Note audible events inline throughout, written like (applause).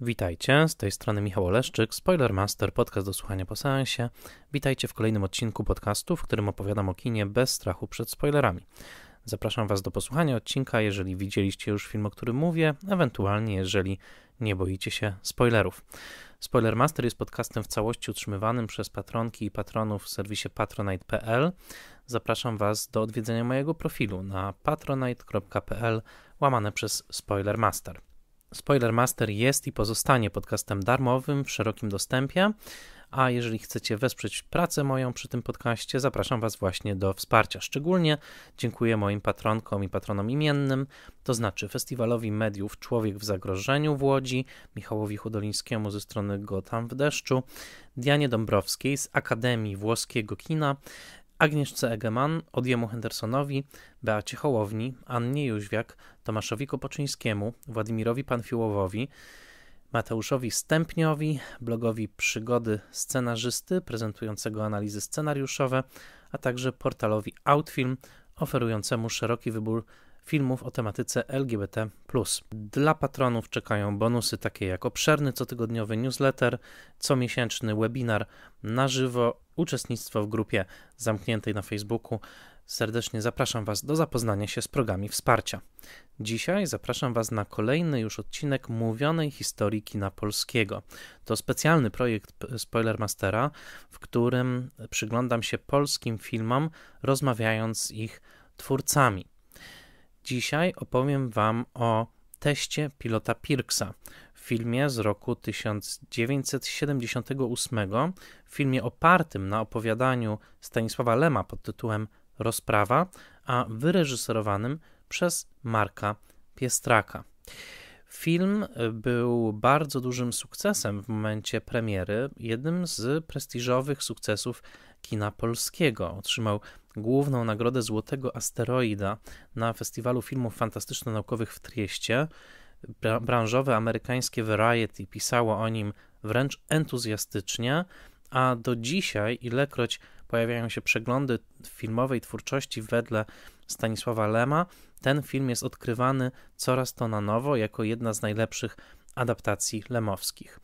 Witajcie, z tej strony Michał Oleszczyk, Spoilermaster, podcast do słuchania po seansie. Witajcie w kolejnym odcinku podcastu, w którym opowiadam o kinie bez strachu przed spoilerami. Zapraszam Was do posłuchania odcinka, jeżeli widzieliście już film, o którym mówię, ewentualnie jeżeli nie boicie się spoilerów. Spoilermaster jest podcastem w całości utrzymywanym przez patronki i patronów w serwisie patronite.pl. Zapraszam Was do odwiedzenia mojego profilu na patronite.pl łamane przez Spoilermaster. Spoilermaster jest i pozostanie podcastem darmowym w szerokim dostępie, a jeżeli chcecie wesprzeć pracę moją przy tym podcaście, zapraszam Was właśnie do wsparcia. Szczególnie dziękuję moim patronkom i patronom imiennym, to znaczy Festiwalowi Mediów Człowiek w Zagrożeniu w Łodzi, Michałowi Chudolińskiemu ze strony Gotam w Deszczu, Dianie Dąbrowskiej z Akademii Włoskiego Kina, Agnieszce Egeman, Odiemu Hendersonowi, Beacie Hołowni, Annie Jóźwiak, Tomaszowi Kopoczyńskiemu, Władimirowi Panfiłowowi, Mateuszowi Stępniowi, blogowi Przygody Scenarzysty, prezentującego analizy scenariuszowe, a także portalowi Outfilm, oferującemu szeroki wybór filmów o tematyce LGBT. Dla patronów czekają bonusy takie jak obszerny cotygodniowy newsletter, comiesięczny webinar na żywo, uczestnictwo w grupie zamkniętej na Facebooku Serdecznie zapraszam Was do zapoznania się z progami wsparcia. Dzisiaj zapraszam Was na kolejny już odcinek mówionej historii kina polskiego. To specjalny projekt Spoilermastera, w którym przyglądam się polskim filmom, rozmawiając z ich twórcami. Dzisiaj opowiem Wam o teście pilota Pirksa, filmie z roku 1978, filmie opartym na opowiadaniu Stanisława Lema pod tytułem Rozprawa, a wyreżyserowanym przez Marka Piestraka. Film e, był bardzo dużym sukcesem w momencie premiery, jednym z prestiżowych sukcesów kina polskiego. Otrzymał główną nagrodę Złotego Asteroida na Festiwalu Filmów Fantastyczno-Naukowych w Trieście. Branżowe amerykańskie Variety pisało o nim wręcz entuzjastycznie, a do dzisiaj, ilekroć pojawiają się przeglądy filmowej twórczości wedle Stanisława Lema, ten film jest odkrywany coraz to na nowo jako jedna z najlepszych adaptacji lemowskich.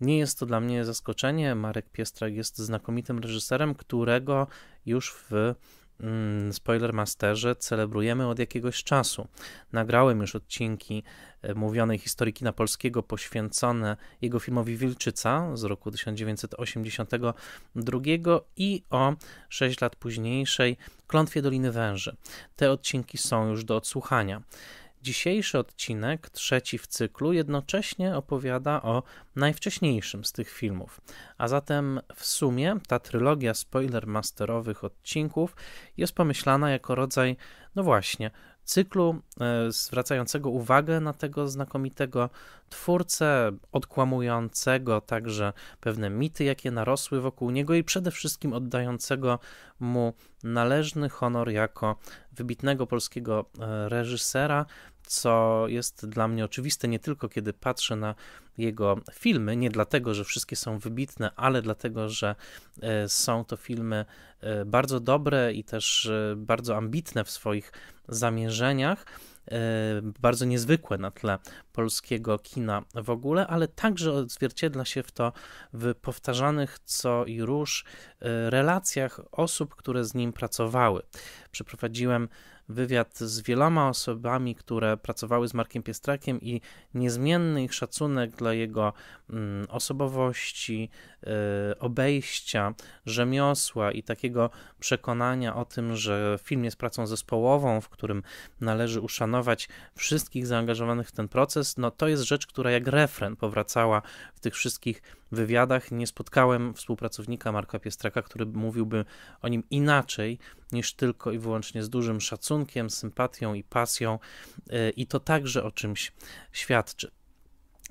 Nie jest to dla mnie zaskoczenie. Marek Piestrak jest znakomitym reżyserem, którego już w Mm, Spoilermasterze celebrujemy od jakiegoś czasu. Nagrałem już odcinki e, mówionej historii kina polskiego poświęcone jego filmowi Wilczyca z roku 1982 i o 6 lat późniejszej Klątwie Doliny Węży. Te odcinki są już do odsłuchania. Dzisiejszy odcinek, trzeci w cyklu, jednocześnie opowiada o najwcześniejszym z tych filmów. A zatem w sumie ta trylogia masterowych odcinków jest pomyślana jako rodzaj, no właśnie, cyklu e, zwracającego uwagę na tego znakomitego twórcę, odkłamującego także pewne mity, jakie narosły wokół niego i przede wszystkim oddającego mu należny honor jako wybitnego polskiego e, reżysera, co jest dla mnie oczywiste nie tylko kiedy patrzę na jego filmy, nie dlatego, że wszystkie są wybitne, ale dlatego, że e, są to filmy e, bardzo dobre i też e, bardzo ambitne w swoich zamierzeniach bardzo niezwykłe na tle polskiego kina w ogóle, ale także odzwierciedla się w to w powtarzanych co i róż relacjach osób, które z nim pracowały. Przeprowadziłem wywiad z wieloma osobami, które pracowały z Markiem Piestrakiem i niezmienny ich szacunek dla jego mm, osobowości, E, obejścia rzemiosła i takiego przekonania o tym, że film jest pracą zespołową, w którym należy uszanować wszystkich zaangażowanych w ten proces, no to jest rzecz, która jak refren powracała w tych wszystkich wywiadach. Nie spotkałem współpracownika Marka Piestraka, który mówiłby o nim inaczej niż tylko i wyłącznie z dużym szacunkiem, sympatią i pasją, e, i to także o czymś świadczy.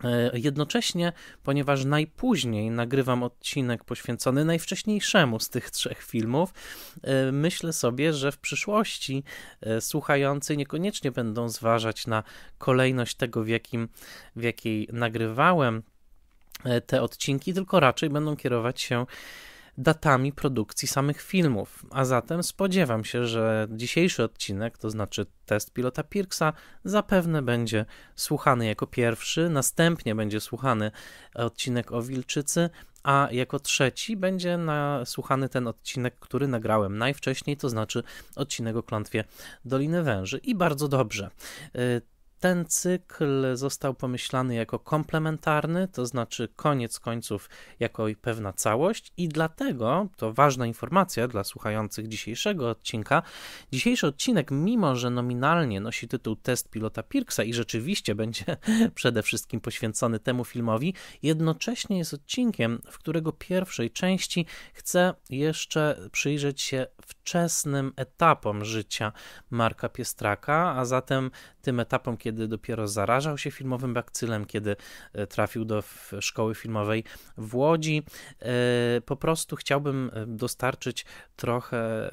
E, jednocześnie, ponieważ najpóźniej nagrywam odcinek poświęcony najwcześniejszemu z tych trzech filmów, e, myślę sobie, że w przyszłości e, słuchający niekoniecznie będą zważać na kolejność tego, w, jakim, w jakiej nagrywałem te odcinki, tylko raczej będą kierować się datami produkcji samych filmów. A zatem spodziewam się, że dzisiejszy odcinek, to znaczy test pilota Pirksa, zapewne będzie słuchany jako pierwszy, następnie będzie słuchany odcinek o Wilczycy, a jako trzeci będzie słuchany ten odcinek, który nagrałem najwcześniej, to znaczy odcinek o klątwie Doliny Węży. I bardzo dobrze. Y, ten cykl został pomyślany jako komplementarny, to znaczy koniec końców jako pewna całość, i dlatego to ważna informacja dla słuchających dzisiejszego odcinka. Dzisiejszy odcinek, mimo że nominalnie nosi tytuł Test pilota Pirksa i rzeczywiście będzie (laughs) przede wszystkim poświęcony temu filmowi, jednocześnie jest odcinkiem, w którego pierwszej części chcę jeszcze przyjrzeć się wczesnym etapom życia Marka Piestraka, a zatem tym etapom, kiedy dopiero zarażał się filmowym bakcylem, kiedy e, trafił do szkoły filmowej w Łodzi. E, po prostu chciałbym e, dostarczyć trochę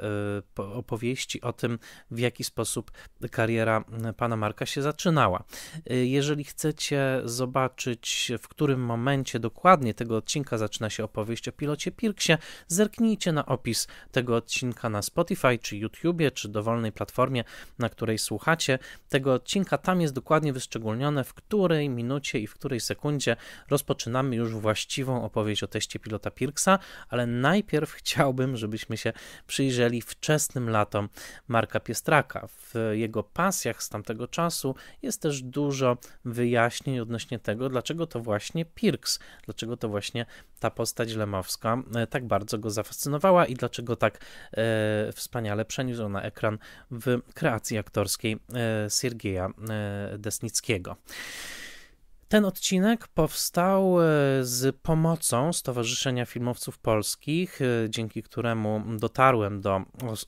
opowieści o tym, w jaki sposób kariera pana Marka się zaczynała. Jeżeli chcecie zobaczyć, w którym momencie dokładnie tego odcinka zaczyna się opowieść o pilocie Pirksie, zerknijcie na opis tego odcinka na Spotify, czy YouTubie, czy dowolnej platformie, na której słuchacie tego odcinka. Tam jest dokładnie wyszczególnione, w której minucie i w której sekundzie rozpoczynamy już właściwą opowieść o teście pilota Pirksa, ale najpierw (laughs) chciałbym, żebyśmy się przyjrzeli wczesnym latom Marka Piestraka. W jego pasjach z tamtego czasu jest też dużo wyjaśnień odnośnie tego, dlaczego to właśnie Pirks, dlaczego to właśnie ta postać Lemowska e, tak bardzo go zafascynowała i dlaczego tak e, wspaniale przeniósł na ekran w kreacji aktorskiej e, Siergieja Desnickiego. Ten odcinek powstał e, z pomocą Stowarzyszenia Filmowców Polskich, e, dzięki któremu dotarłem do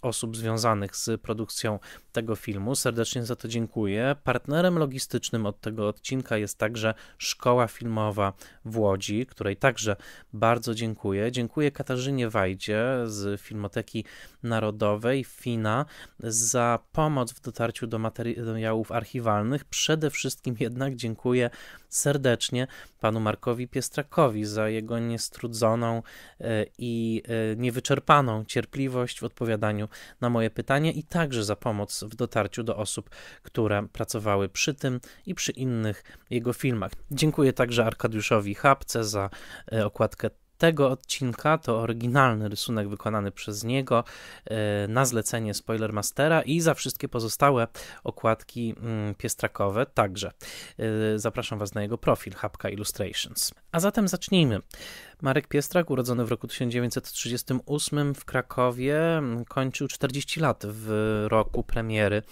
osób związanych z produkcją tego filmu. Serdecznie za to dziękuję. Partnerem logistycznym od tego odcinka jest także Szkoła Filmowa w Łodzi, której także bardzo dziękuję. Dziękuję Katarzynie Wajdzie z Filmoteki Narodowej, FINA, za pomoc w dotarciu do materiałów archiwalnych. Przede wszystkim jednak dziękuję serdecznie panu Markowi Piestrakowi za jego niestrudzoną e, i e, niewyczerpaną cierpliwość w odpowiadaniu na moje pytania i także za pomoc w dotarciu do osób, które pracowały przy tym i przy innych jego filmach. Dziękuję także Arkadiuszowi Chapce za e, okładkę tego odcinka to oryginalny rysunek wykonany przez niego e, na zlecenie Spoilermastera i za wszystkie pozostałe okładki mm, piestrakowe także. E, zapraszam Was na jego profil Hapka Illustrations. A zatem zacznijmy. Marek Piestrak, urodzony w roku 1938 w Krakowie, mm, kończył 40 lat w roku premiery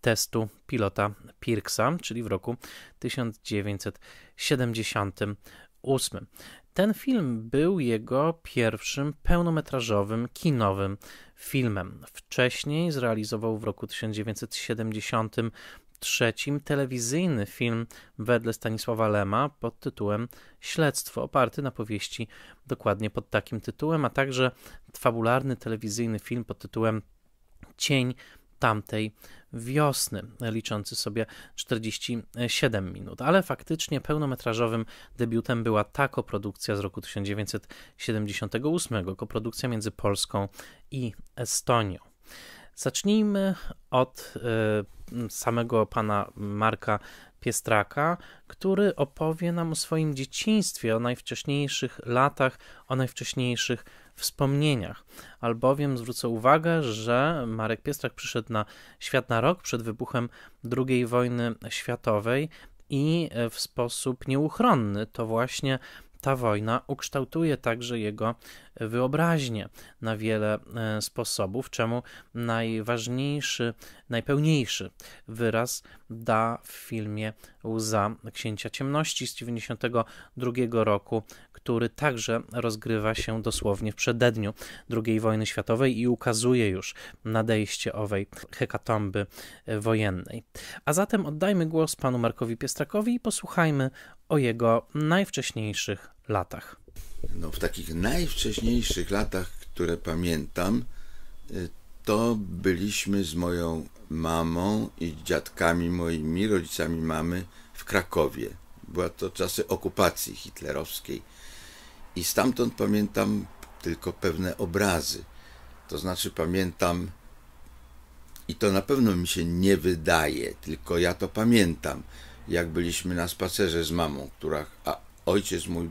testu pilota Pirksa, czyli w roku 1978. Ten film był jego pierwszym pełnometrażowym kinowym filmem. Wcześniej zrealizował w roku 1970 trzecim telewizyjny film wedle Stanisława Lema pod tytułem Śledztwo, oparty na powieści dokładnie pod takim tytułem, a także fabularny telewizyjny film pod tytułem Cień tamtej wiosny, liczący sobie 47 minut. Ale faktycznie pełnometrażowym debiutem była ta koprodukcja z roku 1978, koprodukcja między Polską i Estonią. Zacznijmy od e, samego pana Marka Piestraka, który opowie nam o swoim dzieciństwie, o najwcześniejszych latach, o najwcześniejszych wspomnieniach, albowiem zwrócę uwagę, że Marek Piestrak przyszedł na świat na rok przed wybuchem II wojny światowej i e, w sposób nieuchronny to właśnie ta wojna ukształtuje także jego wyobraźnię na wiele e, sposobów, czemu najważniejszy, najpełniejszy wyraz da w filmie Łza Księcia Ciemności z 1992 roku, który także rozgrywa się dosłownie w przededniu II wojny światowej i ukazuje już nadejście owej hekatomby wojennej. A zatem oddajmy głos panu Markowi Piestrakowi i posłuchajmy o jego najwcześniejszych latach. No, w takich najwcześniejszych latach, które pamiętam, y, to byliśmy z moją mamą i dziadkami moimi, rodzicami mamy w Krakowie. Była to czasy okupacji hitlerowskiej. I stamtąd pamiętam tylko pewne obrazy. To znaczy pamiętam, i to na pewno mi się nie wydaje, tylko ja to pamiętam jak byliśmy na spacerze z mamą, która, a ojciec mój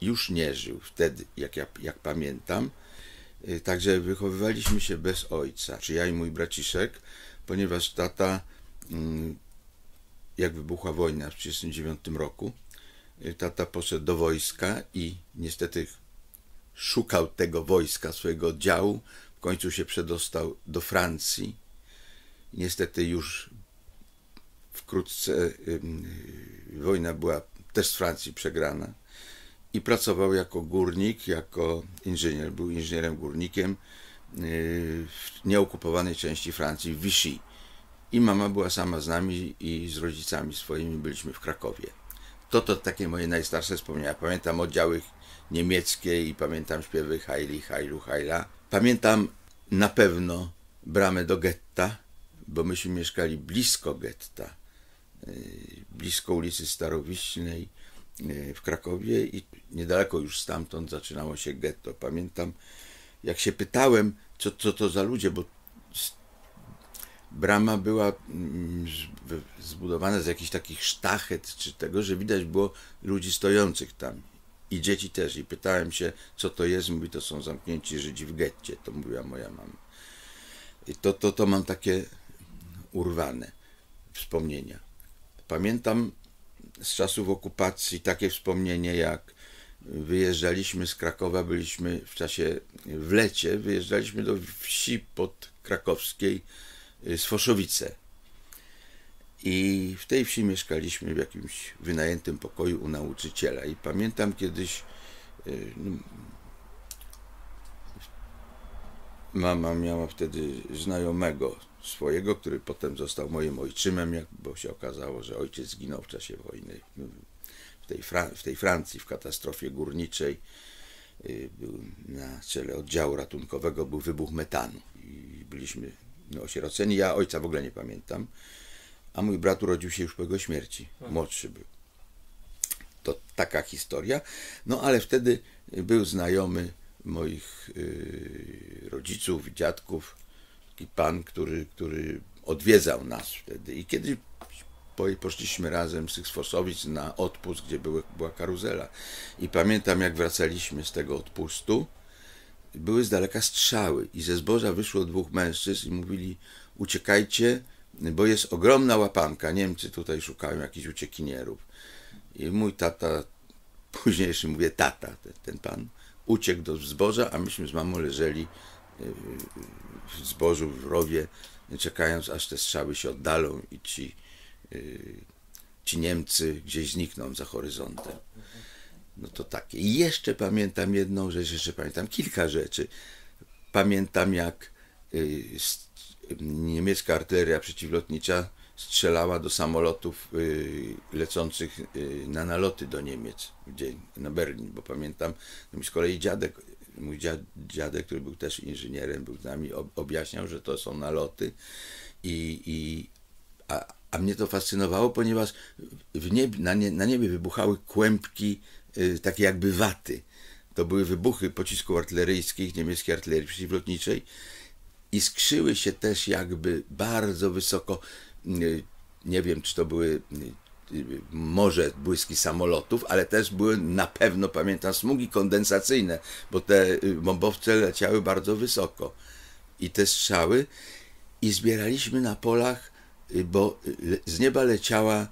już nie żył wtedy, jak, ja, jak pamiętam, y, także wychowywaliśmy się bez ojca, czy ja i mój braciszek, ponieważ tata, mm, jak wybuchła wojna w 1939 roku, y, tata poszedł do wojska i niestety szukał tego wojska, swojego oddziału. W końcu się przedostał do Francji. Niestety już Wkrótce y, y, wojna była też z Francji przegrana i pracował jako górnik, jako inżynier. Był inżynierem górnikiem y, w nieokupowanej części Francji, w Vichy. I mama była sama z nami i z rodzicami swoimi byliśmy w Krakowie. To to takie moje najstarsze wspomnienia. Pamiętam oddziały niemieckie i pamiętam śpiewy Heili, Heilu, Heila. Pamiętam na pewno bramę do getta, bo myśmy mieszkali blisko getta. Y, blisko ulicy Starowiśnej y, w Krakowie i niedaleko już stamtąd zaczynało się getto. Pamiętam, jak się pytałem, co, co to za ludzie, bo brama była mm, zbudowana z jakichś takich sztachet czy tego, że widać było ludzi stojących tam. I dzieci też. I pytałem się, co to jest. Mówi, to są zamknięci Żydzi w getcie. To mówiła moja mama. I to, to, to mam takie urwane wspomnienia. Pamiętam z czasów okupacji takie wspomnienie, jak wyjeżdżaliśmy z Krakowa, byliśmy w czasie, w lecie, wyjeżdżaliśmy do wsi podkrakowskiej y, Sfoszowice. I w tej wsi mieszkaliśmy w jakimś wynajętym pokoju u nauczyciela. I pamiętam kiedyś, y, no, mama miała wtedy znajomego, swojego, który potem został moim ojczymem, bo się okazało, że ojciec zginął w czasie wojny mm, w tej, Fran w tej Francji, w katastrofie górniczej. Y, był na czele oddziału ratunkowego był wybuch metanu i byliśmy no, osieroceni. Ja ojca w ogóle nie pamiętam, a mój brat urodził się już po jego śmierci. Hmm. Młodszy był. To taka historia. No ale wtedy był znajomy moich y, rodziców, dziadków, taki pan, który, który odwiedzał nas wtedy. I kiedy poszliśmy razem z Xforsowic na odpust, gdzie były, była karuzela. I pamiętam, jak wracaliśmy z tego odpustu, były z daleka strzały i ze zboża wyszło dwóch mężczyzn i mówili uciekajcie, bo jest ogromna łapanka. Niemcy tutaj szukają jakichś uciekinierów. I mój tata, późniejszy mówię tata, ten, ten pan, uciekł do zboża, a myśmy z mamą leżeli w zbożu, w rowie, czekając aż te strzały się oddalą i ci, y, ci Niemcy gdzieś znikną za horyzontem. No to takie. I jeszcze pamiętam jedną rzecz, jeszcze pamiętam kilka rzeczy. Pamiętam jak y, niemiecka artyleria przeciwlotnicza strzelała do samolotów y, lecących na naloty do Niemiec, gdzie, na Berlin, bo pamiętam, no mi z kolei dziadek mój dziadek, który był też inżynierem, był z nami, objaśniał, że to są naloty i, i a, a mnie to fascynowało, ponieważ w niebie, na, nie, na niebie wybuchały kłębki y, takie jakby waty. To były wybuchy pocisków artyleryjskich, niemieckiej artylerii przeciwlotniczej i skrzyły się też jakby bardzo wysoko, y, nie wiem czy to były y, może błyski samolotów, ale też były na pewno, pamiętam, smugi kondensacyjne, bo te y, bombowce leciały bardzo wysoko i te strzały i zbieraliśmy na polach, y, bo y, z nieba leciała,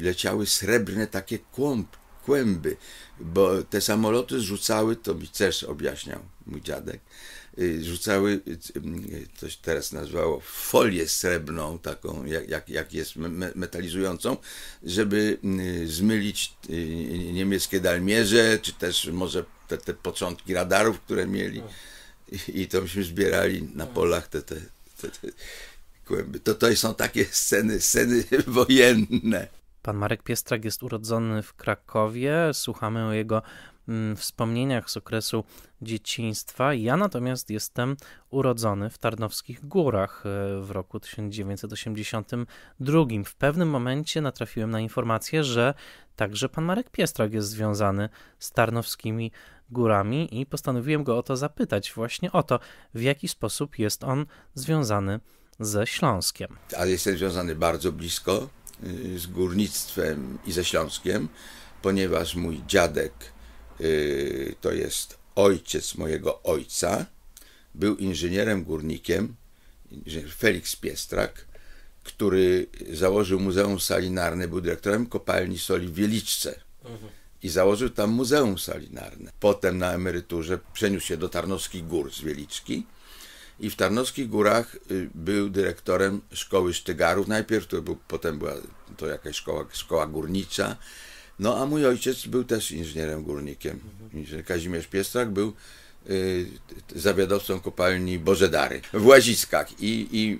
leciały srebrne takie kłąb, kłęby, bo te samoloty zrzucały, to mi też objaśniał mój dziadek, Y, rzucały, y, y, coś teraz nazwało folię srebrną, taką jak, jak, jak jest metalizującą, żeby zmylić niemieckie dalmierze, czy też może te, te początki radarów, które mieli. Tak. I, i to myśmy zbierali na tak. polach te, te, te, te kłęby. To, to są takie sceny, sceny (laughs) wojenne. Pan Marek Piestrak jest urodzony w Krakowie. Słuchamy o jego Mm, wspomnieniach z okresu dzieciństwa. Ja natomiast jestem urodzony w Tarnowskich Górach e, w roku 1982. W pewnym momencie natrafiłem na informację, że także pan Marek Piestrak jest związany z Tarnowskimi Górami i postanowiłem go o to zapytać, właśnie o to, w jaki sposób jest on związany ze Śląskiem. Ale jestem związany bardzo blisko y, z górnictwem i ze Śląskiem, ponieważ mój dziadek Y, to jest ojciec mojego ojca, był inżynierem górnikiem, inżynier Felix Piestrak, który założył Muzeum Salinarne, był dyrektorem kopalni soli w Wieliczce mhm. i założył tam Muzeum Salinarne. Potem na emeryturze przeniósł się do Tarnowskich Gór z Wieliczki i w Tarnowskich Górach y, był dyrektorem szkoły sztygarów najpierw, to był, potem była to jakaś szkoła, szkoła górnicza no a mój ojciec był też inżynierem górnikiem. Inżynier Kazimierz Piestrak był y, zawiadowcą kopalni Bożedary w Łaziskach. I, i,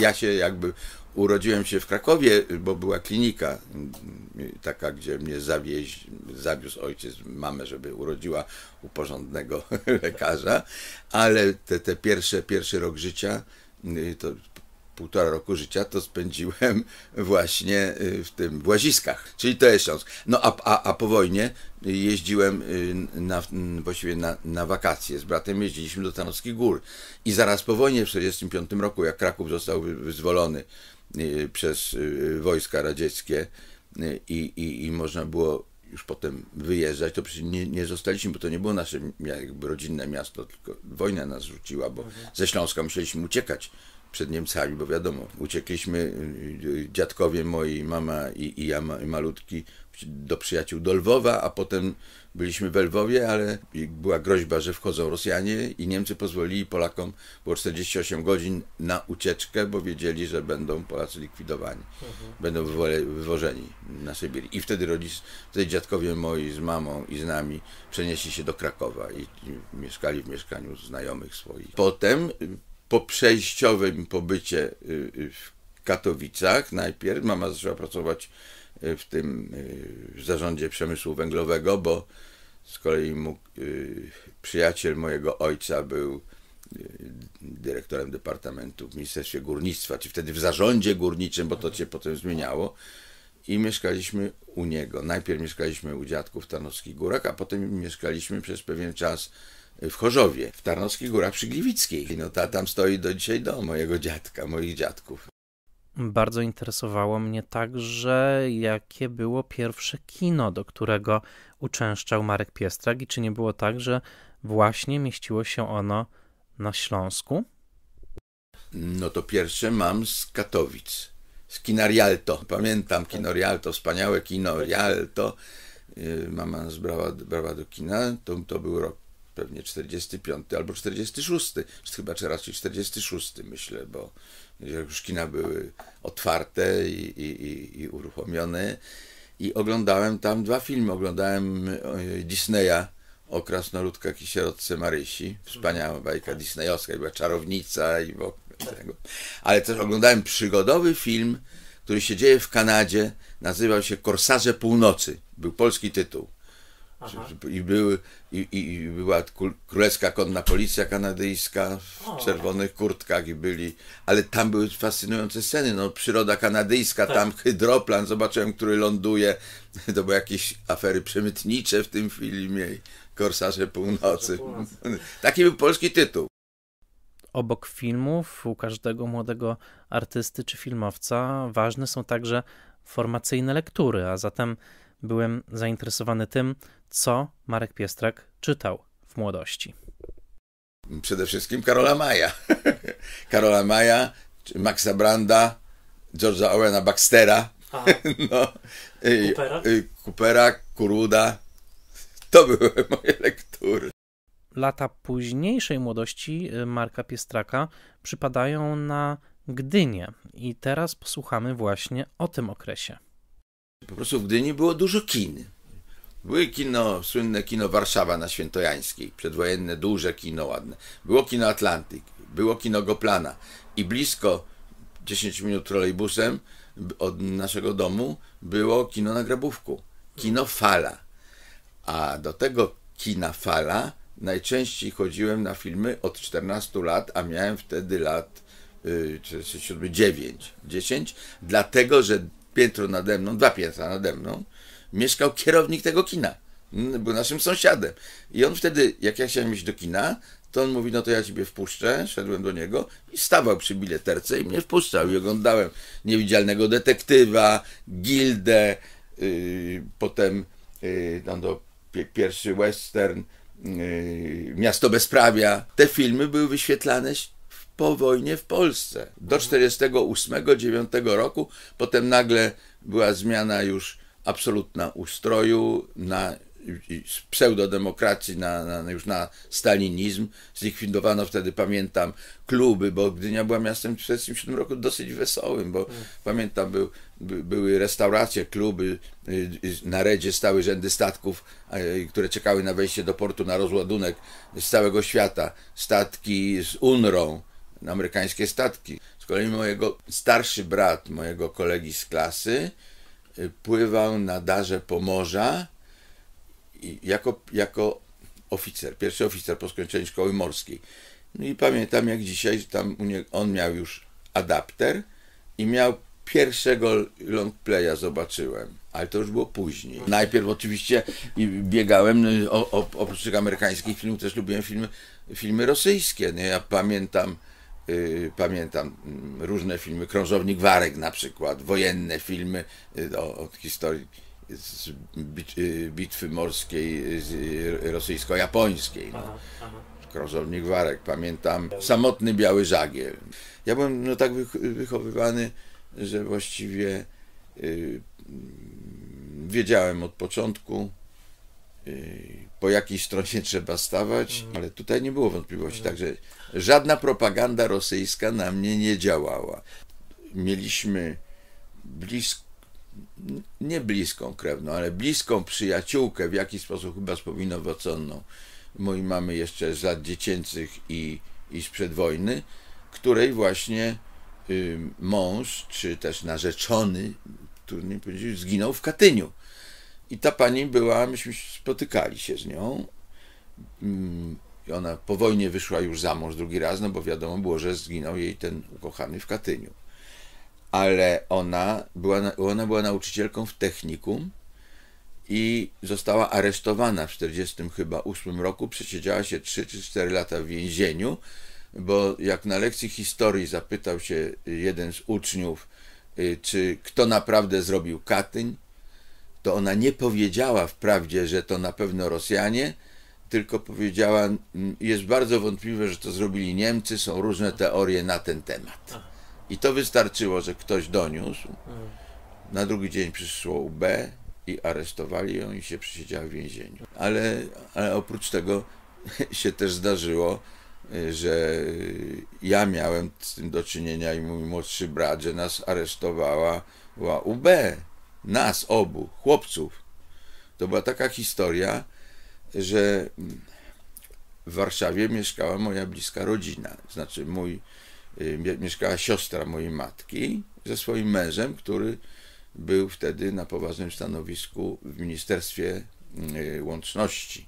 ja się jakby urodziłem się w Krakowie, bo była klinika y, y, taka, gdzie mnie zawieź, zawiózł ojciec mamę, żeby urodziła u porządnego (laughs) lekarza, ale te, te pierwsze, pierwszy rok życia y, to półtora roku życia to spędziłem (laughs) właśnie y, w tym w Łaziskach, czyli to jest Śląsk. No a, a, a po wojnie jeździłem y, na, właściwie na, na wakacje z bratem, jeździliśmy do Tarnowskich Gór i zaraz po wojnie w 1945 roku, jak Kraków został wyzwolony y, przez wojska radzieckie i, i, i można było już potem wyjeżdżać, to przecież nie, nie zostaliśmy, bo to nie było nasze jakby rodzinne miasto, tylko wojna nas rzuciła, bo mhm. ze Śląska musieliśmy uciekać przed Niemcami, bo wiadomo, uciekliśmy, y, dziadkowie moi, mama i, i ja i malutki, do przyjaciół do Lwowa, a potem byliśmy we Lwowie, ale była groźba, że wchodzą Rosjanie i Niemcy pozwolili Polakom, było 48 godzin na ucieczkę, bo wiedzieli, że będą Polacy likwidowani, mhm. będą wywożeni na Sybir. I wtedy rodzice, wtedy dziadkowie moi z mamą i z nami przenieśli się do Krakowa i, i mieszkali w mieszkaniu znajomych swoich. Potem y, po przejściowym pobycie y, y, w Katowicach najpierw, mama zaczęła pracować y, w tym w zarządzie przemysłu węglowego, bo z kolei mógł, przyjaciel mojego ojca był dyrektorem departamentu w Ministerstwie Górnictwa, czy wtedy w zarządzie górniczym, bo to się potem zmieniało. I mieszkaliśmy u niego. Najpierw mieszkaliśmy u dziadków w Tarnowskich Górach, a potem mieszkaliśmy przez pewien czas w Chorzowie, w Tarnowskich Górach przy Gliwickiej. No ta tam stoi do dzisiaj do mojego dziadka, moich dziadków. Bardzo interesowało mnie także, jakie było pierwsze kino, do którego uczęszczał Marek Piestrak i czy nie było tak, że właśnie mieściło się ono na Śląsku? No to pierwsze mam z Katowic, z kina Rialto. Pamiętam tak. kino Rialto, wspaniałe kino Rialto. Y, mama nas brała, brała do kina, to, to był rok pewnie 45 albo 46, chyba czy raczej 46 myślę, bo już kina były otwarte i, i, i uruchomione i oglądałem tam dwa filmy. Oglądałem e, Disneya o krasnoludkach i sierotce Marysi. Wspaniała bajka disneyowska, była czarownica i tego. Ale też oglądałem przygodowy film, który się dzieje w Kanadzie, nazywał się Korsarze Północy. Był polski tytuł. I, były, i, i, była królewska konna policja kanadyjska w czerwonych kurtkach i byli, ale tam były fascynujące sceny, no przyroda kanadyjska, tak. tam hydroplan zobaczyłem, który ląduje, (laughs) to były jakieś afery przemytnicze w tym filmie Korsarze Północy. Północy. (laughs) Taki był polski tytuł. Obok filmów u każdego młodego artysty czy filmowca ważne są także formacyjne lektury, a zatem byłem zainteresowany tym, co Marek Piestrak czytał w młodości. Przede wszystkim Karola Maja. (laughs) Karola Maja, Maxa Branda, George'a Owena Baxtera, (laughs) no, Coopera? Coopera, Kuruda. To były (laughs) moje lektury. Lata późniejszej młodości y, Marka Piestraka przypadają na Gdynię i teraz posłuchamy właśnie o tym okresie. Po prostu w Gdyni było dużo kin. Były kino, słynne kino Warszawa na Świętojańskiej, przedwojenne, duże kino, ładne. Było kino Atlantyk, było kino Goplana i blisko 10 minut trolejbusem od naszego domu było kino na Grabówku, kino Fala. A do tego kina Fala najczęściej chodziłem na filmy od 14 lat, a miałem wtedy lat y, 7, 9, 10, dlatego, że piętro nade mną, dwa piętra nade mną, mieszkał kierownik tego kina. Był naszym sąsiadem. I on wtedy, jak ja chciałem iść do kina, to on mówi, no to ja ciebie wpuszczę. Szedłem do niego i stawał przy bileterce i mnie wpuszczał. I oglądałem Niewidzialnego Detektywa, Gildę, yy, potem yy, no, do, pierwszy western, yy, Miasto Bezprawia. Te filmy były wyświetlane po wojnie w Polsce. Do 48-9 mhm. roku, potem nagle była zmiana już absolutna ustroju, na z pseudodemokracji na, na, już na stalinizm. Zlikwidowano wtedy, pamiętam, kluby, bo Gdynia była miastem w 1947 roku dosyć wesołym, bo mm. pamiętam, był, by, były restauracje, kluby, y, y, na redzie stały rzędy statków, y, które czekały na wejście do portu na rozładunek z całego świata. Statki z UNRą, amerykańskie statki. Z kolei mojego starszy brat, mojego kolegi z klasy, pływał na darze Pomorza jako, jako oficer, pierwszy oficer po skończeniu szkoły morskiej. No i pamiętam jak dzisiaj, że tam on miał już adapter i miał pierwszego playa zobaczyłem, ale to już było później. Najpierw oczywiście biegałem, no o, o, oprócz tych amerykańskich filmów też lubiłem filmy, filmy rosyjskie. no Ja pamiętam Y, pamiętam mm, różne filmy, Krążownik Warek na przykład, wojenne filmy y, o, o historii z y, bitwy morskiej rosyjsko-japońskiej. No. Krążownik Warek, pamiętam. Samotny Biały Żagiel. Ja byłem no, tak wychowywany, że właściwie mm, wiedziałem od początku, Y, po jakiejś stronie (laughs) trzeba stawać, mhm. ale tutaj nie było wątpliwości. Mhm. Także żadna propaganda rosyjska na mnie nie działała. Mieliśmy blisko, nie bliską krewną, no, ale bliską przyjaciółkę, w jakiś sposób chyba spowinowocąną mojej mamy jeszcze z lat dziecięcych i, i sprzed wojny, której właśnie y, mąż, czy też narzeczony, trudno mi powiedzieć, zginął w Katyniu. I ta pani była, myśmy spotykali się z nią. Mm, I ona po wojnie wyszła już za mąż drugi raz, no bo wiadomo było, że zginął jej ten ukochany w Katyniu. Ale ona była, ona była nauczycielką w technikum i została aresztowana w 1948 chyba roku. Przesiedziała się 3 czy 4 lata w więzieniu, bo jak na lekcji historii zapytał się jeden z uczniów, y, czy kto naprawdę zrobił Katyń, to ona nie powiedziała wprawdzie, że to na pewno Rosjanie, tylko powiedziała, jest bardzo wątpliwe, że to zrobili Niemcy, są różne teorie na ten temat. I to wystarczyło, że ktoś doniósł. Na drugi dzień przyszło UB i aresztowali ją i się przesiedziała w więzieniu. Ale, ale oprócz tego (laughs) się też zdarzyło, y, że y, ja miałem z tym do czynienia i mój młodszy brat, że nas aresztowała UB nas obu, chłopców, to była taka historia, że w Warszawie mieszkała moja bliska rodzina, znaczy mój, y, mieszkała siostra mojej matki ze swoim mężem, który był wtedy na poważnym stanowisku w Ministerstwie y, Łączności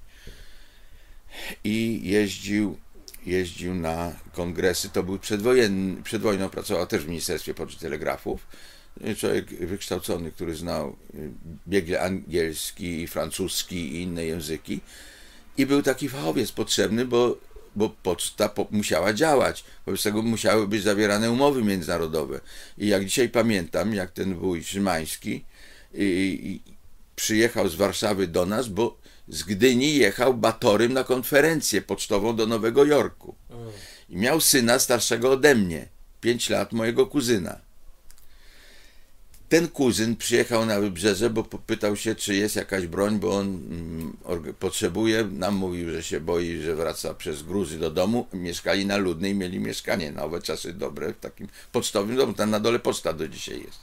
i jeździł, jeździł na kongresy. To był przedwojenny, przed wojną pracował też w Ministerstwie Poczty Telegrafów Y, człowiek wykształcony, który znał y, biegle angielski, francuski i inne języki. I był taki fachowiec potrzebny, bo, bo poczta po, musiała działać. Wobec tego musiały być zawierane umowy międzynarodowe. I jak dzisiaj pamiętam, jak ten wuj Szymański i, y, i przyjechał z Warszawy do nas, bo z Gdyni jechał batorym na konferencję pocztową do Nowego Jorku. Mm. I miał syna starszego ode mnie, 5 lat mojego kuzyna ten kuzyn przyjechał na wybrzeże, bo popytał się, czy jest jakaś broń, bo on mm, potrzebuje. Nam mówił, że się boi, że wraca przez gruzy do domu. Mieszkali na Ludnej, mieli mieszkanie na owe czasy dobre, w takim pocztowym domu. Tam na dole poczta do dzisiaj jest.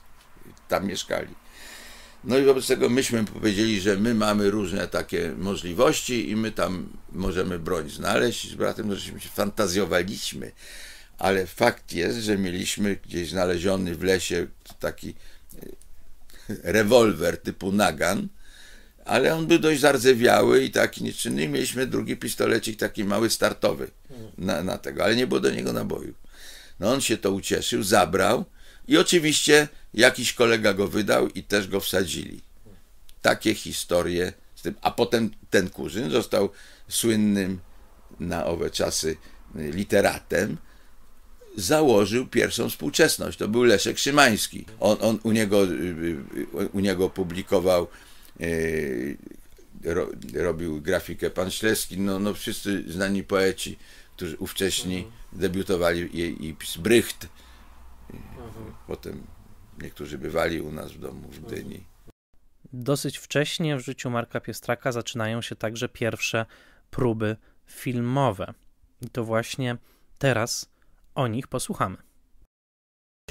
Tam mieszkali. No i wobec tego myśmy powiedzieli, że my mamy różne takie możliwości i my tam możemy broń znaleźć. Z bratem no, żeśmy się fantazjowaliśmy, ale fakt jest, że mieliśmy gdzieś znaleziony w lesie taki rewolwer typu Nagan, ale on był dość zardzewiały i taki nieczynny. I mieliśmy drugi pistolecik, taki mały startowy na, na tego, ale nie było do niego naboju. No on się to ucieszył, zabrał i oczywiście jakiś kolega go wydał i też go wsadzili. Takie historie z tym. A potem ten Kurzyn został słynnym na owe czasy literatem założył pierwszą współczesność. To był Leszek Szymański. On, on u, niego, y, y, u niego publikował, y, ro, robił grafikę pan Śleski, no, no wszyscy znani poeci, którzy ówcześni mhm. debiutowali i, i Brycht. Mhm. Potem niektórzy bywali u nas w domu w mhm. Gdyni. Dosyć wcześnie w życiu Marka Piestraka zaczynają się także pierwsze próby filmowe. I to właśnie teraz o nich posłuchamy.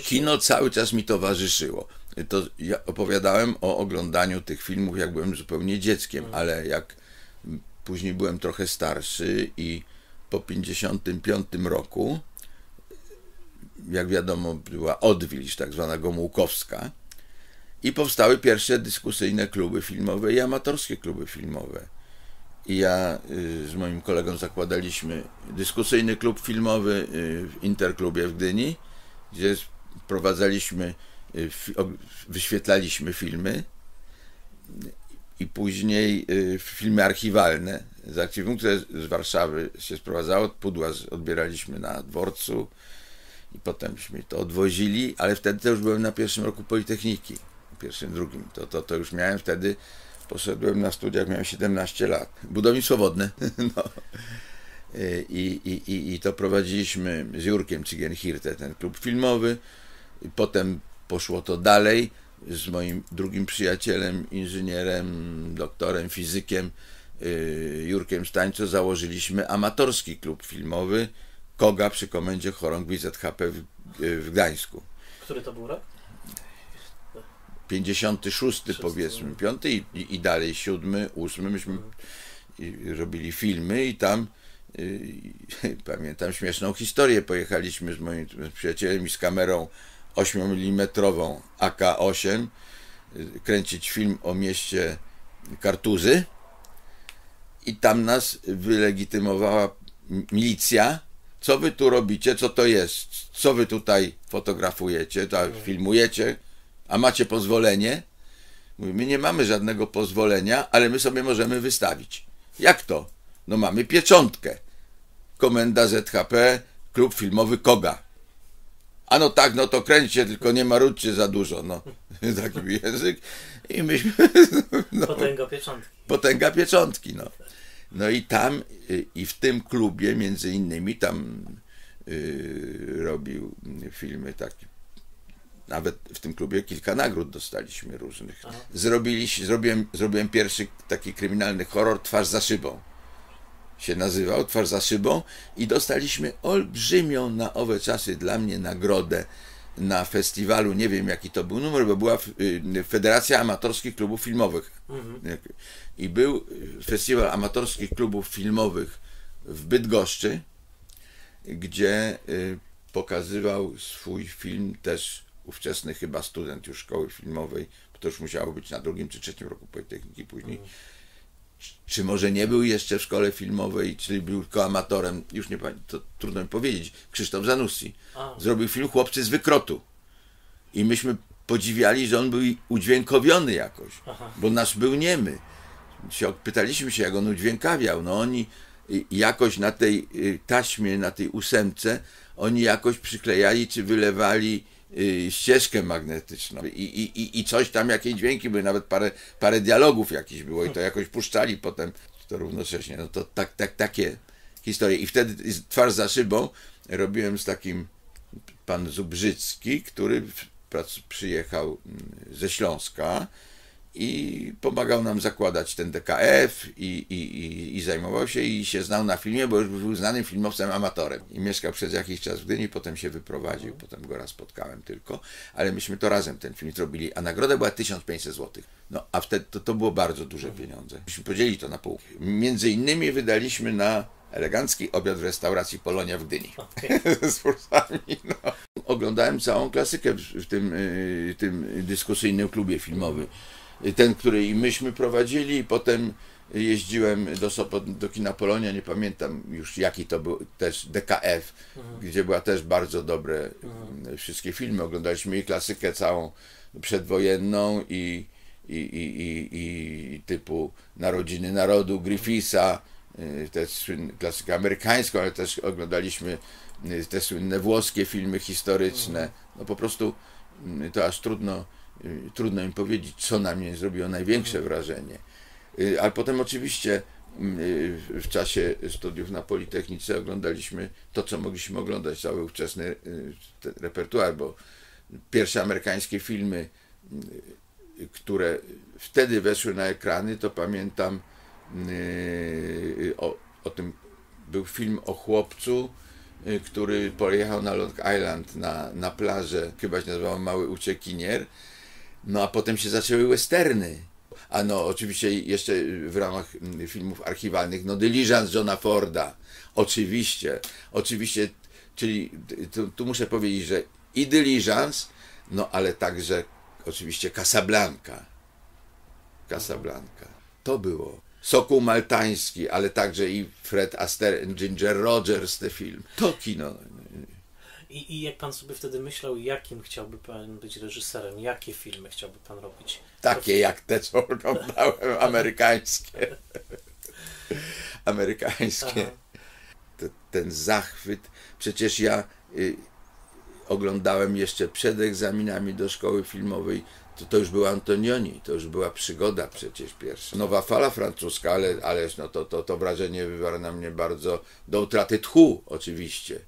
Kino cały czas mi towarzyszyło. To ja opowiadałem o oglądaniu tych filmów, jak byłem zupełnie dzieckiem, ale jak później byłem trochę starszy i po 55 roku, jak wiadomo, była odwilż, tak zwana Gomułkowska, i powstały pierwsze dyskusyjne kluby filmowe i amatorskie kluby filmowe i ja y, z moim kolegą zakładaliśmy dyskusyjny klub filmowy y, w Interklubie w Gdyni, gdzie prowadzaliśmy, y, wyświetlaliśmy filmy i później filmy archiwalne z archiwum, które z Warszawy się sprowadzało, pudła odbieraliśmy na dworcu i potemśmy to odwozili, ale wtedy to już byłem na pierwszym roku Politechniki, pierwszym, drugim, to, to, to już miałem wtedy Poszedłem na studiach, miałem 17 lat. Budownictwo wodne. (laughs) No. E, I, i, i, I to prowadziliśmy z Jurkiem Cygenhirte, ten klub filmowy. Potem poszło to dalej z moim drugim przyjacielem, inżynierem, doktorem, fizykiem e, Jurkiem Stańco założyliśmy amatorski klub filmowy Koga przy komendzie chorągwi ZHP w, e, w Gdańsku. Który to był rok? 56 powiedzmy, 5 i, i dalej 7, 8 myśmy robili filmy i tam y, (laughs) pamiętam śmieszną historię, pojechaliśmy z moim przyjacielem i z kamerą 8 mm AK-8 kręcić film o mieście Kartuzy i tam nas wylegitymowała milicja, co wy tu robicie, co to jest, co wy tutaj fotografujecie, tak, filmujecie. A macie pozwolenie? Mówi, my nie mamy żadnego pozwolenia, ale my sobie możemy wystawić. Jak to? No mamy pieczątkę. Komenda ZHP, klub filmowy Koga. A no tak, no to kręćcie, tylko nie marudźcie za dużo, no. (laughs) Taki język. I myśmy... (laughs) No, potęga pieczątki. Potęga pieczątki, no. No i tam, y, i w tym klubie, między innymi, tam y, robił mm, filmy taki nawet w tym klubie kilka nagród dostaliśmy różnych. zrobiłem, zrobiłem pierwszy taki kryminalny horror Twarz za szybą. Się nazywał Twarz za szybą i dostaliśmy olbrzymią na owe czasy dla mnie nagrodę na festiwalu, nie wiem jaki to był numer, bo była y, Federacja Amatorskich Klubów Filmowych. Mhm. I był festiwal amatorskich klubów filmowych w Bydgoszczy, gdzie y, pokazywał swój film też ówczesny chyba student już szkoły filmowej, bo to już musiało być na drugim czy trzecim roku Politechniki później, mhm. czy może nie był jeszcze w szkole filmowej, czyli był tylko amatorem, już nie to trudno mi powiedzieć, Krzysztof Zanussi. Zrobił film Chłopcy z wykrotu. I myśmy podziwiali, że on był udźwiękowiony jakoś, Aha. bo nasz był niemy. Pytaliśmy się, jak on udźwiękawiał. No oni jakoś na tej y, taśmie, na tej ósemce, oni jakoś przyklejali czy wylewali Y, ścieżkę magnetyczną I, i, i coś tam, jakieś dźwięki były, nawet parę, parę dialogów jakieś było i to jakoś puszczali potem to równocześnie. No to tak, tak, takie historie. I wtedy twarz za szybą robiłem z takim pan Zubrzycki, który przyjechał mm, ze Śląska, i pomagał nam zakładać ten DKF i, i, i, i, zajmował się i się znał na filmie, bo już był znanym filmowcem amatorem. I mieszkał przez jakiś czas w Gdyni, potem się wyprowadził, no. potem go raz spotkałem tylko, ale myśmy to razem ten film zrobili, a nagroda była 1500 zł. No, a wtedy to, to było bardzo duże no. pieniądze. Myśmy podzieli to na pół. Między innymi wydaliśmy na elegancki obiad w restauracji Polonia w Gdyni. Okay. (laughs) Z no. Oglądałem całą klasykę w, tym, y, tym dyskusyjnym klubie filmowym. Y, ten, który i myśmy prowadzili, i potem jeździłem do, Sopot, do kina Polonia, nie pamiętam już jaki to był, też DKF, mhm. gdzie była też bardzo dobre mhm. Y, wszystkie filmy, oglądaliśmy i klasykę całą przedwojenną i, i, i, i, i typu Narodziny Narodu, Griffisa, y, też klasykę amerykańską, ale też oglądaliśmy te słynne włoskie filmy historyczne, mhm. no po prostu to aż trudno Y, trudno im powiedzieć, co na mnie zrobiło największe wrażenie. Y, Ale potem oczywiście mm, y, w czasie studiów na Politechnice oglądaliśmy to, co mogliśmy oglądać, cały ówczesny repertuar, bo pierwsze amerykańskie filmy, które wtedy weszły na ekrany, to pamiętam o, o tym, był film o chłopcu, który pojechał na Long Island na, na plażę, chyba się nazywał Mały Uciekinier, no a potem się zaczęły westerny. A no oczywiście jeszcze w ramach mm, filmów archiwalnych, no Diligence Johna Forda. Oczywiście, oczywiście, czyli tu, tu muszę powiedzieć, że i Diligence, no ale także oczywiście Casablanca. Casablanca. To było. Sokół Maltański, ale także i Fred Astaire, Ginger Rogers, ten film. To kino. I, I jak pan sobie wtedy myślał, jakim chciałby pan być reżyserem? Jakie filmy chciałby pan robić? Takie jak te, co oglądałem, amerykańskie. (laughs) amerykańskie. ten zachwyt. Przecież ja y, oglądałem jeszcze przed egzaminami do szkoły filmowej. To, to już był Antonioni, to już była przygoda przecież pierwsza. Nowa fala francuska, ale, ależ no to, to, to wrażenie wywarło na mnie bardzo do utraty tchu oczywiście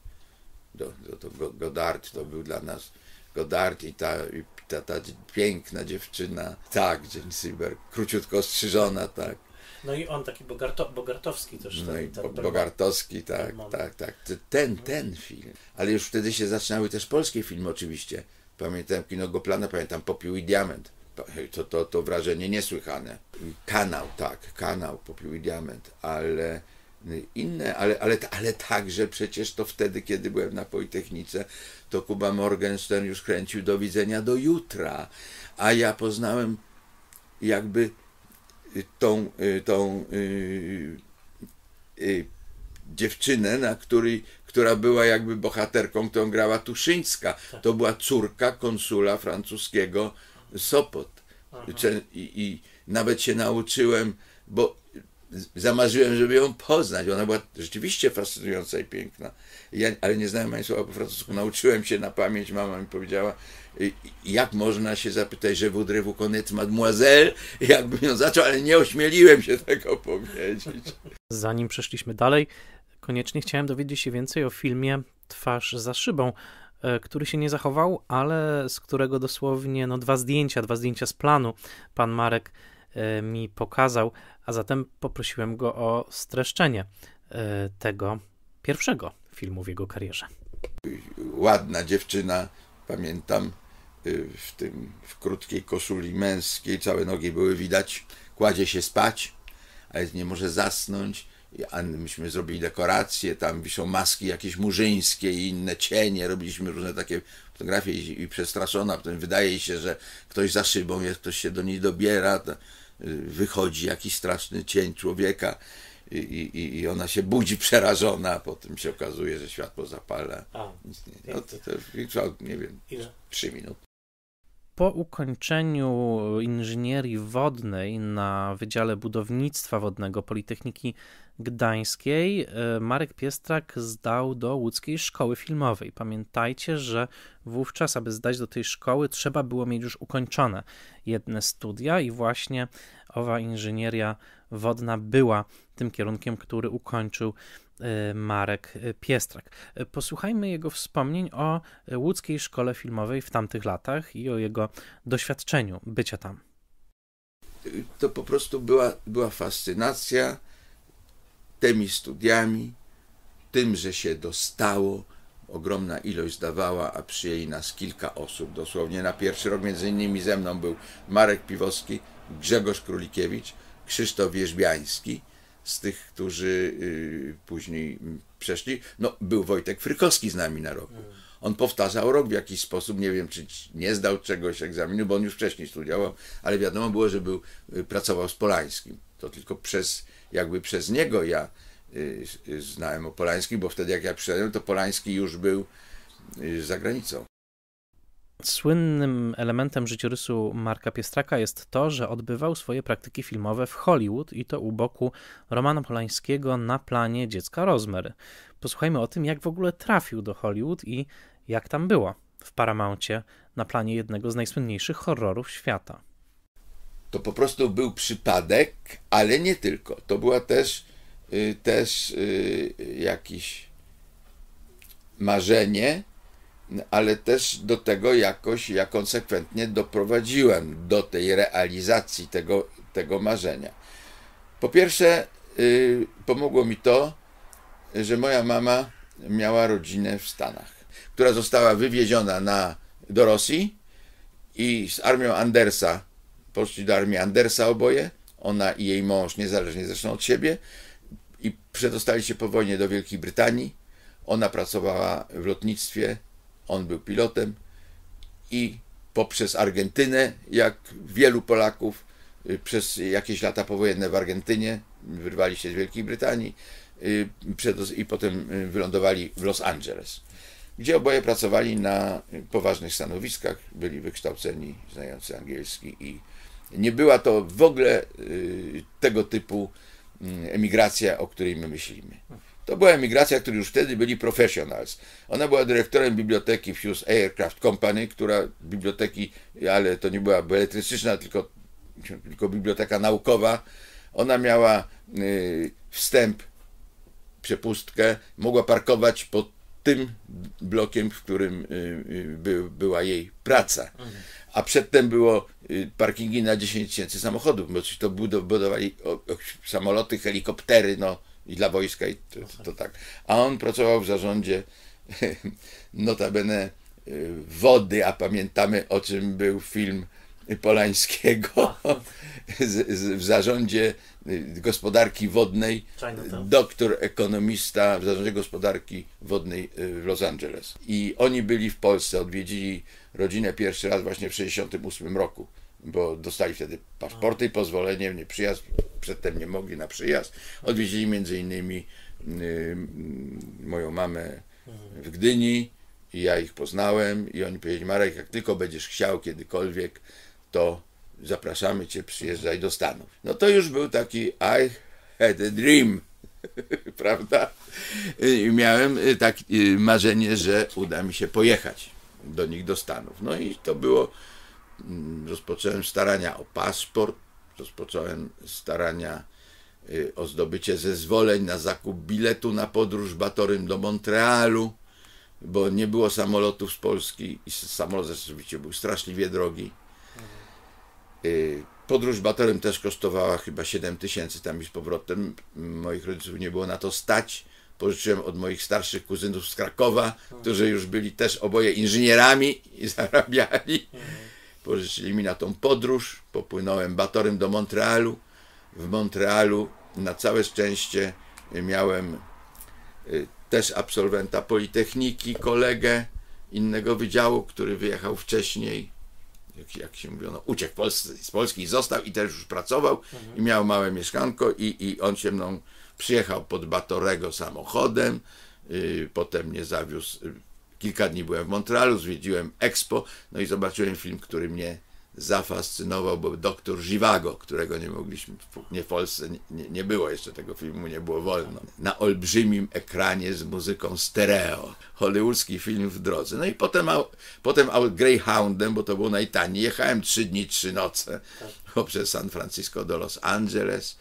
do, do, to Godard to był dla nas Godard i ta, i ta, ta piękna dziewczyna, tak, Jane Silver, króciutko ostrzyżona, tak. No i on taki Bogarto, Bogartowski też. No ten, i ten, Bogartowski, tak, ten tak, tak. Ten, no. ten film. Ale już wtedy się zaczynały też polskie filmy oczywiście. Pamiętam Kino Goplana, pamiętam Popiół i Diament. To, to, to wrażenie niesłychane. Kanał, tak, kanał, Popiół i Diament, ale inne, ale, ale, ale także przecież to wtedy, kiedy byłem na Politechnice, to Kuba Morgenstern już kręcił do widzenia do jutra, a ja poznałem jakby tą, y, tą yy, yy, dziewczynę, na której, która była jakby bohaterką, którą grała Tuszyńska. Tak. To była córka konsula francuskiego Sopot. I, I, nawet się nauczyłem, bo zamarzyłem, żeby ją poznać. Ona była rzeczywiście fascynująca i piękna. Ja, ale nie znałem ani słowa po francusku. Nauczyłem się na pamięć, mama mi powiedziała, y, jak można się zapytać, że voudrez vous mademoiselle? Jakbym ją zaczął, ale nie ośmieliłem się tego powiedzieć. Zanim przeszliśmy dalej, koniecznie chciałem dowiedzieć się więcej o filmie Twarz za szybą, e, który się nie zachował, ale z którego dosłownie no, dwa zdjęcia, dwa zdjęcia z planu pan Marek e, mi pokazał a zatem poprosiłem go o streszczenie e, tego pierwszego filmu w jego karierze. Ładna dziewczyna, pamiętam, e, w tym w krótkiej koszuli męskiej, całe nogi były widać, kładzie się spać, ale nie może zasnąć. myśmy zrobili dekoracje, tam wiszą maski jakieś murzyńskie i inne cienie, robiliśmy różne takie fotografie i, i przestraszona, potem wydaje się, że ktoś za szybą jest, ktoś się do niej dobiera. To, Y, wychodzi jakiś straszny cień człowieka i, i, i ona się budzi (laughs) przerażona, a potem się okazuje, że światło zapala. A, no to też, nie wiem, trzy minuty po ukończeniu inżynierii wodnej na Wydziale Budownictwa Wodnego Politechniki Gdańskiej e, Marek Piestrak zdał do łódzkiej szkoły filmowej. Pamiętajcie, że wówczas, aby zdać do tej szkoły, trzeba było mieć już ukończone jedne studia, i właśnie owa inżynieria wodna była tym kierunkiem, który ukończył e, Marek e, Piestrak. E, posłuchajmy jego wspomnień o łódzkiej szkole filmowej w tamtych latach i o jego doświadczeniu bycia tam. To po prostu była, była fascynacja tymi studiami, tym, że się dostało. Ogromna ilość zdawała, a przyjęli nas kilka osób dosłownie na pierwszy rok. Między innymi ze mną był Marek Piwowski, Grzegorz Królikiewicz, Krzysztof Wierzbiański, z tych, którzy y, później przeszli. No, był Wojtek Frykowski z nami na roku. Mm. On powtarzał rok w jakiś sposób, nie wiem, czy nie zdał czegoś egzaminu, bo on już wcześniej studiował, ale wiadomo było, że był, y, pracował z Polańskim. To tylko przez, jakby przez niego ja y, znałem o Polańskim, bo wtedy jak ja przyszedłem, to Polański już był za granicą. Słynnym elementem życiorysu Marka Piestraka jest to, że odbywał swoje praktyki filmowe w Hollywood i to u boku Romana Polańskiego na planie dziecka Rozmer. Posłuchajmy o tym, jak w ogóle trafił do Hollywood i jak tam było w Paramouncie na planie jednego z najsłynniejszych horrorów świata. To po prostu był przypadek, ale nie tylko. To była też, y, też y, y, jakiś marzenie, ale też do tego jakoś ja konsekwentnie doprowadziłem do tej realizacji tego, tego marzenia. Po pierwsze, yy, pomogło mi to, że moja mama miała rodzinę w Stanach, która została wywieziona na, do Rosji i z armią Andersa poszli do armii Andersa oboje, ona i jej mąż, niezależnie zresztą od siebie, i przedostali się po wojnie do Wielkiej Brytanii. Ona pracowała w lotnictwie, on był pilotem i poprzez Argentynę, jak wielu Polaków y, przez jakieś lata powojenne w Argentynie, wyrwali się z Wielkiej Brytanii y, i potem y, wylądowali w Los Angeles, gdzie oboje pracowali na poważnych stanowiskach, byli wykształceni, znający angielski i nie była to w ogóle tego typu mm, emigracja, o której my myślimy. To była emigracja, którzy już wtedy byli professionals. Ona była dyrektorem biblioteki Fuse Aircraft Company, która biblioteki, ale to nie była elektryczna, tylko, tylko biblioteka naukowa. Ona miała y, wstęp, przepustkę, mogła parkować pod tym blokiem, w którym y, y, by, była jej praca. A przedtem było parkingi na 10 tysięcy samochodów, bo to budowali samoloty, helikoptery, no i dla wojska, i to, to tak. A on pracował w zarządzie, (laughs) notabene y, wody, a pamiętamy o czym był film Polańskiego (laughs) z, z, w zarządzie y, gospodarki wodnej, doktor ekonomista w zarządzie gospodarki wodnej y, w Los Angeles. I oni byli w Polsce, odwiedzili rodzinę pierwszy raz właśnie w 1968 roku bo dostali wtedy paszporty i no. pozwolenie na przyjazd, przedtem nie mogli na przyjazd. Mhm. Odwiedzili między innymi y, moją mamę mhm. w Gdyni i ja ich poznałem i oni powiedzieli Marek, jak tylko będziesz chciał kiedykolwiek, to zapraszamy cię, przyjeżdżaj do Stanów. No to już był taki I had a dream, (laughs) prawda? I miałem y, takie y, marzenie, że uda mi się pojechać do nich, do Stanów. No i to było Mm, rozpocząłem starania o paszport, rozpocząłem starania y, o zdobycie zezwoleń na zakup biletu na podróż batorym do Montrealu, bo nie było samolotów z Polski i samolot rzeczywiście był straszliwie drogi. Y, podróż batorem też kosztowała chyba 7 tysięcy tam i z powrotem. Moich rodziców nie było na to stać. Pożyczyłem od moich starszych kuzynów z Krakowa, którzy już byli też oboje inżynierami i zarabiali. Mhm. Pożyczyli mi na tą podróż, popłynąłem batorem do Montrealu. W Montrealu na całe szczęście miałem y, też absolwenta Politechniki, kolegę innego wydziału, który wyjechał wcześniej, jak, jak się mówiono, uciekł Polsce, z Polski został i też już pracował mhm. i miał małe mieszkanko i, i on się mną przyjechał pod Batorego samochodem, y, potem mnie zawiózł y, Kilka dni byłem w Montrealu, zwiedziłem Expo, no i zobaczyłem film, który mnie zafascynował, bo doktor Żywago, którego nie mogliśmy, nie w Polsce nie, nie, było jeszcze tego filmu, nie było wolno, na olbrzymim ekranie z muzyką stereo. Hollywoodzki film w drodze. No i potem, potem Greyhoundem, bo to było najtaniej, jechałem trzy dni, trzy noce poprzez San Francisco do Los Angeles.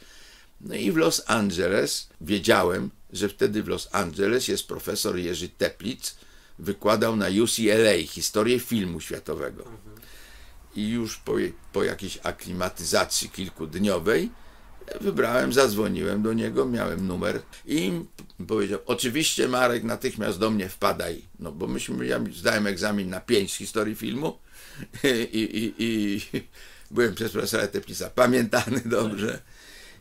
No i w Los Angeles wiedziałem, że wtedy w Los Angeles jest profesor Jerzy Teplitz, wykładał na UCLA historię filmu światowego. I już po, po jakiejś aklimatyzacji kilkudniowej e, wybrałem, zadzwoniłem do niego, miałem numer i powiedział, oczywiście Marek natychmiast do mnie wpadaj, no bo myśmy, ja zdałem egzamin na pięć z historii filmu (laughs) i, i, i (laughs) byłem przez profesora Teplisa pamiętany dobrze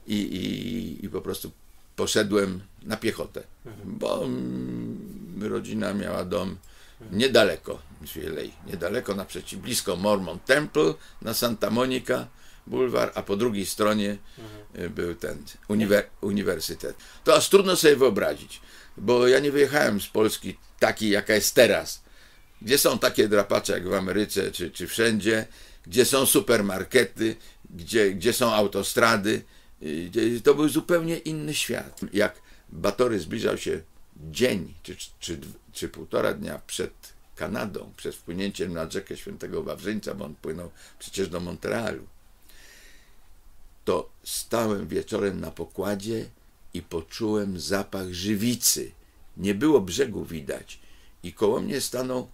i, i, i po prostu poszedłem na piechotę, mhm. bo mm, rodzina miała dom mhm. niedaleko z Wielej, niedaleko naprzeciw, blisko Mormon Temple na Santa Monica bulwar, a po drugiej stronie mhm. y, był ten uniwer uniwersytet. To aż trudno sobie wyobrazić, bo ja nie wyjechałem z Polski takiej, jaka jest teraz. Gdzie są takie drapacze jak w Ameryce czy, czy wszędzie, gdzie są supermarkety, gdzie, gdzie są autostrady. Y, to był zupełnie inny świat. Jak Batory zbliżał się dzień czy, czy, czy półtora dnia przed Kanadą, przed wpłynięciem na rzekę Świętego Wawrzyńca, bo on płynął przecież do Montrealu, to stałem wieczorem na pokładzie i poczułem zapach żywicy. Nie było brzegu widać i koło mnie stanął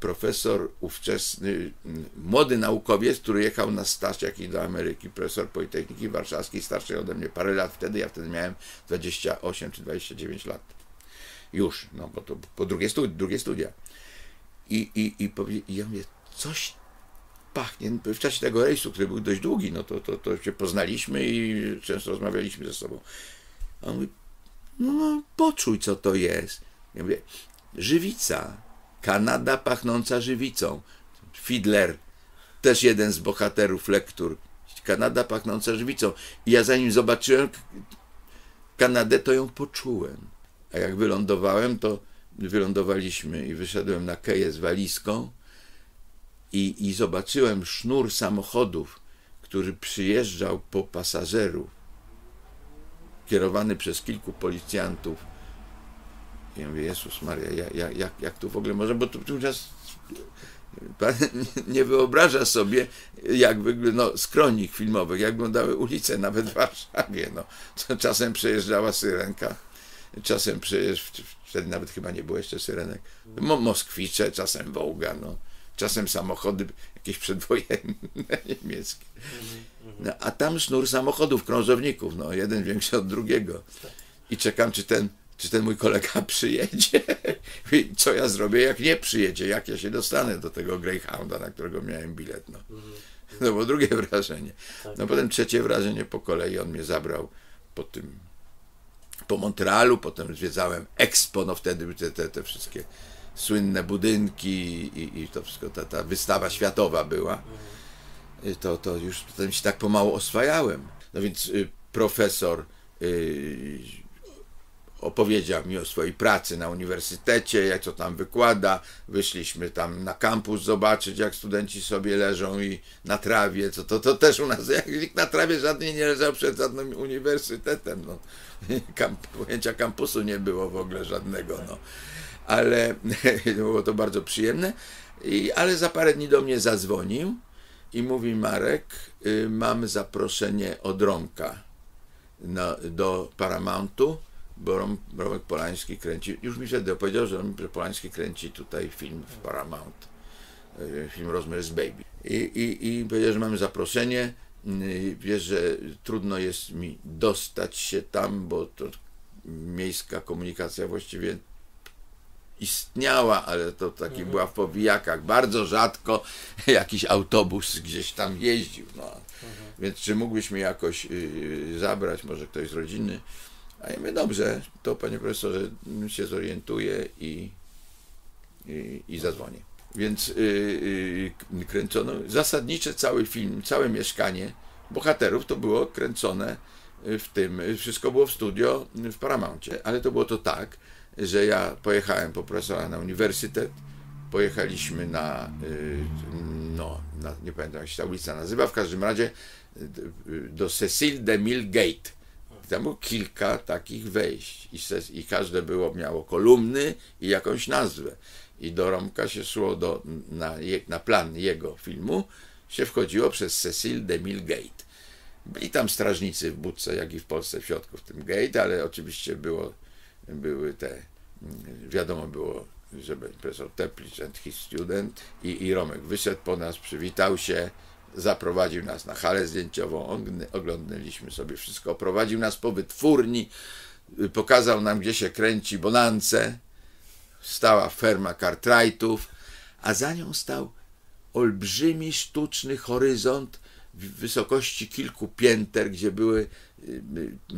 profesor ówczesny, młody naukowiec, który jechał na staż jakiś do Ameryki, profesor Politechniki Warszawskiej, starszy ode mnie parę lat wtedy, ja wtedy miałem 28 czy 29 lat. Już, no bo to po drugie, studi drugie studia. I, i, i, i ja mówię, coś pachnie. W czasie tego rejsu, który był dość długi, no to, to, to się poznaliśmy i często rozmawialiśmy ze sobą. A on mówi, no, no poczuj, co to jest. Ja mówię, żywica. Kanada pachnąca żywicą. Fidler też jeden z bohaterów lektur. Kanada pachnąca żywicą. I ja zanim zobaczyłem Kanadę, to ją poczułem. A jak wylądowałem, to wylądowaliśmy i wyszedłem na keję z walizką i, i zobaczyłem sznur samochodów, który przyjeżdżał po pasażerów, kierowany przez kilku policjantów ja mówię, Jezus Maria, jak, jak, jak, jak tu w ogóle może, bo tu, tu czas Pan (laughs) nie wyobraża sobie, jak wygląda, no, z kronik jak wyglądały ulice nawet w Warszawie. No. Czasem przejeżdżała syrenka, czasem przejeżdż, wtedy nawet chyba nie było jeszcze syrenek, Mo Moskwicze, czasem Wołga, no. czasem samochody jakieś przedwojenne (laughs) niemieckie. Mhm, no, a tam sznur samochodów, krążowników, no, jeden większy od drugiego. Tak. I czekam, czy ten czy ten mój kolega (laughs) przyjedzie? Co ja zrobię, jak nie przyjedzie? Jak ja się dostanę do tego Greyhounda, na którego miałem bilet? No, mhm. (laughs) no bo drugie (laughs) wrażenie. Tak. No potem trzecie wrażenie po kolei. On mnie zabrał po tym, po Montrealu, potem zwiedzałem Expo, no wtedy te, te, te wszystkie słynne budynki i, i to wszystko, ta, ta wystawa światowa była. Mhm. To, to już potem się tak pomału oswajałem. No więc y, profesor y, opowiedział mi o swojej pracy na uniwersytecie, jak co tam wykłada. Wyszliśmy tam na kampus zobaczyć, jak studenci sobie leżą i na trawie. Co to, to też u nas, jak nikt na trawie żadnej nie leżał przed żadnym uniwersytetem. No. (laughs) Kamp, pojęcia kampusu nie było w ogóle żadnego. No. Ale (laughs) było to bardzo przyjemne. I, ale za parę dni do mnie zadzwonił i mówi Marek, y, mam zaproszenie od Romka na, no, do Paramountu bo Rom, Romek Polański kręci, już mi wtedy opowiedział, że Romek Polański kręci tutaj film w Paramount, e, film Rozmiar z Baby. I, i, I powiedział, że mamy zaproszenie, mm, wiesz, że trudno jest mi dostać się tam, bo to miejska komunikacja właściwie istniała, ale to taki mhm. była w powijakach. Bardzo rzadko (laughs) jakiś autobus gdzieś tam jeździł. No. Mhm. Więc czy mógłbyś mnie jakoś y, zabrać, może ktoś z rodziny? A ja mówię, dobrze, to panie profesorze się zorientuje i, i, i zadzwonię. Więc yy, yy, kręcono zasadnicze cały film, całe mieszkanie bohaterów to było kręcone w tym, wszystko było w studio w Paramountie, ale to było to tak, że ja pojechałem po profesora na uniwersytet, pojechaliśmy na, y, no, na, nie pamiętam jak się ta ulica nazywa, w każdym razie y, do Cecil de Mill Gate tam kilka takich wejść i, i każde było, miało kolumny i jakąś nazwę. I do Romka się szło do, na, na plan jego filmu, się wchodziło przez Cecil DeMille Gate. Byli tam strażnicy w budce, jak i w Polsce w środku w tym gate, ale oczywiście było, były te, mm, wiadomo było, że profesor Teplic and his student i, i Romek wyszedł po nas, przywitał się, zaprowadził nas na halę zdjęciową, oglądaliśmy sobie wszystko, prowadził nas po wytwórni, pokazał nam, gdzie się kręci Bonance, stała ferma Cartwrightów, a za nią stał olbrzymi sztuczny horyzont w wysokości kilku pięter, gdzie były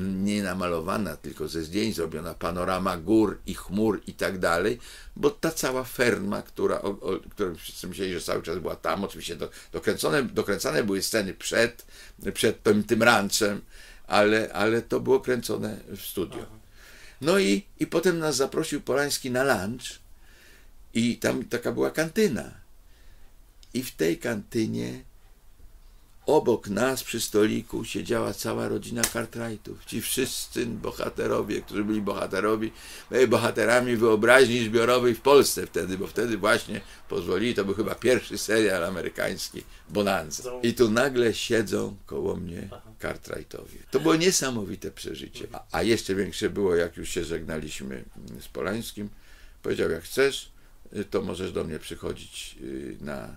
nie namalowana, tylko ze zdjęć zrobiona, panorama gór i chmur i tak dalej, bo ta cała ferma, która, o, o którą wszyscy myśleli, że cały czas była tam, oczywiście do, dokręcone, dokręcane były sceny przed, przed tym, tym ranczem, ale, ale to było kręcone w studio. No i, i potem nas zaprosił Polański na lunch i tam taka była kantyna. I w tej kantynie obok nas przy stoliku siedziała cała rodzina Cartwrightów. Ci wszyscy bohaterowie, którzy byli bohaterowi, bohaterami wyobraźni zbiorowej w Polsce wtedy, bo wtedy właśnie pozwolili, to był chyba pierwszy serial amerykański, Bonanza. I tu nagle siedzą koło mnie Cartwrightowie. To było niesamowite przeżycie. A, a jeszcze większe było, jak już się żegnaliśmy z Polańskim. Powiedział, jak chcesz, to możesz do mnie przychodzić y, na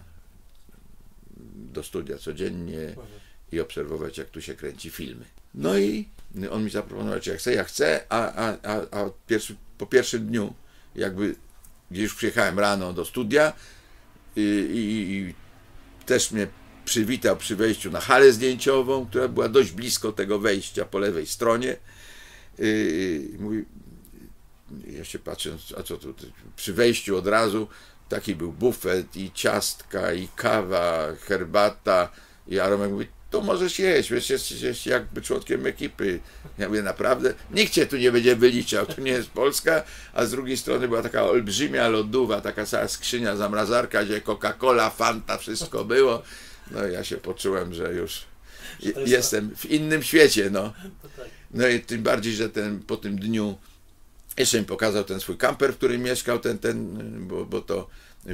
do studia codziennie i obserwować, jak tu się kręci filmy. No i on mi zaproponował, czy ja chcę, ja chcę, a, a, a, a pierwszy, po pierwszym dniu, jakby gdzieś przyjechałem rano do studia i, i, i też mnie przywitał przy wejściu na halę zdjęciową, która była dość blisko tego wejścia po lewej stronie. Y, y, mówi, ja się patrzę, a co tu, przy wejściu od razu taki był bufet i ciastka, i kawa, herbata. I Aromek mówi, tu możesz jeść, wiesz, jesteś, jesteś jakby członkiem ekipy. Ja mówię, naprawdę? Nikt cię tu nie będzie wyliczał, tu nie jest Polska. A z drugiej strony była taka olbrzymia lodówa, taka cała skrzynia, zamrazarka, gdzie Coca-Cola, Fanta, wszystko było. No ja się poczułem, że już jestem w innym świecie, no. (laughs) No, tak. no i tym bardziej, że ten, po tym dniu jeszcze mi pokazał ten swój kamper, w którym mieszkał, ten, ten, bo, bo to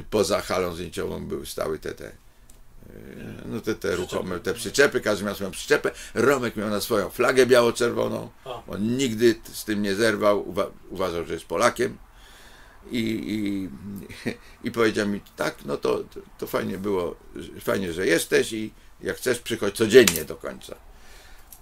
poza halą zdjęciową były stały te, te, e, no te, te przyczepy. ruchome, te przyczepy, każdy miał swoją przyczepę. Romek miał na swoją flagę biało-czerwoną. On nigdy z tym nie zerwał, uwa uważał, że jest Polakiem. I, i, I powiedział mi, tak, no to, to fajnie było, fajnie, że jesteś i jak chcesz, przychodź codziennie do końca.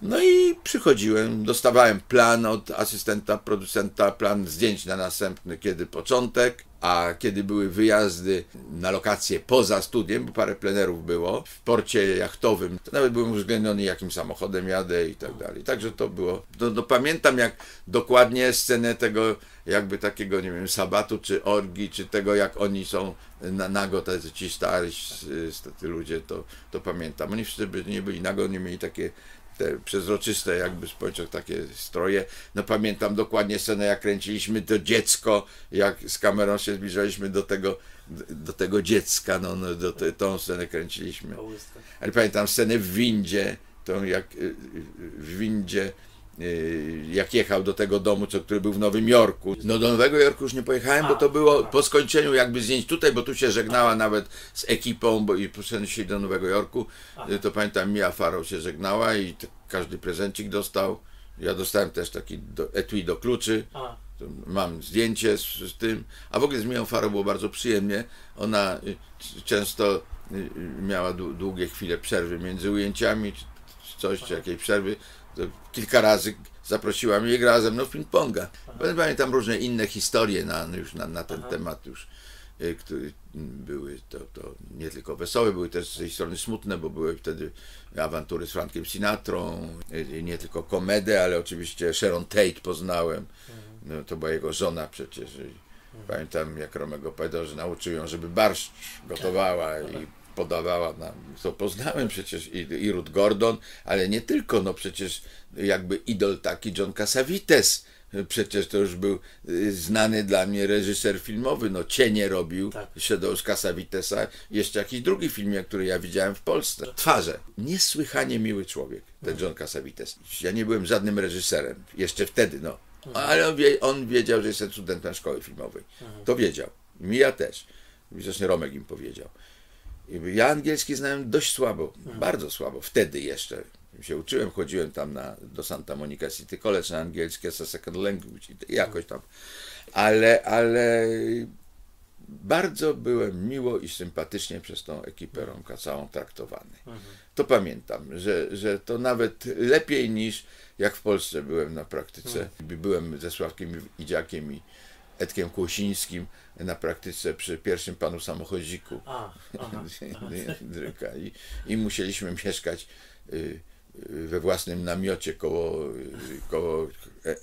No i przychodziłem, dostawałem plan od asystenta, producenta, plan zdjęć na następny, kiedy początek, a kiedy były wyjazdy na lokacje poza studiem, bo parę plenerów było, w porcie jachtowym, to nawet byłem uwzględniony, jakim samochodem jadę i tak dalej. Także to było. No, no pamiętam jak dokładnie scenę tego, jakby takiego, nie wiem, sabatu czy orgi, czy tego, jak oni są na nago, te, ci starsi ludzie, to, to pamiętam. Oni wszyscy nie byli nago, nie mieli takie te przezroczyste jakby spończok, takie stroje. No pamiętam dokładnie scenę, jak kręciliśmy to dziecko, jak z kamerą się zbliżaliśmy do tego, do tego dziecka, no, no do te, tą scenę kręciliśmy. Ale pamiętam scenę w windzie, tą jak y, y, w windzie Y, jak jechał do tego domu, co, który był w Nowym Jorku. No do Nowego Jorku już nie pojechałem, bo to było po skończeniu jakby zdjęć tutaj, bo tu się żegnała nawet z ekipą, bo i się do Nowego Jorku, y, to pamiętam Mia Farrow się żegnała i każdy prezencik dostał. Ja dostałem też taki do, etui do kluczy. Mam zdjęcie z, z, tym, a w ogóle z Mia Farą było bardzo przyjemnie. Ona y, często miała długie chwile przerwy między ujęciami, coś, czy jakiej przerwy, kilka razy zaprosiła mnie i grała ze mną w ping-ponga. Pamiętam różne inne historie na, już na, na ten Aha. temat już, y, które były to, to nie tylko wesołe, były też z tej strony smutne, bo były wtedy awantury z Frankiem Sinatrą, y, nie tylko komedę, ale oczywiście Sharon Tate poznałem. Mhm. No, to była jego żona przecież. Mhm. Pamiętam, jak Romego powiedział, że nauczył ją, żeby barszcz gotowała tak. i podawała nam, to poznałem przecież i, i Ruth Gordon, ale nie tylko, no przecież jakby idol taki John Cassavetes, przecież to już był y, znany dla mnie reżyser filmowy, no Cienie robił, tak. Shadows Casavitesa, jeszcze jakiś drugi film, który ja widziałem w Polsce. Twarze. Niesłychanie miły człowiek, ten John Casavites. Ja nie byłem żadnym reżyserem, jeszcze wtedy, no. Mhm. Ale on, wie, on wiedział, że jestem studentem szkoły filmowej. Mhm. To wiedział. Mi ja też. Widocznie Romek im powiedział. Ja angielski znałem dość słabo, bardzo słabo, wtedy jeszcze. Się uczyłem, chodziłem tam na, do Santa Monica City College na angielski, as a second language, jakoś tam. Ale, ale bardzo byłem miło i sympatycznie przez tą ekipę Romka całą traktowany. To pamiętam, że, że to nawet lepiej niż jak w Polsce byłem na praktyce. Mhm. Byłem ze Sławkiem Idziakiem i Edkiem Kłosińskim na praktyce przy pierwszym panu samochodziku. A, (laughs) I, I musieliśmy mieszkać y, y, we własnym namiocie koło, y, koło e,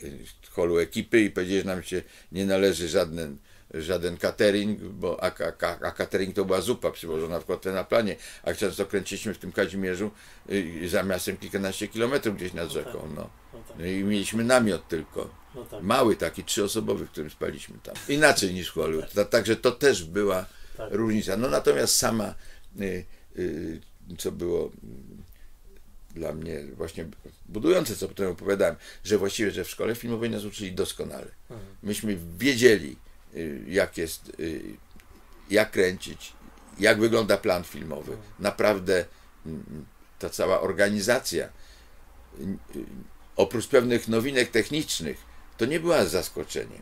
holu ekipy i powiedzieli, że nam się nie należy żaden, żaden catering, bo a, a, a catering to była zupa przywożona w kotle na planie, a często kręciliśmy w tym Kazimierzu za miastem kilkanaście kilometrów gdzieś nad no rzeką. Tak. No. Tak. No, tak. i mieliśmy namiot tylko. No, tak. Mały taki, trzyosobowy, w którym spaliśmy tam. Inaczej niż w Hollywood. Tak. Także to też była tak. różnica. No natomiast sama, y, y, co było mm, dla mnie właśnie budujące, co potem opowiadałem, że właściwie, że w szkole filmowej nas uczyli doskonale. Mhm. Myśmy wiedzieli, y, jak jest, y, jak kręcić, jak wygląda plan filmowy. Mhm. Naprawdę mm, ta cała organizacja y, y, oprócz pewnych nowinek technicznych, to nie była zaskoczeniem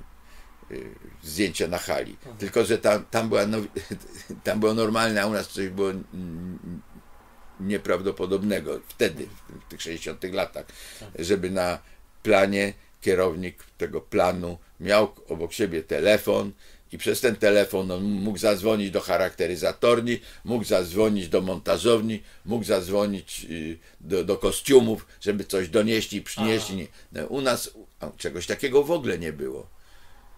y, zdjęcia na hali, tak. tylko że tam, tam, była nowi- (laughs) tam było normalne, a u nas coś było nieprawdopodobnego wtedy, w tych 60 -tych latach, tak. żeby na planie kierownik tego planu miał obok siebie telefon, i przez ten telefon on no, mógł zadzwonić do charakteryzatorni, mógł zadzwonić do montażowni, mógł zadzwonić y, do, do kostiumów, żeby coś donieśli, przynieśli. No, u nas czegoś takiego w ogóle nie było.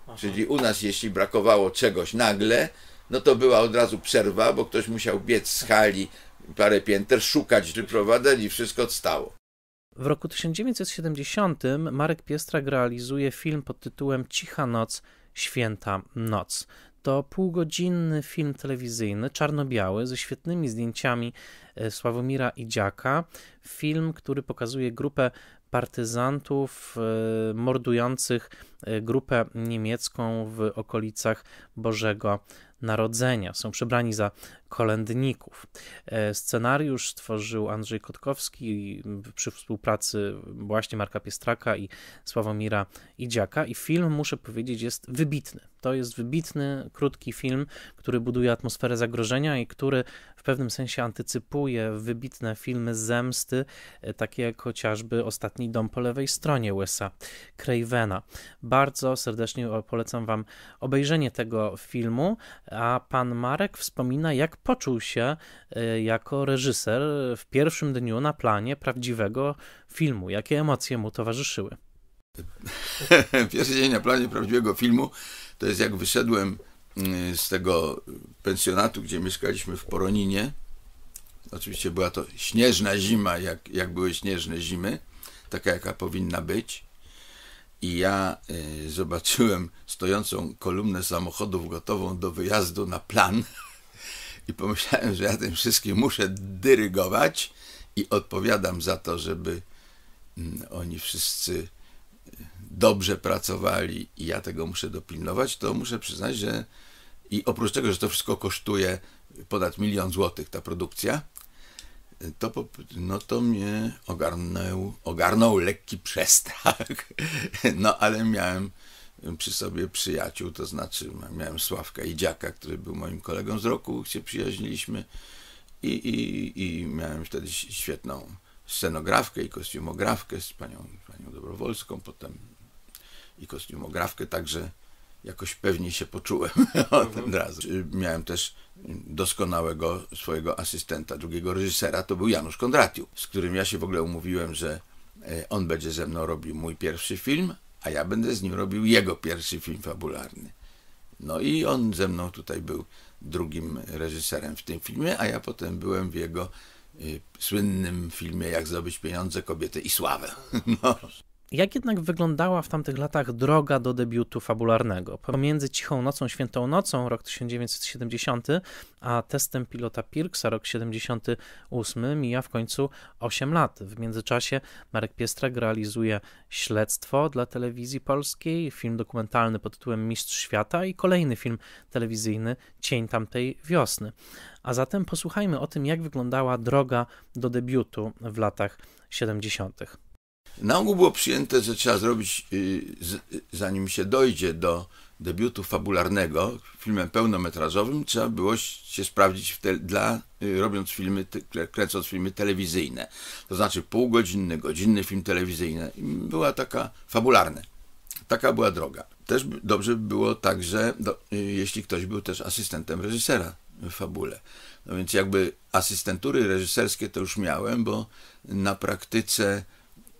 Aha. Czyli u nas, jeśli brakowało czegoś nagle, no to była od razu przerwa, bo ktoś musiał biec z hali parę pięter, szukać wyprowadzeń i wszystko stało. W roku 1970 Marek Piestrak realizuje film pod tytułem Cicha Noc – Święta Noc. To półgodzinny film telewizyjny, czarno-biały, ze świetnymi zdjęciami e, Sławomira Idziaka. Film, który pokazuje grupę partyzantów e, mordujących e, grupę niemiecką w okolicach Bożego Narodzenia. Są przebrani za kolędników. E, scenariusz tworzył Andrzej Kotkowski przy współpracy właśnie Marka Piestraka i Sławomira Idziaka i film, muszę powiedzieć, jest wybitny. To jest wybitny, krótki film, który buduje atmosferę zagrożenia i który w pewnym sensie antycypuje wybitne filmy zemsty, e, takie jak chociażby Ostatni dom po lewej stronie USA, Cravena. Bardzo serdecznie polecam Wam obejrzenie tego filmu a pan Marek wspomina, jak poczuł się e, jako reżyser w pierwszym dniu na planie prawdziwego filmu, jakie emocje mu towarzyszyły. (laughs) Pierwszy dzień na planie prawdziwego filmu to jest jak wyszedłem mm, z tego pensjonatu, gdzie mieszkaliśmy w Poroninie. Oczywiście była to śnieżna zima, jak, jak były śnieżne zimy, taka jaka powinna być i ja y, zobaczyłem stojącą kolumnę samochodów gotową do wyjazdu na plan i pomyślałem, że ja tym wszystkim muszę dyrygować i odpowiadam za to, żeby mm, oni wszyscy y, dobrze pracowali i ja tego muszę dopilnować, to muszę przyznać, że i oprócz tego, że to wszystko kosztuje ponad milion złotych ta produkcja, to, no to mnie ogarnął, ogarnął lekki przestrach. (laughs) No ale miałem przy sobie przyjaciół, to znaczy miałem Sławka Idziaka, który był moim kolegą z roku, się przyjaźniliśmy i, i, i miałem wtedy świetną scenografkę i kostiumografkę z panią, panią Dobrowolską, potem i kostiumografkę także jakoś pewniej się poczułem mhm. (laughs) od razu. Miałem też doskonałego swojego asystenta, drugiego reżysera, to był Janusz Kondratiu, z którym ja się w ogóle umówiłem, że e, on będzie ze mną robił mój pierwszy film, a ja będę z nim robił jego pierwszy film fabularny. No i on ze mną tutaj był drugim reżyserem w tym filmie, a ja potem byłem w jego y, słynnym filmie Jak zdobyć pieniądze, kobietę i sławę. (laughs) No. Jak jednak wyglądała w tamtych latach droga do debiutu fabularnego? Pomiędzy Cichą Nocą, Świętą Nocą, rok 1970, a testem pilota Pirksa, rok 78, mija w końcu 8 lat. W międzyczasie Marek Piestrek realizuje śledztwo dla telewizji polskiej, film dokumentalny pod tytułem Mistrz Świata i kolejny film telewizyjny Cień tamtej wiosny. A zatem posłuchajmy o tym, jak wyglądała droga do debiutu w latach 70. Na ogół było przyjęte, że trzeba zrobić, y, zanim się dojdzie do debiutu fabularnego, filmem pełnometrażowym, trzeba było się sprawdzić dla, y, robiąc filmy, kręcąc filmy telewizyjne. To znaczy półgodzinny, godzinny film telewizyjny. Była taka fabularna. Taka była droga. Też dobrze było także, do, y, jeśli ktoś był też asystentem reżysera w fabule. No więc jakby asystentury reżyserskie to już miałem, bo na praktyce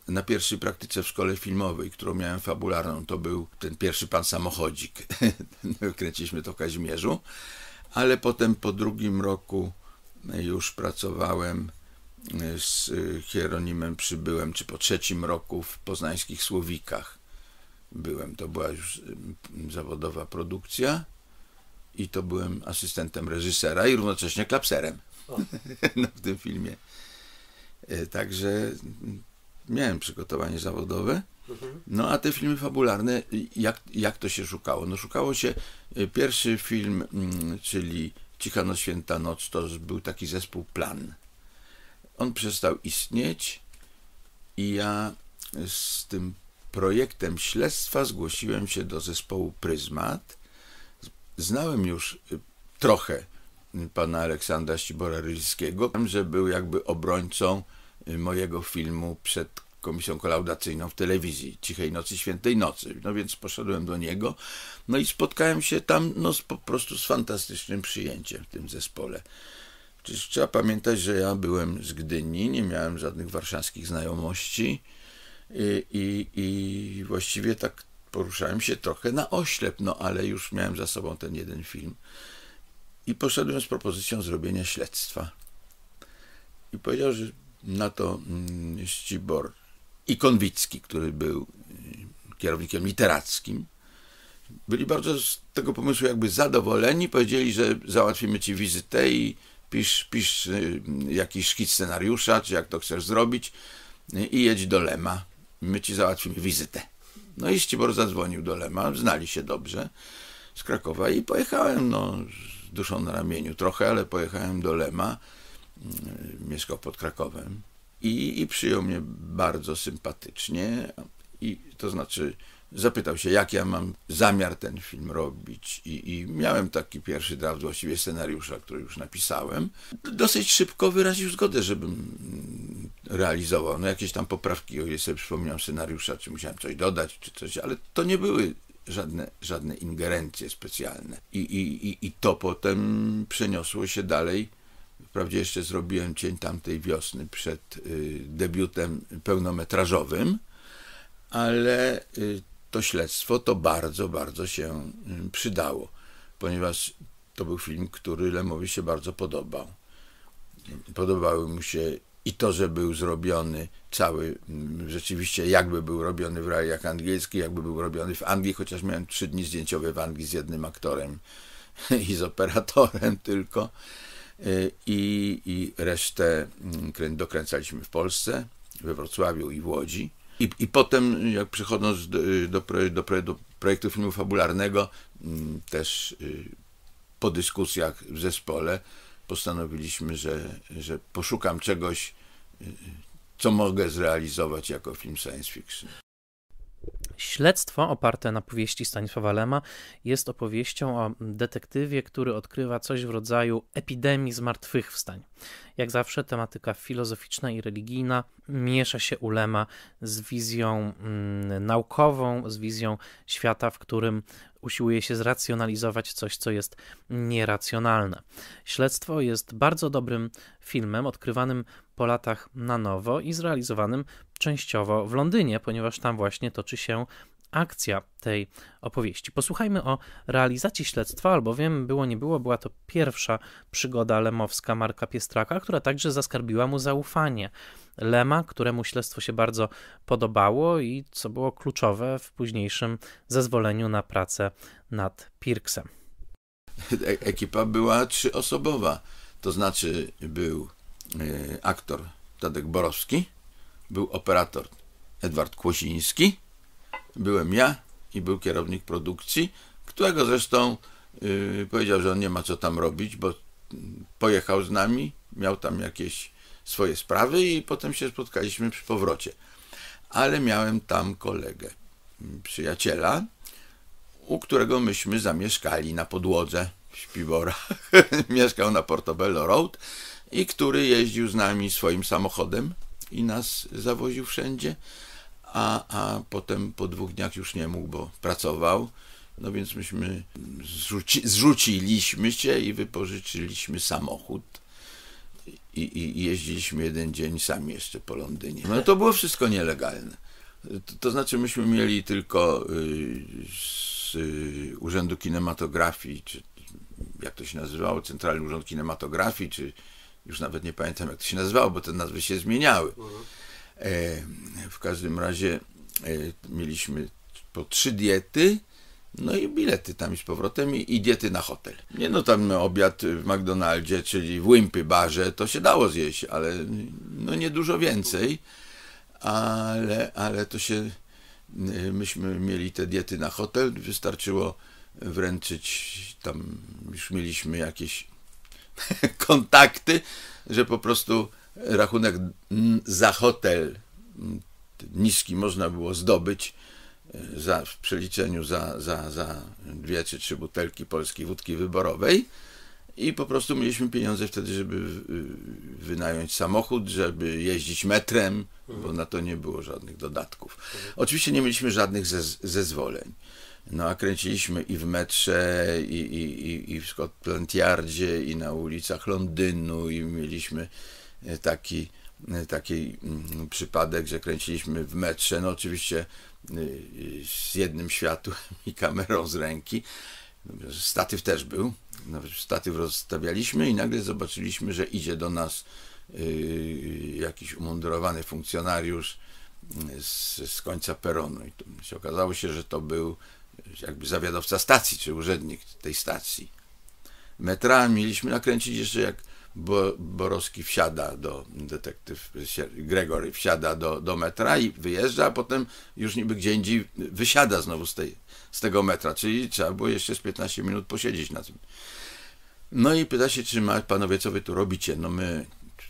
na pierwszej praktyce w szkole filmowej, którą miałem fabularną, to był ten pierwszy pan samochodzik. (laughs) Kręciliśmy to w Kazimierzu, ale potem po drugim roku już pracowałem e, z Hieronimem Przybyłem, czy po trzecim roku w poznańskich Słowikach byłem. To była już mm, zawodowa produkcja i to byłem asystentem reżysera i równocześnie klapserem no, (laughs) w tym filmie. E, także mm, miałem przygotowanie zawodowe. Mhm. No a te filmy fabularne, jak, jak to się szukało? No szukało się y, pierwszy film, mm, czyli Cicha Noc, Święta Noc, to był taki zespół Plan. On przestał istnieć i ja z tym projektem śledztwa zgłosiłem się do zespołu Pryzmat. Znałem już y, trochę pana Aleksandra Ścibora Rylskiego, że był jakby obrońcą mojego filmu przed komisją kolaudacyjną w telewizji Cichej Nocy, Świętej Nocy. No więc poszedłem do niego, no i spotkałem się tam no, po prostu z fantastycznym przyjęciem w tym zespole. Przecież trzeba pamiętać, że ja byłem z Gdyni, nie miałem żadnych warszawskich znajomości i, i, i właściwie tak poruszałem się trochę na oślep, no ale już miałem za sobą ten jeden film i poszedłem z propozycją zrobienia śledztwa. I powiedział, że na to mm, Ścibor i Konwicki, który był mm, kierownikiem literackim, byli bardzo z tego pomysłu jakby zadowoleni. Powiedzieli, że załatwimy ci wizytę i pisz, pisz mm, jakiś szkic scenariusza, czy jak to chcesz zrobić i jedź do Lema. My ci załatwimy wizytę. No i Ścibor zadzwonił do Lema, znali się dobrze z Krakowa i pojechałem, no, z duszą na ramieniu trochę, ale pojechałem do Lema Y, mieszkał pod Krakowem i, i przyjął mnie bardzo sympatycznie. I to znaczy, zapytał się, jak ja mam zamiar ten film robić, i, i miałem taki pierwszy draft właściwie scenariusza, który już napisałem. Dosyć szybko wyraził zgodę, żebym realizował. No jakieś tam poprawki, o ile sobie przypomniałem scenariusza, czy musiałem coś dodać, czy coś, ale to nie były żadne, żadne ingerencje specjalne. i, i, I to potem przeniosło się dalej Wprawdzie jeszcze zrobiłem cień tamtej wiosny przed y, debiutem pełnometrażowym, ale y, to śledztwo to bardzo, bardzo się y, przydało, ponieważ to był film, który Lemowi się bardzo podobał. Podobały mu się i to, że był zrobiony cały, mm, rzeczywiście jakby był robiony w rajach angielskich, jakby był robiony w Anglii, chociaż miałem trzy dni zdjęciowe w Anglii z jednym aktorem (laughs) i z operatorem tylko. Y, i, i resztę mm, dokręcaliśmy w Polsce, we Wrocławiu i w Łodzi. I, i potem, jak przychodząc do, y, do, do, do projektu filmu fabularnego, mm, też y, po dyskusjach w zespole postanowiliśmy, że, że poszukam czegoś, co mogę zrealizować jako film science fiction. Śledztwo oparte na powieści Stanisława Lema jest opowieścią o detektywie, który odkrywa coś w rodzaju epidemii zmartwychwstań. Jak zawsze tematyka filozoficzna i religijna miesza się u Lema z wizją mm, naukową, z wizją świata, w którym usiłuje się zracjonalizować coś, co jest nieracjonalne. Śledztwo jest bardzo dobrym filmem, odkrywanym po latach na nowo i zrealizowanym częściowo w Londynie, ponieważ tam właśnie toczy się akcja tej opowieści. Posłuchajmy o realizacji śledztwa, albowiem było nie było, była to pierwsza przygoda lemowska Marka Piestraka, która także zaskarbiła mu zaufanie. Lema, któremu śledztwo się bardzo podobało i co było kluczowe w późniejszym zezwoleniu na pracę nad Pirksem. (laughs) Ekipa była trzyosobowa, to znaczy był e, aktor Tadek Borowski, był operator Edward Kłosiński, byłem ja i był kierownik produkcji, którego zresztą yy, powiedział, że on nie ma co tam robić, bo pojechał z nami, miał tam jakieś swoje sprawy i potem się spotkaliśmy przy powrocie. Ale miałem tam kolegę, mm, przyjaciela, u którego myśmy zamieszkali na podłodze w śpiworach. (laughs) Mieszkał na Portobello Road i który jeździł z nami swoim samochodem, i nas zawoził wszędzie, a, a potem po dwóch dniach już nie mógł, bo pracował. No więc myśmy zrzuci, zrzuciliśmy się i wypożyczyliśmy samochód. I, i, jeździliśmy jeden dzień sami jeszcze po Londynie. No to było wszystko nielegalne. To, to znaczy, myśmy mieli tylko y, z y, Urzędu Kinematografii, czy jak to się nazywało, Centralny Urząd Kinematografii, czy już nawet nie pamiętam, jak to się nazywało, bo te nazwy się zmieniały. Mhm. E, w każdym razie e, mieliśmy po trzy diety, no i bilety tam i z powrotem i, i diety na hotel. Nie no, tam obiad w McDonaldzie, czyli w Wimpy barze, to się dało zjeść, ale no nie dużo więcej. Ale, ale to się, e, myśmy mieli te diety na hotel, wystarczyło wręczyć tam, już mieliśmy jakieś (laughs) kontakty, że po prostu rachunek za hotel niski można było zdobyć e, za, w przeliczeniu za, za, za dwie czy trzy butelki polskiej wódki wyborowej i po prostu mieliśmy pieniądze wtedy, żeby wynająć samochód, żeby jeździć metrem, bo mhm. na to nie było żadnych dodatków. Mhm. Oczywiście nie mieliśmy żadnych zez zezwoleń. No a kręciliśmy i w metrze, i, i, i, i w Scotland Yardzie, i na ulicach Londynu, i mieliśmy e, taki, e, taki mm, przypadek, że kręciliśmy w metrze, no oczywiście e, z jednym światłem (laughs) i kamerą z ręki. Statyw też był. No, statyw rozstawialiśmy i nagle zobaczyliśmy, że idzie do nas jakiś umundurowany funkcjonariusz mm, z, z końca peronu. I się okazało się, że to był jakby zawiadowca stacji, czy urzędnik tej stacji. Metra mieliśmy nakręcić jeszcze jak Borowski wsiada do, detektyw Gregory wsiada do, do metra i wyjeżdża, a potem już niby gdzie indziej wysiada znowu z, tej, z tego metra, czyli trzeba było jeszcze z 15 minut posiedzieć na tym. No i pyta się, czy ma, panowie, co wy tu robicie? No my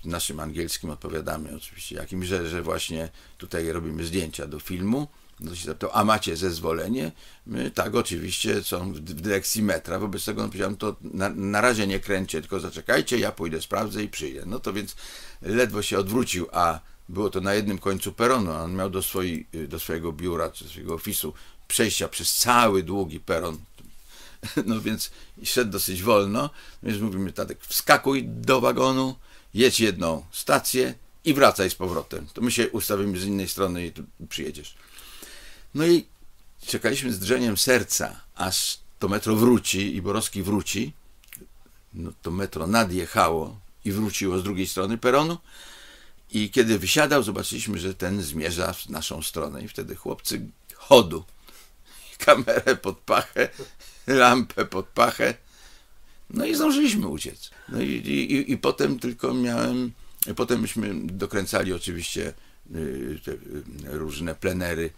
naszym angielskim odpowiadamy oczywiście jakimś, że, że właśnie tutaj robimy zdjęcia do filmu, Ktoś no zapytał, a macie zezwolenie? My tak, oczywiście, są w dyrekcji metra, wobec tego powiedziałem, to na, na razie nie kręcie, tylko zaczekajcie, ja pójdę, sprawdzę i przyjdę. No to więc ledwo się odwrócił, a było to na jednym końcu peronu, a on miał do, swoi, do swojego biura, czy do swojego ofisu przejścia przez cały długi peron. (laughs) No więc szedł dosyć wolno, więc mówimy, Tadek, wskakuj do wagonu, jedź jedną stację i wracaj z powrotem. To my się ustawimy z innej strony i tu przyjedziesz. No i czekaliśmy z drżeniem serca, aż to metro wróci i Borowski wróci. No to metro nadjechało i wróciło z drugiej strony peronu. I kiedy wysiadał, zobaczyliśmy, że ten zmierza w naszą stronę. I wtedy chłopcy chodu, (laughs) kamerę pod pachę, lampę pod pachę. No i zdążyliśmy uciec. No i, i, i potem tylko miałem, potem myśmy dokręcali oczywiście y, te y, różne plenery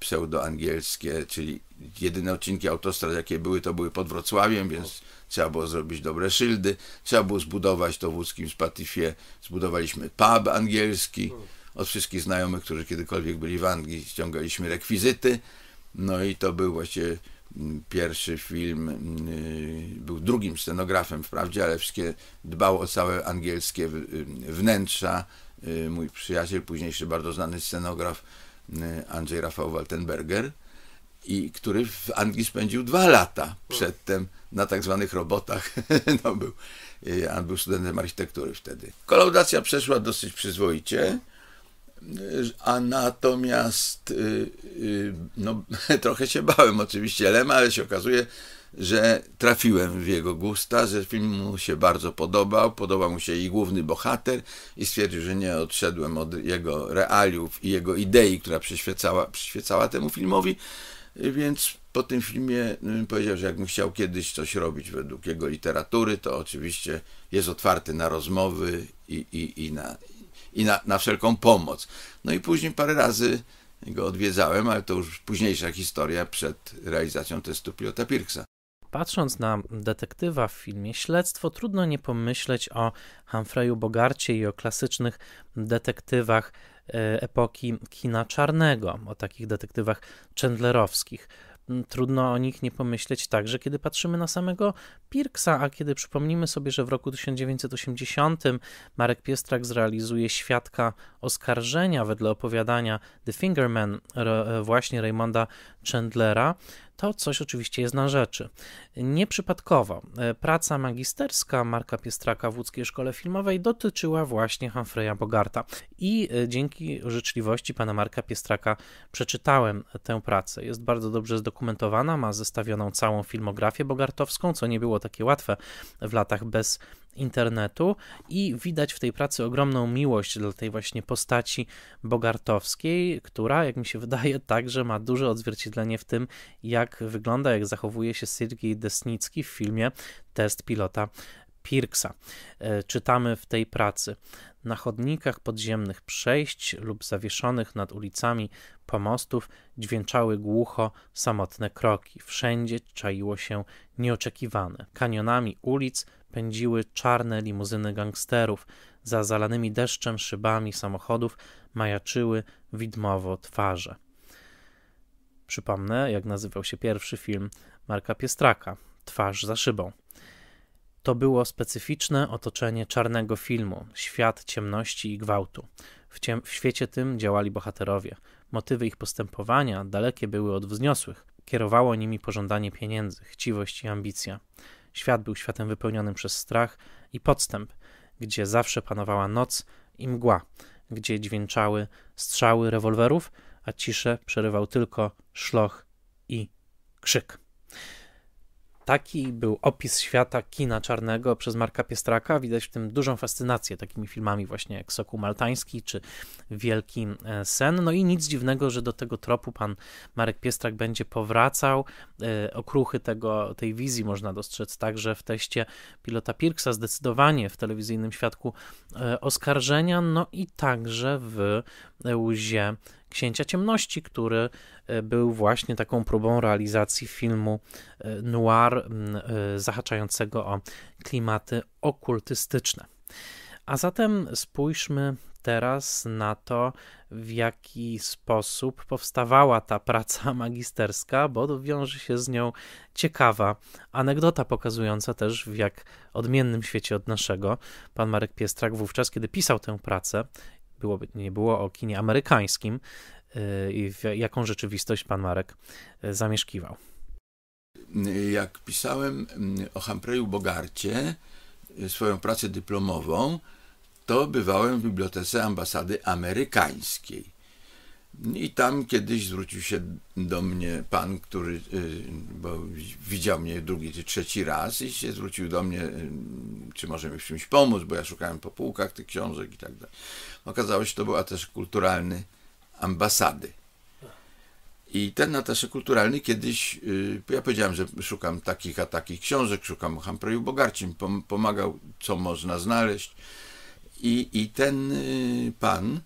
pseudoangielskie, czyli jedyne odcinki autostrad, jakie były, to były pod Wrocławiem, więc trzeba było zrobić dobre szyldy, trzeba było zbudować to w łódzkim Spatifie, zbudowaliśmy pub angielski, od wszystkich znajomych, którzy kiedykolwiek byli w Anglii, ściągaliśmy rekwizyty, no i to był właściwie mm, pierwszy film, mm, y, był drugim scenografem wprawdzie, ale wszystkie dbał o całe angielskie y, wnętrza, y, mój przyjaciel, późniejszy bardzo znany scenograf, Y, Andrzej Rafał Waltenberger, i który w Anglii spędził dwa lata przedtem na tak zwanych robotach. (laughs) No, był, on y, był studentem architektury wtedy. Kolaudacja przeszła dosyć przyzwoicie, y, a natomiast no, (laughs) trochę się bałem oczywiście Lema, ale się okazuje, że trafiłem w jego gusta, że film mu się bardzo podobał, podobał mu się i główny bohater i stwierdził, że nie odszedłem od jego realiów i jego idei, która przyświecała, przyświecała temu filmowi, więc po tym filmie no, powiedział, że jakbym chciał kiedyś coś robić według jego literatury, to oczywiście jest otwarty na rozmowy i, i, i, na, i na, na wszelką pomoc. No i później parę razy go odwiedzałem, ale to już późniejsza historia przed realizacją testu pilota Pirksa. Patrząc na detektywa w filmie Śledztwo, trudno nie pomyśleć o Humphreyu Bogarcie i o klasycznych detektywach e, epoki kina czarnego, o takich detektywach chandlerowskich. Mm, trudno o nich nie pomyśleć także, kiedy patrzymy na samego Pirksa, a kiedy przypomnimy sobie, że w roku 1980 Marek Piestrak zrealizuje świadka oskarżenia wedle opowiadania The Fingerman e, właśnie Raymonda Chandlera, to coś oczywiście jest na rzeczy. Nieprzypadkowo e, praca magisterska Marka Piestraka w Łódzkiej Szkole Filmowej dotyczyła właśnie Humphreya Bogarta i e, dzięki życzliwości pana Marka Piestraka przeczytałem tę pracę. Jest bardzo dobrze zdokumentowana, ma zestawioną całą filmografię bogartowską, co nie było takie łatwe w latach bez internetu i widać w tej pracy ogromną miłość dla tej właśnie postaci bogartowskiej, która, jak mi się (laughs) wydaje, także ma duże odzwierciedlenie w tym, jak wygląda, jak zachowuje się Sergiej Desnicki w filmie Test pilota Pirksa. E, czytamy w tej pracy. Na chodnikach podziemnych przejść lub zawieszonych nad ulicami pomostów dźwięczały głucho samotne kroki. Wszędzie czaiło się nieoczekiwane. Kanionami ulic pędziły czarne limuzyny gangsterów. Za zalanymi deszczem szybami samochodów majaczyły widmowo twarze. Przypomnę, jak nazywał się pierwszy film Marka Piestraka Twarz za szybą. To było specyficzne otoczenie czarnego filmu, świat ciemności i gwałtu. W, ciem- w świecie tym działali bohaterowie. Motywy ich postępowania dalekie były od wzniosłych. Kierowało nimi pożądanie pieniędzy, chciwość i ambicja. Świat był światem wypełnionym przez strach i podstęp, gdzie zawsze panowała noc i mgła, gdzie dźwięczały strzały rewolwerów, a ciszę przerywał tylko szloch i krzyk. Taki był opis świata kina czarnego przez Marka Piestraka. Widać w tym dużą fascynację takimi filmami właśnie jak Soku Maltański czy Wielki e, Sen. No i nic dziwnego, że do tego tropu pan Marek Piestrak będzie powracał. E, okruchy tego, tej wizji można dostrzec także w teście pilota Pirksa, zdecydowanie w telewizyjnym świadku e, oskarżenia, no i także w łzie Księcia Ciemności, który e, był właśnie taką próbą realizacji filmu e, noir e, zahaczającego o klimaty okultystyczne. A zatem spójrzmy teraz na to, w jaki sposób powstawała ta praca (laughs) magisterska, bo wiąże się z nią ciekawa anegdota pokazująca też, w jak odmiennym świecie od naszego pan Marek Piestrak wówczas, kiedy pisał tę pracę było, nie było o kinie amerykańskim y, i jaką rzeczywistość pan Marek y, zamieszkiwał. Jak pisałem mm, o Hampreju Bogarcie y, swoją pracę dyplomową, to bywałem w bibliotece ambasady amerykańskiej. I tam kiedyś zwrócił się do mnie pan, który y, bo widział mnie drugi czy trzeci raz i się zwrócił do mnie, y, czy może mi w czymś pomóc, bo ja szukałem po półkach tych książek i tak dalej. Okazało się, to był też kulturalny ambasady. I ten atasze kulturalny kiedyś, y, ja powiedziałem, że szukam takich a takich książek, szukam o Humphreyu Bogarcim, pomagał co można znaleźć. I, i ten pan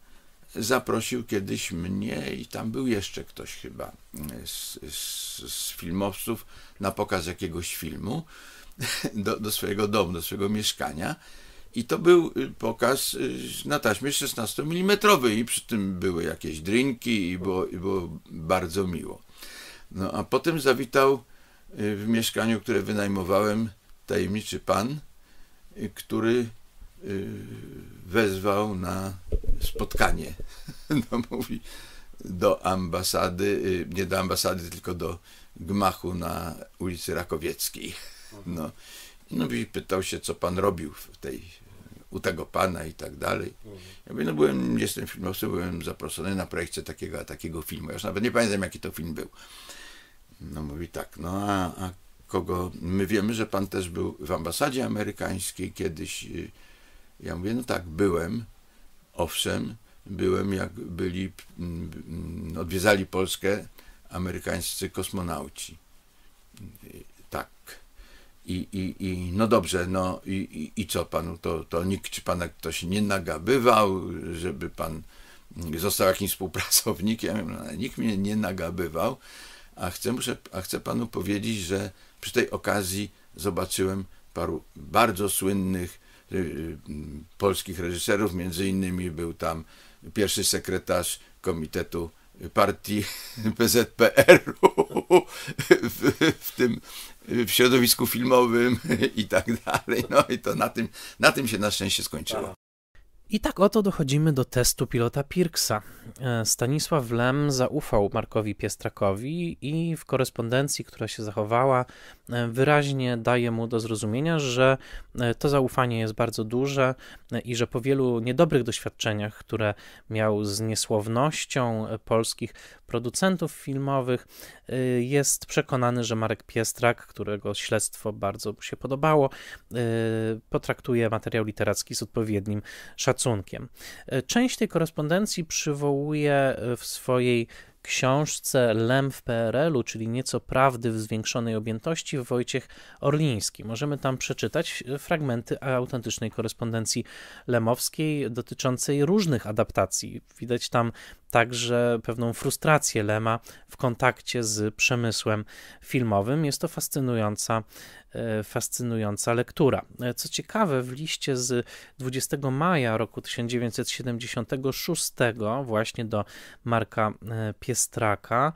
zaprosił kiedyś mnie i tam był jeszcze ktoś chyba mm, z, z, z filmowców na pokaz jakiegoś filmu (laughs) do, do, swojego domu, do swojego mieszkania. I to był y, pokaz y, na taśmie 16 mm i przy tym były jakieś drinki i było, i było bardzo miło. No a potem zawitał y, w mieszkaniu, które wynajmowałem tajemniczy pan, który Y, wezwał na spotkanie. (laughs) No, mówi do ambasady, y, nie do ambasady, tylko do gmachu na ulicy Rakowieckiej. No, no i no, pytał się, co pan robił w tej, u tego pana i tak dalej. Mhm. Ja mówię, no byłem, jestem filmowcem, byłem zaproszony na projekcie takiego, takiego filmu. Ja już nawet nie pamiętam, jaki to film był. No mówi tak, no a, a kogo, my wiemy, że pan też był w ambasadzie amerykańskiej kiedyś, y, ja mówię, no tak, byłem, owszem, byłem, jak byli, mm, odwiedzali Polskę amerykańscy kosmonauci. Tak. I, i, i no dobrze, no i, i, i co panu, to, to nikt, pana ktoś nie nagabywał, żeby pan został jakimś współpracownikiem, no, nikt mnie nie nagabywał, a chcę, muszę, a chcę panu powiedzieć, że przy tej okazji zobaczyłem paru bardzo słynnych Y, y, polskich reżyserów, między innymi był tam pierwszy sekretarz Komitetu Partii (laughs) PZPR-u w, w tym w środowisku filmowym i tak dalej. No i to na tym, na tym się na szczęście skończyło. I tak oto dochodzimy do testu pilota Pirksa. E, Stanisław Lem zaufał Markowi Piestrakowi i w korespondencji, która się zachowała, e, wyraźnie daje mu do zrozumienia, że e, to zaufanie jest bardzo duże i że po wielu niedobrych doświadczeniach, które miał z niesłownością polskich producentów filmowych, Y, jest przekonany, że Marek Piestrak, którego śledztwo bardzo mu się podobało, y, potraktuje materiał literacki z odpowiednim szacunkiem. Y, część tej korespondencji przywołuje w swojej książce Lem w PRL-u, czyli nieco prawdy w zwiększonej objętości, Wojciech Orliński. Możemy tam przeczytać e, fragmenty autentycznej korespondencji lemowskiej dotyczącej różnych adaptacji. Widać tam także pewną frustrację Lema w kontakcie z przemysłem filmowym. Jest to fascynująca E, fascynująca lektura. E, co ciekawe, w liście z 20 maja roku 1976 właśnie do Marka e, Piestraka,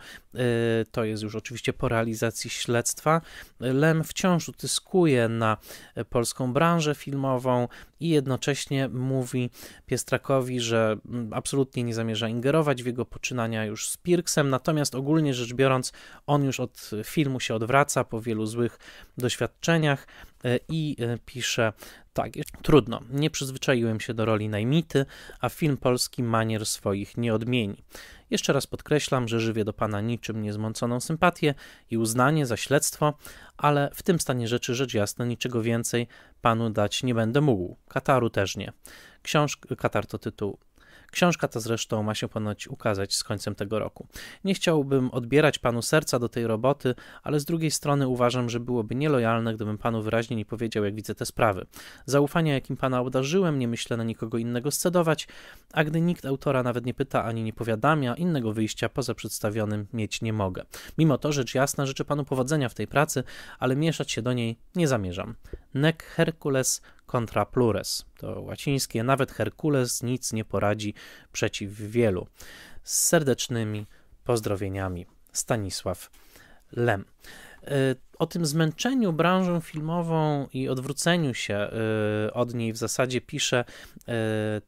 to jest już oczywiście po realizacji śledztwa, Lem wciąż utyskuje na polską branżę filmową i jednocześnie mówi Piestrakowi, że mm, absolutnie nie zamierza ingerować w jego poczynania już z Pirksem, natomiast ogólnie rzecz biorąc on już od filmu się odwraca po wielu złych doświadczeniach doświadczeniach e, i e, pisze tak, trudno, nie przyzwyczaiłem się do roli najmity, a film polski manier swoich nie odmieni. Jeszcze raz podkreślam, że żywię do pana niczym niezmąconą sympatię i uznanie za śledztwo, ale w tym stanie rzeczy rzecz jasna niczego więcej panu dać nie będę mógł. Kataru też nie. Książ... Katar to tytuł Książka ta zresztą ma się ponoć ukazać z końcem tego roku. Nie chciałbym odbierać panu serca do tej roboty, ale z drugiej strony uważam, że byłoby nielojalne, gdybym panu wyraźnie nie powiedział, jak widzę te sprawy. Zaufania, jakim pana obdarzyłem, nie myślę na nikogo innego scedować, a gdy nikt autora nawet nie pyta ani nie powiadamia, innego wyjścia poza przedstawionym mieć nie mogę. Mimo to, rzecz jasna, życzę panu powodzenia w tej pracy, ale mieszać się do niej nie zamierzam. Nek Herkules contra plures. To łacińskie, nawet Herkules nic nie poradzi przeciw wielu. Z serdecznymi pozdrowieniami, Stanisław Lem. Y, o tym zmęczeniu branżą filmową i odwróceniu się y, od niej w zasadzie pisze y,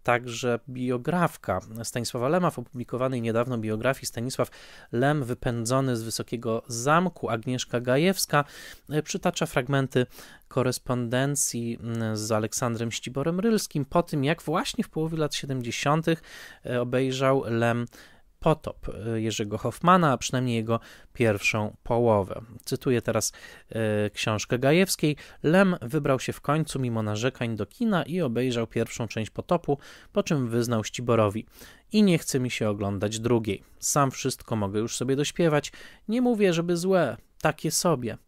także biografka Stanisława Lema w opublikowanej niedawno biografii Stanisław Lem wypędzony z Wysokiego Zamku Agnieszka Gajewska przytacza fragmenty korespondencji z Aleksandrem Ściborem Rylskim po tym, jak właśnie w połowie lat 70. obejrzał Lem potop e, Jerzego Hoffmana, a przynajmniej jego pierwszą połowę. Cytuję teraz e, książkę Gajewskiej. Lem wybrał się w końcu mimo narzekań do kina i obejrzał pierwszą część potopu, po czym wyznał Ściborowi. I nie chce mi się oglądać drugiej. Sam wszystko mogę już sobie dośpiewać. Nie mówię, żeby złe, takie sobie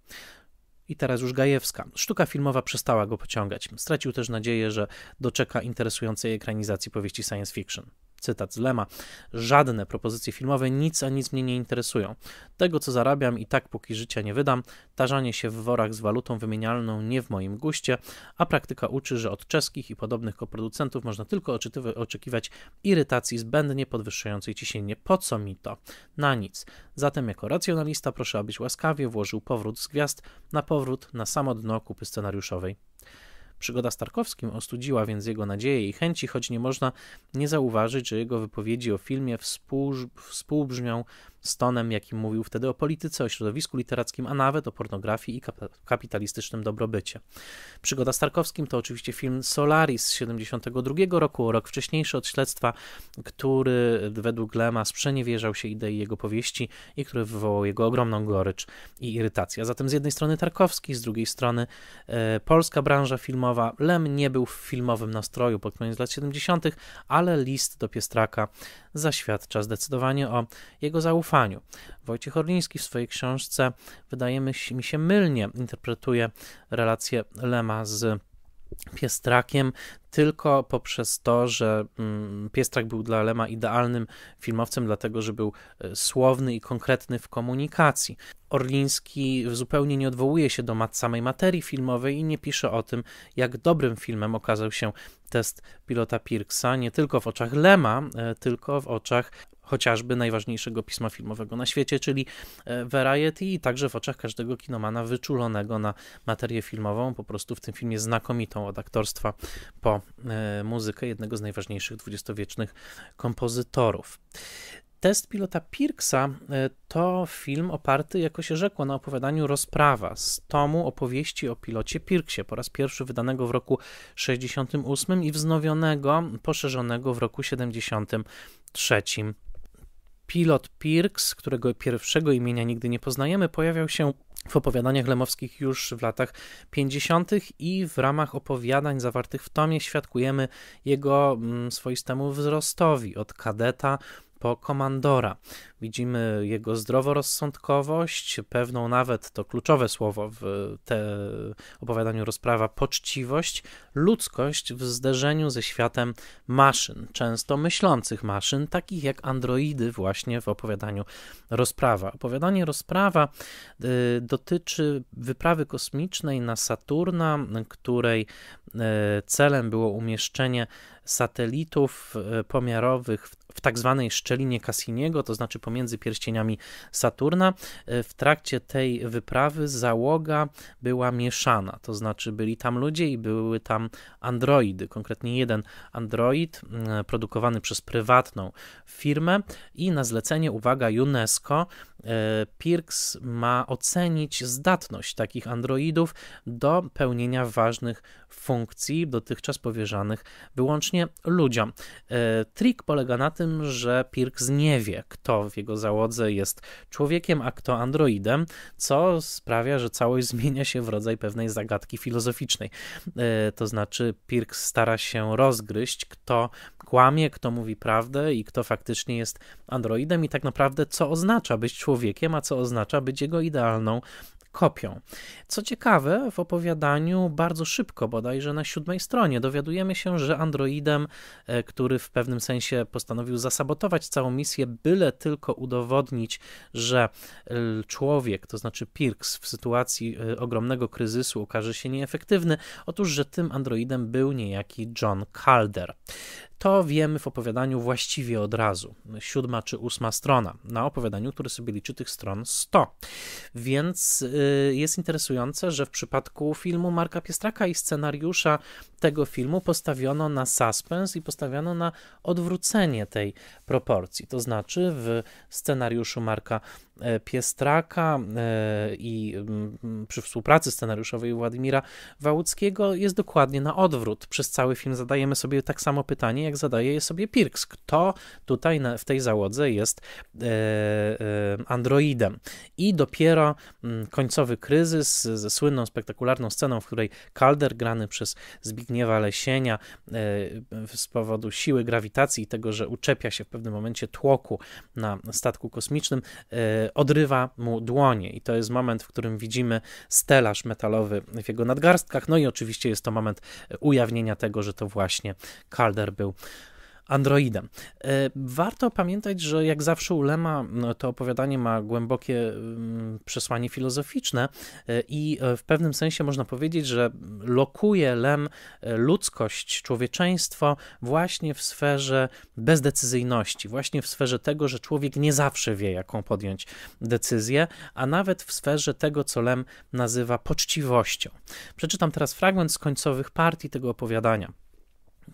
i teraz już Gajewska. Sztuka filmowa przestała go pociągać. Stracił też nadzieję, że doczeka interesującej ekranizacji powieści science fiction cytat z Lema, żadne propozycje filmowe nic a nic mnie nie interesują. Tego, co zarabiam i tak póki życia nie wydam, tarzanie się w worach z walutą wymienialną nie w moim guście, a praktyka uczy, że od czeskich i podobnych koproducentów można tylko oczekiwać irytacji zbędnie podwyższającej ciśnienie. Po co mi to? Na nic. Zatem jako racjonalista proszę, abyś łaskawie włożył powrót z gwiazd na powrót na samo dno kupy scenariuszowej. Przygoda z Tarkowskim ostudziła więc jego nadzieje i chęci, choć nie można nie zauważyć, że jego wypowiedzi o filmie współbrzmią z tonem, jakim mówił wtedy o polityce, o środowisku literackim, a nawet o pornografii i kapitalistycznym dobrobycie. Przygoda z Tarkowskim to oczywiście film Solaris z 1972 roku, rok wcześniejszy od śledztwa, który według Lema sprzeniewierzał się idei jego powieści i który wywołał jego ogromną gorycz i irytację. A zatem z jednej strony Tarkowski, z drugiej strony e, polska branża filmowa. Lem nie był w filmowym nastroju pod koniec lat 70., ale list do Piestraka zaświadcza zdecydowanie o jego zaufaniu. Wojciech Orliński w swojej książce, wydaje mi się, mylnie interpretuje relację Lema z Piestrakiem tylko poprzez to, że mm, Piestrak był dla Lema idealnym filmowcem, dlatego że był e, słowny i konkretny w komunikacji. Orliński zupełnie nie odwołuje się do mat samej materii filmowej i nie pisze o tym, jak dobrym filmem okazał się test pilota Pirksa, nie tylko w oczach Lema, e, tylko w oczach chociażby najważniejszego pisma filmowego na świecie, czyli e, Variety i także w oczach każdego kinomana wyczulonego na materię filmową, po prostu w tym filmie znakomitą od aktorstwa po E, muzykę jednego z najważniejszych dwudziestowiecznych kompozytorów. Test pilota Pirksa e, to film oparty, jako się rzekło, na opowiadaniu Rozprawa z tomu opowieści o pilocie Pirksie, po raz pierwszy wydanego w roku 68 i wznowionego, poszerzonego w roku 73. Pilot Pirks, którego pierwszego imienia nigdy nie poznajemy, pojawiał się w opowiadaniach lemowskich już w latach 50. i w ramach opowiadań zawartych w tomie świadkujemy jego mm, swoistemu wzrostowi od kadeta po komandora. Widzimy jego zdroworozsądkowość, pewną nawet, to kluczowe słowo w te opowiadaniu rozprawa, poczciwość, ludzkość w zderzeniu ze światem maszyn, często myślących maszyn, takich jak androidy właśnie w opowiadaniu rozprawa. Opowiadanie rozprawa y, dotyczy wyprawy kosmicznej na Saturna, której y, celem było umieszczenie satelitów e, pomiarowych w tak zwanej szczelinie Cassiniego, to znaczy pomiędzy pierścieniami Saturna. E, w trakcie tej wyprawy załoga była mieszana, to znaczy byli tam ludzie i były tam androidy, konkretnie jeden android produkowany przez prywatną firmę i na zlecenie, uwaga, UNESCO e, Pirks ma ocenić zdatność takich androidów do pełnienia ważnych funkcji dotychczas powierzanych wyłącznie ludziom. E, trik polega na tym, że Pirks nie wie, kto w jego załodze jest człowiekiem, a kto androidem, co sprawia, że całość zmienia się w rodzaj pewnej zagadki filozoficznej. E, to znaczy, Pirks stara się rozgryźć, kto kłamie, kto mówi prawdę i kto faktycznie jest androidem, i tak naprawdę, co oznacza być człowiekiem, a co oznacza być jego idealną kopią. Co ciekawe, w opowiadaniu bardzo szybko, bodajże na siódmej stronie, dowiadujemy się, że androidem, e, który w pewnym sensie postanowił zasabotować całą misję, byle tylko udowodnić, że człowiek, to znaczy Pirks, w sytuacji e, ogromnego kryzysu okaże się nieefektywny, otóż, że tym androidem był niejaki John Calder to wiemy w opowiadaniu właściwie od razu. Siódma czy ósma strona, na opowiadaniu, które sobie liczy tych stron 100. Więc y, jest interesujące, że w przypadku filmu Marka Piestraka i scenariusza tego filmu postawiono na suspens i postawiono na odwrócenie tej proporcji. To znaczy w scenariuszu Marka E, Piestraka e, i mm, przy współpracy scenariuszowej Władimira Wałuckiego jest dokładnie na odwrót. Przez cały film zadajemy sobie tak samo pytanie, jak zadaje je sobie Pirks. Kto tutaj na, w tej załodze jest e, androidem? I dopiero mm, końcowy kryzys ze słynną, spektakularną sceną, w której Calder, grany przez Zbigniewa Lesienia, z powodu siły grawitacji i tego, że uczepia się w pewnym momencie tłoku na statku kosmicznym, odrywa mu dłonie i to jest moment, w którym widzimy stelaż metalowy w jego nadgarstkach, no i oczywiście jest to moment ujawnienia tego, że to właśnie Calder był Androidem. E, warto pamiętać, że jak zawsze u Lema no, to opowiadanie ma głębokie mm, przesłanie filozoficzne e, i e, w pewnym sensie można powiedzieć, że lokuje Lem ludzkość, człowieczeństwo właśnie w sferze bezdecyzyjności, właśnie w sferze tego, że człowiek nie zawsze wie, jaką podjąć decyzję, a nawet w sferze tego, co Lem nazywa poczciwością. Przeczytam teraz fragment z końcowych partii tego opowiadania.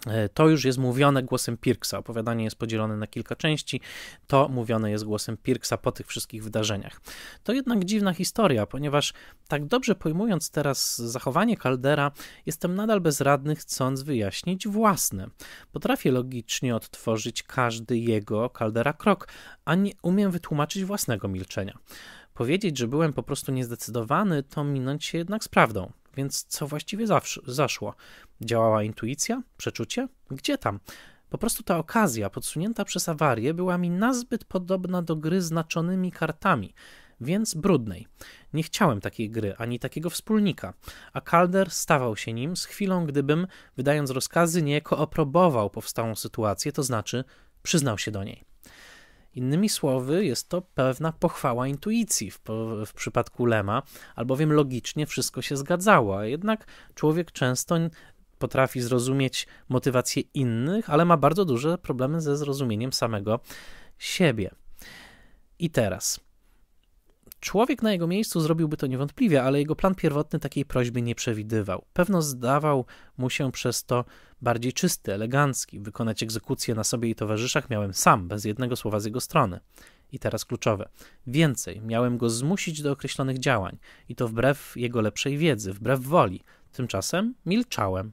E, to już jest mówione głosem Pirksa. Opowiadanie jest podzielone na kilka części. To mówione jest głosem Pirksa po tych wszystkich wydarzeniach. To jednak dziwna historia, ponieważ tak dobrze pojmując teraz zachowanie Caldera, jestem nadal bezradny, chcąc wyjaśnić własne. Potrafię logicznie odtworzyć każdy jego Caldera krok, a nie umiem wytłumaczyć własnego milczenia. Powiedzieć, że byłem po prostu niezdecydowany, to minąć się jednak z prawdą. Więc co właściwie zawsze, zaszło? Działała intuicja, przeczucie? Gdzie tam? Po prostu ta okazja podsunięta przez awarię była mi nazbyt podobna do gry znaczonymi kartami, więc brudnej. Nie chciałem takiej gry ani takiego wspólnika, a Calder stawał się nim z chwilą, gdybym, wydając rozkazy, niejako oprobował powstałą sytuację, to znaczy przyznał się do niej. Innymi słowy, jest to pewna pochwała intuicji w, w przypadku Lema, albowiem logicznie wszystko się zgadzało, a jednak człowiek często potrafi zrozumieć motywacje innych, ale ma bardzo duże problemy ze zrozumieniem samego siebie. I teraz Człowiek na jego miejscu zrobiłby to niewątpliwie, ale jego plan pierwotny takiej prośby nie przewidywał. Pewno zdawał mu się przez to bardziej czysty, elegancki. Wykonać egzekucję na sobie i towarzyszach miałem sam, bez jednego słowa z jego strony. I teraz kluczowe. Więcej, miałem go zmusić do określonych działań i to wbrew jego lepszej wiedzy, wbrew woli. Tymczasem milczałem.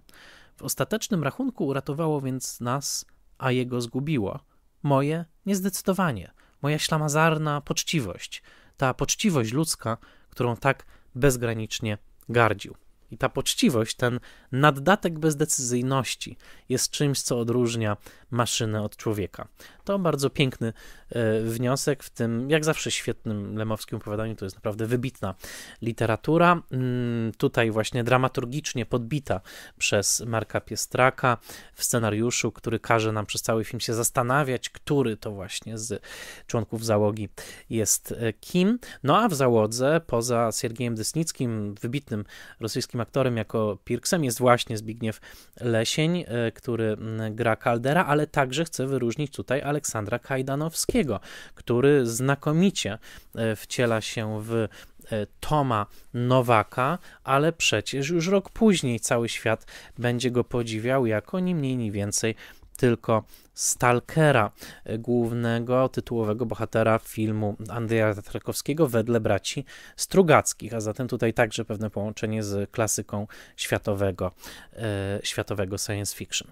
W ostatecznym rachunku uratowało więc nas, a jego zgubiło. Moje niezdecydowanie, moja ślamazarna poczciwość ta poczciwość ludzka, którą tak bezgranicznie gardził. I ta poczciwość, ten naddatek bezdecyzyjności jest czymś, co odróżnia maszynę od człowieka. To bardzo piękny e, wniosek w tym, jak zawsze, świetnym lemowskim opowiadaniu. To jest naprawdę wybitna literatura. Mm, tutaj właśnie dramaturgicznie podbita przez Marka Piestraka w scenariuszu, który każe nam przez cały film się zastanawiać, który to właśnie z członków załogi jest e, kim. No a w załodze, poza Siergiejem Dysnickim, wybitnym rosyjskim aktorem jako Pirksem, jest właśnie Zbigniew Lesień, e, który gra Kaldera, ale także chcę wyróżnić tutaj Aleksandra Kajdanowskiego, który znakomicie e, wciela się w e, Toma Nowaka, ale przecież już rok później cały świat będzie go podziwiał jako ni mniej, ni więcej tylko Stalkera, e, głównego tytułowego bohatera filmu Andrzeja Tarkowskiego wedle braci Strugackich, a zatem tutaj także pewne połączenie z klasyką światowego, e, światowego science fiction.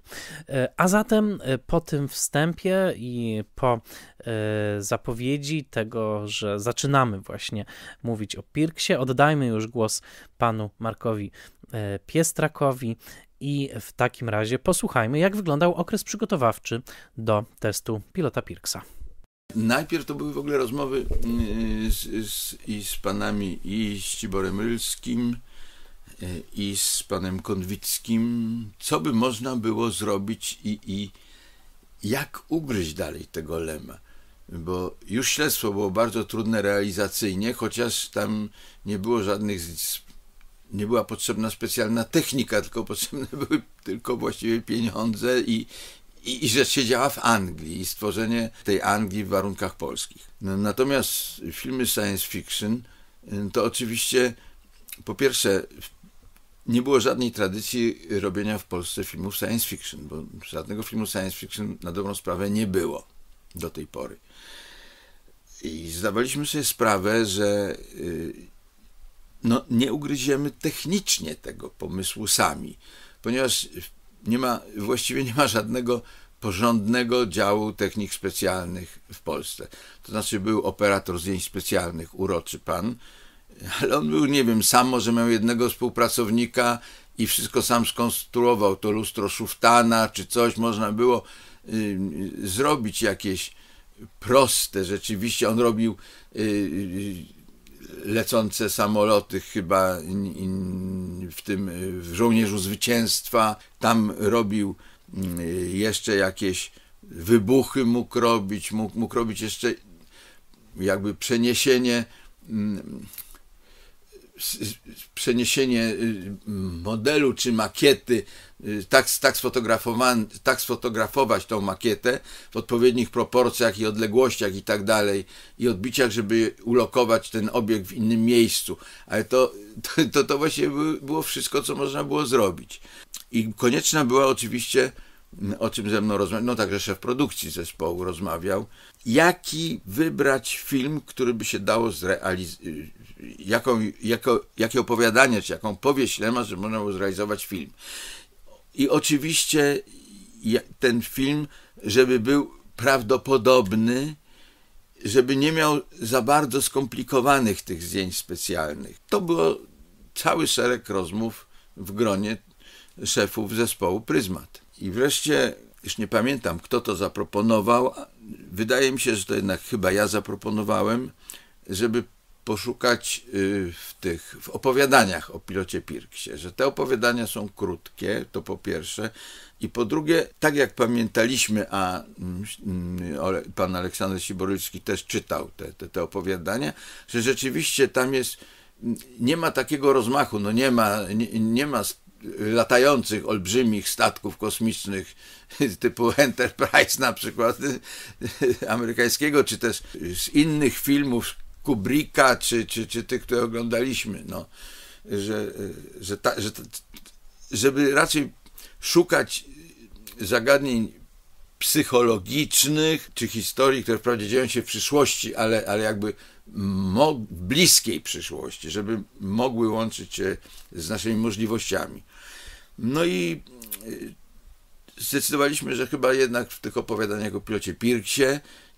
E, a zatem po tym wstępie i po zapowiedzi tego, że zaczynamy właśnie mówić o Pirksie, oddajmy już głos panu Markowi Piestrakowi i w takim razie posłuchajmy, jak wyglądał okres przygotowawczy do testu pilota Pirksa. Najpierw to były w ogóle rozmowy y, z, z, i z panami i z Ciborem Rylskim, y, i z panem Konwickim, co by można było zrobić i, i jak ugryźć dalej tego lema. Bo już śledztwo było bardzo trudne realizacyjnie, chociaż tam nie było żadnych nie była potrzebna specjalna technika, tylko potrzebne (laughs) były tylko właściwie pieniądze i, i, i rzecz się działa w Anglii i stworzenie tej Anglii w warunkach polskich. No, natomiast filmy science fiction y, to oczywiście po pierwsze nie było żadnej tradycji robienia w Polsce filmów science fiction, bo żadnego filmu science fiction na dobrą sprawę nie było do tej pory. I zdawaliśmy sobie sprawę, że y, no, nie ugryziemy technicznie tego pomysłu sami, ponieważ nie ma, właściwie nie ma żadnego porządnego działu technik specjalnych w Polsce. To znaczy był operator zdjęć specjalnych, uroczy pan, ale on był, nie wiem, sam może miał jednego współpracownika i wszystko sam skonstruował, to lustro szuftana czy coś, można było y, zrobić jakieś proste, rzeczywiście on robił y, y, lecące samoloty chyba w tym y, w żołnierzu zwycięstwa, tam robił y, jeszcze jakieś wybuchy mógł robić, mógł, mógł robić jeszcze jakby przeniesienie mm, przeniesienie y, modelu czy makiety, y, tak, tak, tak sfotografować tą makietę w odpowiednich proporcjach i odległościach i tak dalej, i odbiciach, żeby ulokować ten obiekt w innym miejscu. Ale to, (laughs) to, to właśnie było wszystko, co można było zrobić. I konieczna była oczywiście o czym ze mną rozmawiał, no także szef produkcji zespołu rozmawiał, jaki wybrać film, który by się dało zrealizować, jako, jakie opowiadanie, czy jaką powieść Lema, żeby można było zrealizować film. I oczywiście ten film, żeby był prawdopodobny, żeby nie miał za bardzo skomplikowanych tych zdjęć specjalnych. To było cały szereg rozmów w gronie szefów zespołu Pryzmat. I wreszcie, już nie pamiętam, kto to zaproponował, wydaje mi się, że to jednak chyba ja zaproponowałem, żeby poszukać y, w tych w opowiadaniach o pilocie Pirksie, że te opowiadania są krótkie, to po pierwsze, i po drugie, tak jak pamiętaliśmy, a mm, mm, pan Aleksander Siborylski też czytał te, te, te opowiadania, że rzeczywiście tam jest mm, nie ma takiego rozmachu, no nie ma, nie, nie ma latających olbrzymich statków kosmicznych (laughs) typu Enterprise na przykład (laughs) amerykańskiego, czy też z innych filmów Kubricka, czy, czy, czy tych, które oglądaliśmy, no, że, że, ta, że ta, żeby raczej szukać zagadnień psychologicznych, czy historii, które wprawdzie dzieją się w przyszłości, ale, ale jakby bliskiej przyszłości, żeby mogły łączyć się z naszymi możliwościami. No i e, zdecydowaliśmy, że chyba jednak w tych opowiadaniach o pilocie Pirksie,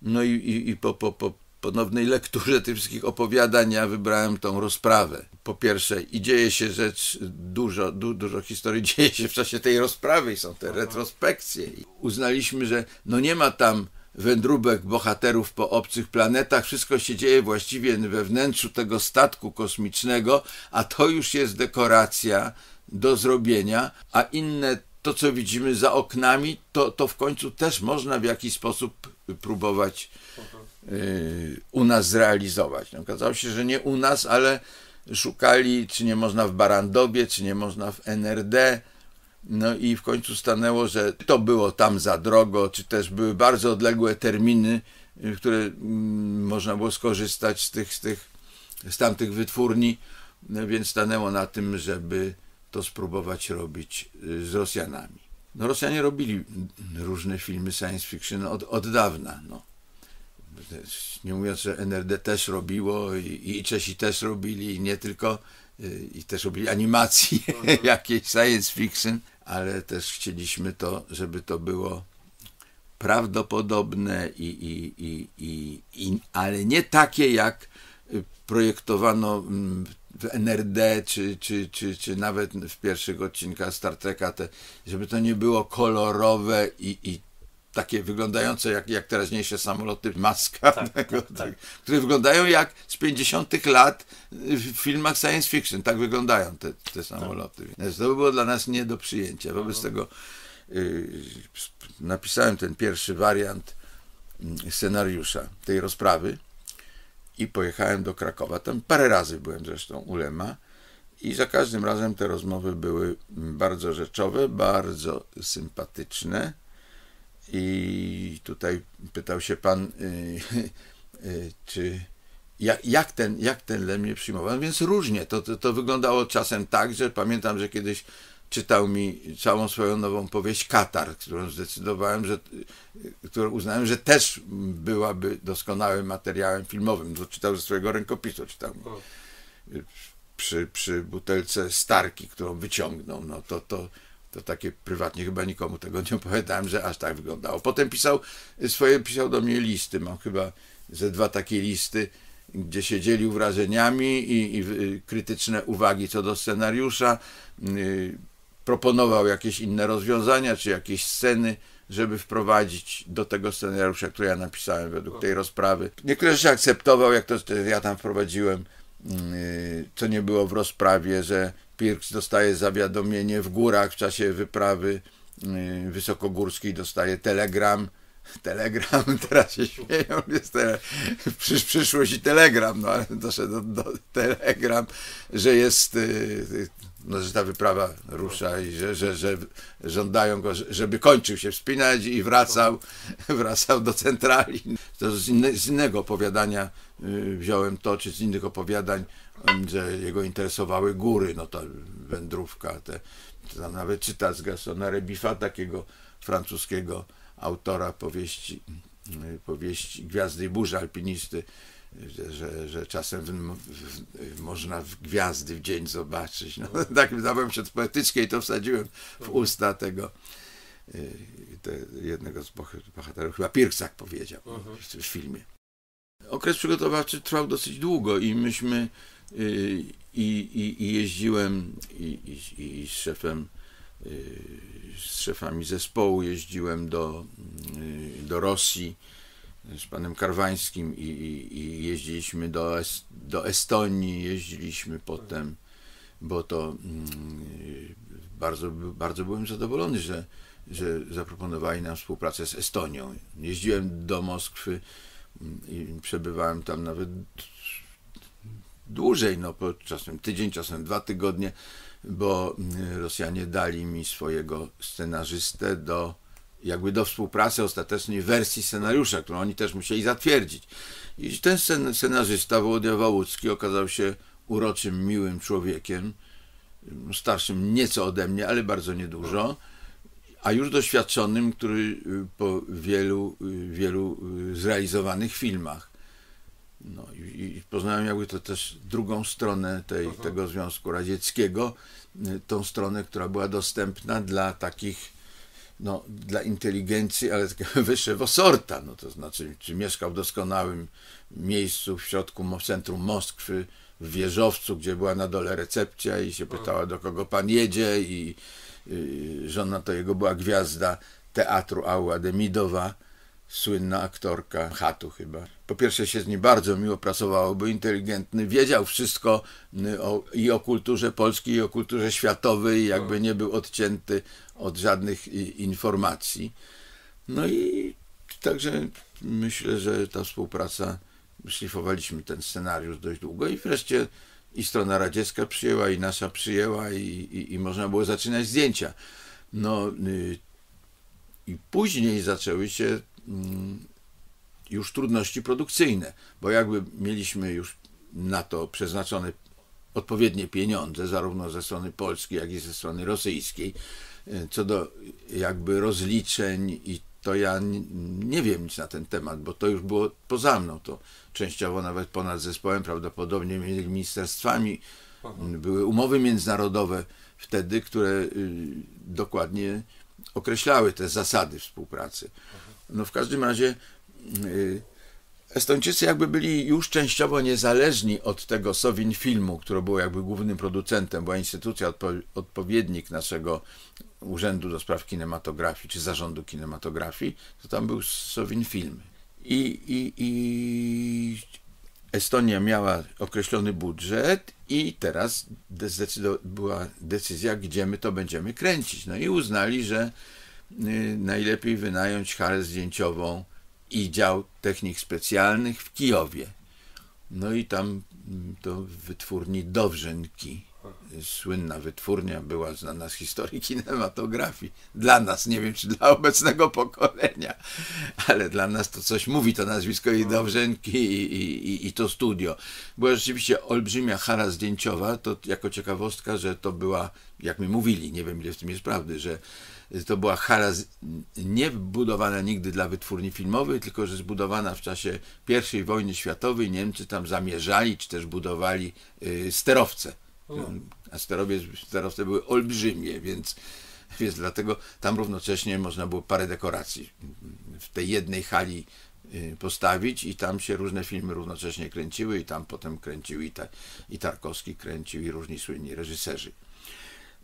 no i, i, i po, po, po ponownej lekturze tych wszystkich opowiadań ja wybrałem tą rozprawę. Po pierwsze, i dzieje się rzecz, dużo, du, dużo historii dzieje się w czasie tej rozprawy i są te retrospekcje. I uznaliśmy, że no nie ma tam wędróbek bohaterów po obcych planetach. Wszystko się dzieje właściwie we wnętrzu tego statku kosmicznego, a to już jest dekoracja do zrobienia, a inne to, co widzimy za oknami, to, to w końcu też można w jakiś sposób próbować e, u nas zrealizować. No, okazało się, że nie u nas, ale szukali, czy nie można w Barandowie, czy nie można w NRD, no i w końcu stanęło, że to było tam za drogo, czy też były bardzo odległe terminy, w y, które mm, można było skorzystać z tych, z tych z tamtych wytwórni, no więc stanęło na tym, żeby to spróbować robić y, z Rosjanami. No Rosjanie robili mm, różne filmy science fiction od, od dawna. No nie mówiąc, że NRD też robiło i, i Czesi też robili, i nie tylko, y, i też robili animacje, mhm. (laughs) jakieś science fiction, ale też chcieliśmy to, żeby to było prawdopodobne, i, i, i, i, i, ale nie takie jak y, projektowano mm, w NRD, czy, czy, czy, czy nawet w pierwszych odcinkach Star Treka, te, żeby to nie było kolorowe i, i takie wyglądające jak, jak teraźniejsze samoloty maska, tak, tak, tak, tak. które wyglądają jak z 50 lat w filmach science fiction. Tak wyglądają te, te samoloty. Tak. Więc to było dla nas nie do przyjęcia. Wobec mhm. tego y, napisałem ten pierwszy wariant mm, scenariusza tej rozprawy i pojechałem do Krakowa. Tam parę razy byłem zresztą u Lema i za każdym razem te rozmowy były mm, bardzo rzeczowe, bardzo sympatyczne i tutaj pytał się pan, y, y, czy jak, jak, ten, jak ten lem nie przyjmował. No więc różnie. To, to, to wyglądało czasem tak, że pamiętam, że kiedyś czytał mi całą swoją nową powieść Katar, którą zdecydowałem, że y, którą uznałem, że też byłaby doskonałym materiałem filmowym. To no, czytał ze swojego rękopisu, czytał mi. Przy, przy butelce Starki, którą wyciągnął, no to, to to takie prywatnie chyba nikomu tego nie opowiadałem, że aż tak wyglądało. Potem pisał swoje, pisał do mnie listy. Mam chyba ze dwa takie listy, gdzie się dzielił wrażeniami i, i y, krytyczne uwagi co do scenariusza. Yy, proponował jakieś inne rozwiązania czy jakieś sceny żeby wprowadzić do tego scenariusza, który ja napisałem według tej rozprawy. Niektóre rzeczy akceptował, jak to ja tam wprowadziłem, mm, y, co nie było w rozprawie, że Pirks dostaje zawiadomienie w górach w czasie wyprawy y, wysokogórskiej, dostaje telegram. Telegram, (laughs) teraz się śmieją, jest tele, przyszłość i telegram, no ale doszedł do, do telegram, że jest, y, y, no, że ta wyprawa rusza i że, że, że żądają go, żeby kończył się wspinać i wracał, (laughs) wracał do centrali. To z, innego opowiadania wziąłem to, czy z innych opowiadań, że jego interesowały góry, no ta wędrówka, te, tam nawet czyta z Gassona Rebifa, takiego francuskiego autora powieści, powieści Gwiazdy i Burzy Alpinisty, że, że czasem w, w, można w gwiazdy w dzień zobaczyć. No, (laughs) tak wydawałem się od poetyckiej, to wsadziłem w usta tego y, te, jednego z bohaterów, chyba Pirksak powiedział w, mhm. w filmie. Okres przygotowawczy trwał dosyć długo i myśmy Y, i, i, i jeździłem i, i, z szefem y, z szefami zespołu jeździłem do, y, do Rosji z panem Karwańskim i, i, i jeździliśmy do, do Estonii, jeździliśmy potem, bo to mm, bardzo, bardzo byłem zadowolony, że, że zaproponowali nam współpracę z Estonią. Jeździłem do Moskwy mm, i przebywałem tam nawet dłużej, no po czasem tydzień, czasem dwa tygodnie, bo y, Rosjanie dali mi swojego scenarzystę do jakby do współpracy ostatecznej wersji scenariusza, którą oni też musieli zatwierdzić. I ten scenarzysta, Wołodia Wałucki, okazał się uroczym, miłym człowiekiem, no, starszym nieco ode mnie, ale bardzo niedużo, a już doświadczonym, który y, po wielu, y, wielu zrealizowanych filmach no i, i poznałem jakby to też drugą stronę tej, tego Związku Radzieckiego, y, tą stronę, która była dostępna dla takich, no, dla inteligencji, ale (laughs) wyższego sorta, no to znaczy, czy mieszkał w doskonałym miejscu w środku, w centrum Moskwy, w wieżowcu, gdzie była na dole recepcja i się pytała, do kogo pan jedzie i y, żona to jego była gwiazda teatru Aua Demidowa, słynna aktorka Hatu chyba po pierwsze się z nim bardzo miło pracowało, był inteligentny, wiedział wszystko y, o, i o kulturze polskiej, i o kulturze światowej, jakby nie był odcięty od żadnych y, informacji. No i także myślę, że ta współpraca, szlifowaliśmy ten scenariusz dość długo i wreszcie i strona radziecka przyjęła, i nasza przyjęła, i, i, i można było zaczynać zdjęcia. No y, i później zaczęły się mm, już trudności produkcyjne, bo jakby mieliśmy już na to przeznaczone odpowiednie pieniądze, zarówno ze strony polskiej, jak i ze strony rosyjskiej, e, co do jakby rozliczeń i to ja nie wiem nic na ten temat, bo to już było poza mną, to częściowo nawet ponad zespołem, prawdopodobnie między ministerstwami. Aha. Mhm. Były umowy międzynarodowe wtedy, które y, dokładnie określały te zasady współpracy. Mhm. No w każdym razie Y, Estończycy jakby byli już częściowo niezależni od tego Sowin Filmu, które było jakby głównym producentem, była instytucja odpo odpowiednik naszego Urzędu do Spraw Kinematografii czy Zarządu Kinematografii, to tam był Sowin Film. I, i, i Estonia miała określony budżet i teraz była decyzja, gdzie my to będziemy kręcić. No i uznali, że y, najlepiej wynająć halę zdjęciową i dział technik specjalnych w Kijowie. No i tam mm, to wytwórni Dowrzynki. Słynna wytwórnia była znana z historii kinematografii. Dla nas, nie wiem czy dla obecnego pokolenia, ale dla nas to coś mówi to nazwisko i no. Dowrzynki i, i, i to studio. Była rzeczywiście olbrzymia chara zdjęciowa. To jako ciekawostka, że to była, jak mi mówili, nie wiem ile w tym jest prawdy, że to była hala nie budowana nigdy dla wytwórni filmowej, tylko że zbudowana w czasie I wojny światowej. Niemcy tam zamierzali, czy też budowali y, sterowce. A sterowie, sterowce były olbrzymie, więc, więc dlatego tam równocześnie można było parę dekoracji w tej jednej hali y, postawić i tam się różne filmy równocześnie kręciły i tam potem kręcił i, ta, i Tarkowski kręcił i różni słynni reżyserzy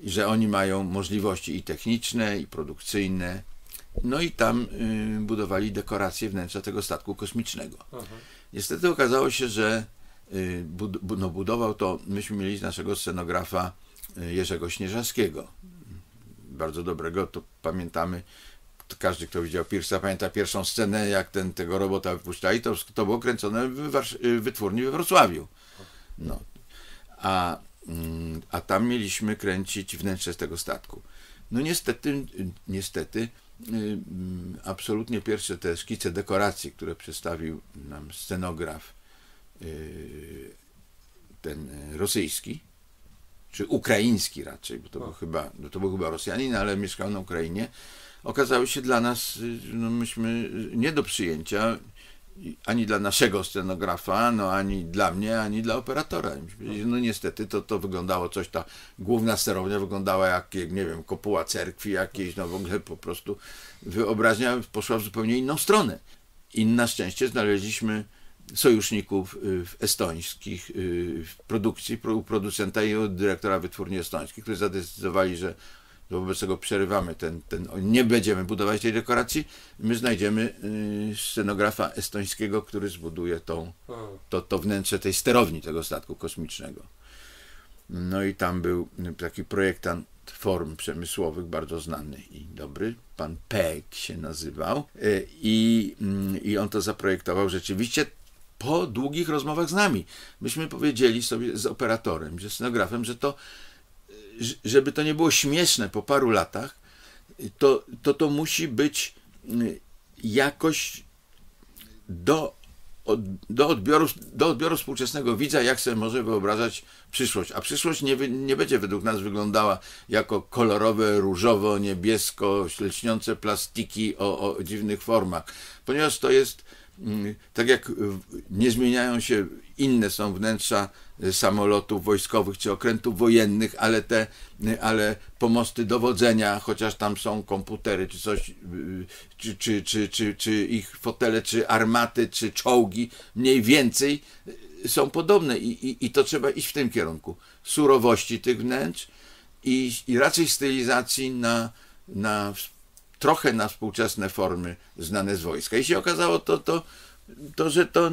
że oni mają możliwości i techniczne, i produkcyjne. No i tam y, budowali dekoracje wnętrza tego statku kosmicznego. Aha. Niestety okazało się, że y, bud, bu, no, budował to, myśmy mieli naszego scenografa y, Jerzego Śnieżaskiego. Bardzo dobrego, to pamiętamy, każdy, kto widział Pirsa, pamięta pierwszą scenę, jak ten, tego robota wypuszczali, to, to było kręcone w, w wytwórni we Wrocławiu. No. A Mm, a tam mieliśmy kręcić wnętrze z tego statku. No niestety, niestety, y, absolutnie pierwsze te szkice dekoracji, które przedstawił nam scenograf y, ten rosyjski, czy ukraiński raczej, bo to był chyba, no to był chyba Rosjanin, ale mieszkał na Ukrainie, okazały się dla nas, y, no myśmy nie do przyjęcia ani dla naszego scenografa, no ani dla mnie, ani dla operatora. No niestety to, to wyglądało coś, ta główna sterownia wyglądała jak, nie wiem, kopuła cerkwi jakiejś, no w ogóle po prostu wyobraźnia poszła w zupełnie inną stronę. I na szczęście znaleźliśmy sojuszników y, estońskich y, w produkcji, u producenta i u dyrektora wytwórni estońskich, którzy zadecydowali, że Wobec tego przerywamy ten, ten, nie będziemy budować tej dekoracji. My znajdziemy y, scenografa estońskiego, który zbuduje tą, to, to wnętrze tej sterowni tego statku kosmicznego. No i tam był taki projektant form przemysłowych, bardzo znany i dobry, pan Peck się nazywał. Y, I, mm, I on to zaprojektował rzeczywiście po długich rozmowach z nami. Myśmy powiedzieli sobie z operatorem, z scenografem, że to żeby to nie było śmieszne po paru latach, to to, to musi być mm, jakoś do, od, do, odbioru, do odbioru współczesnego widza, jak sobie może wyobrażać przyszłość. A przyszłość nie, nie będzie według nas wyglądała jako kolorowe, różowo, niebiesko, śleśniące plastiki o, o dziwnych formach, ponieważ to jest Mm, tak jak y, nie zmieniają się, inne są wnętrza y, samolotów wojskowych czy okrętów wojennych, ale te, y, ale pomosty dowodzenia, chociaż tam są komputery czy coś, czy, czy, czy, czy, czy ich fotele, czy armaty, czy czołgi, mniej więcej są podobne i, i, i to trzeba iść w tym kierunku. Surowości tych wnętrz i, i raczej stylizacji na, na trochę na współczesne formy znane z wojska. I się okazało to, to, to że to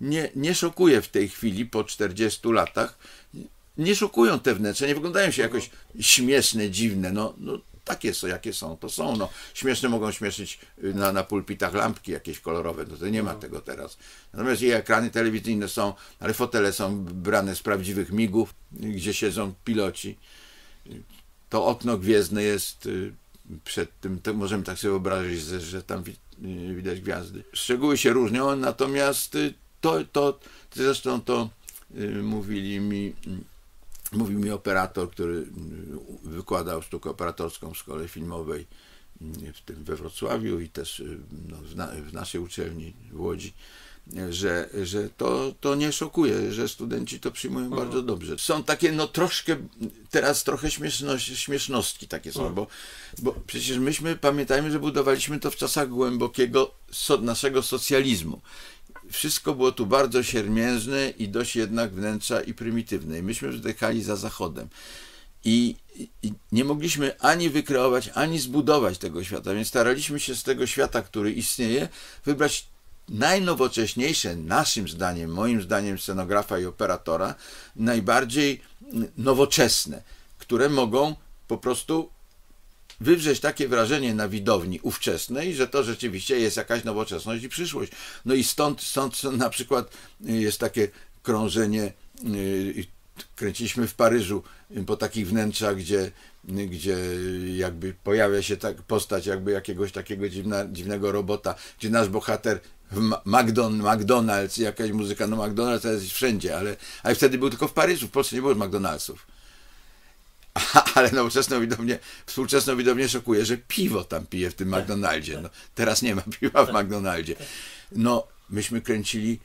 nie, nie szokuje w tej chwili po 40 latach. Nie szokują te wnętrza, nie wyglądają się jakoś śmieszne, dziwne. No, no takie są, jakie są, to są. No, śmieszne mogą śmieszyć y, na, na pulpitach lampki jakieś kolorowe, no to nie ma no. tego teraz. Natomiast i ekrany telewizyjne są, ale fotele są brane z prawdziwych migów, gdzie siedzą piloci. To okno gwiezdne jest y, przed tym, to możemy tak sobie wyobrazić, że tam widać gwiazdy. Szczegóły się różnią, natomiast y, to, to zresztą to y, mówili mi, mm, mówił mi operator, który mm, wykładał sztukę operatorską w szkole filmowej mm, w tym we Wrocławiu i też y, no, w, na, w naszej uczelni w Łodzi że, że to, to nie szokuje, że studenci to przyjmują mhm. bardzo dobrze. Są takie, no troszkę, teraz trochę śmiesznostki takie są, mhm. bo, bo przecież myśmy, pamiętajmy, że budowaliśmy to w czasach głębokiego so, naszego socjalizmu. Wszystko było tu bardzo siermiężne i dość jednak wnętrza i prymitywne. I myśmy wzdechali za zachodem. I, I, nie mogliśmy ani wykreować, ani zbudować tego świata, więc staraliśmy się z tego świata, który istnieje, wybrać najnowocześniejsze, naszym zdaniem, moim zdaniem scenografa i operatora, najbardziej nowoczesne, które mogą po prostu wywrzeć takie wrażenie na widowni ówczesnej, że to rzeczywiście jest jakaś nowoczesność i przyszłość. No i stąd, stąd na przykład jest takie krążenie, y, kręciliśmy w Paryżu po takich wnętrzach, gdzie, gdzie jakby pojawia się tak postać jakby jakiegoś takiego dziwna, dziwnego robota, gdzie nasz bohater McDon McDonald's, jakaś muzyka, no McDonald's teraz jest wszędzie, ale, ale wtedy był tylko w Paryżu, w Polsce nie było McDonald'sów. (laughs) Ale nowoczesną widownię, współczesną widownię szokuje, że piwo tam pije w tym tak, McDonaldzie. Tak. No, teraz nie ma piwa w tak, McDonaldzie. No, myśmy kręcili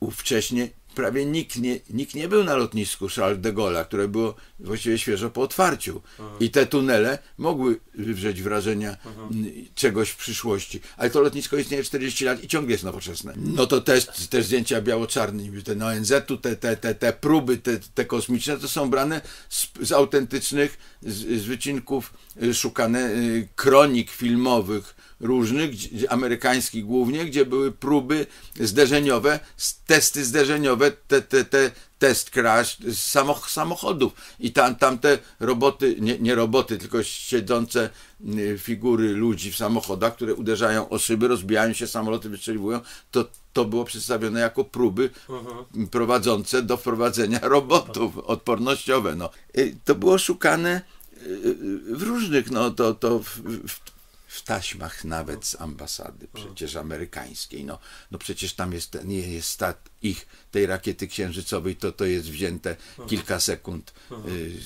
ówcześnie prawie nikt nie, nikt nie był na lotnisku Charles de Gaulle, które było właściwie świeżo po otwarciu. Aha. Mhm. I te tunele mogły wywrzeć wrażenia Aha. czegoś w przyszłości. Ale to lotnisko istnieje 40 lat i ciągle jest nowoczesne. No to też, też zdjęcia biało-czarne, te ONZ-u, te, te, te, te próby, te, te kosmiczne, to są brane z, z autentycznych, z, z wycinków szukane y, kronik filmowych, różnych, amerykańskich głównie, gdzie były próby zderzeniowe, testy zderzeniowe, te, te, te test crash samoch samochodów. I tam, tam te roboty, nie, nie roboty, tylko siedzące y, figury ludzi w samochodach, które uderzają o szyby, rozbijają się, samoloty wystrzeliwują, to to było przedstawione jako próby mhm. prowadzące do wprowadzenia (laughs) robotów odpornościowe. No. Y, to było szukane y, w różnych, no to, to w, w w taśmach nawet z ambasady przecież amerykańskiej. No, no przecież tam jest, nie jest stat ich, tej rakiety księżycowej, to to jest wzięte kilka sekund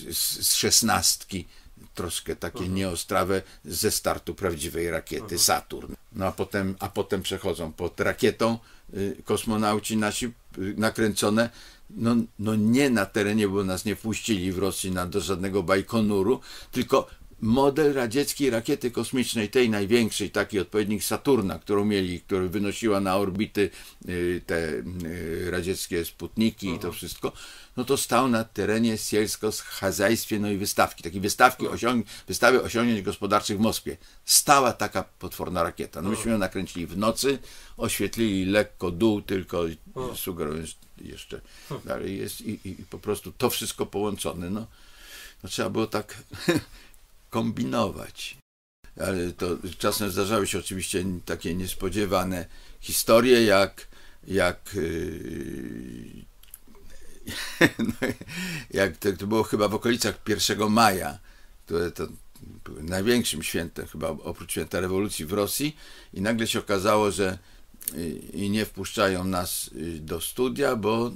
y, z, z szesnastki, troszkę takie mhm. nieostrawe ze startu prawdziwej rakiety mhm. Saturn. No a potem, a potem przechodzą pod rakietą y, kosmonauci nasi y, nakręcone no, no nie na terenie, bo nas nie puścili w Rosji na, do żadnego Bajkonuru, tylko model radzieckiej rakiety kosmicznej, tej największej, taki odpowiednik Saturna, którą mieli, który wynosiła na orbity y, te y, radzieckie sputniki Aha. i to mhm. wszystko, no to stał na terenie sielsko-chazajstwie, no i wystawki, takiej wystawki no. osiąg wystawy osiągnięć gospodarczych w Moskwie. Stała taka potworna rakieta. No myśmy no. ją nakręcili w nocy, oświetlili lekko dół, tylko no. sugerując jeszcze dalej jest i, i, i po prostu to wszystko połączone, no, no trzeba było tak (laughs) kombinować. Ale to czasem zdarzały się oczywiście takie niespodziewane historie, jak, jak, y, (laughs) no, jak to, to, było chyba w okolicach 1 maja, które to największym świętem chyba oprócz święta rewolucji w Rosji i nagle się okazało, że y, i nie wpuszczają nas y, do studia, bo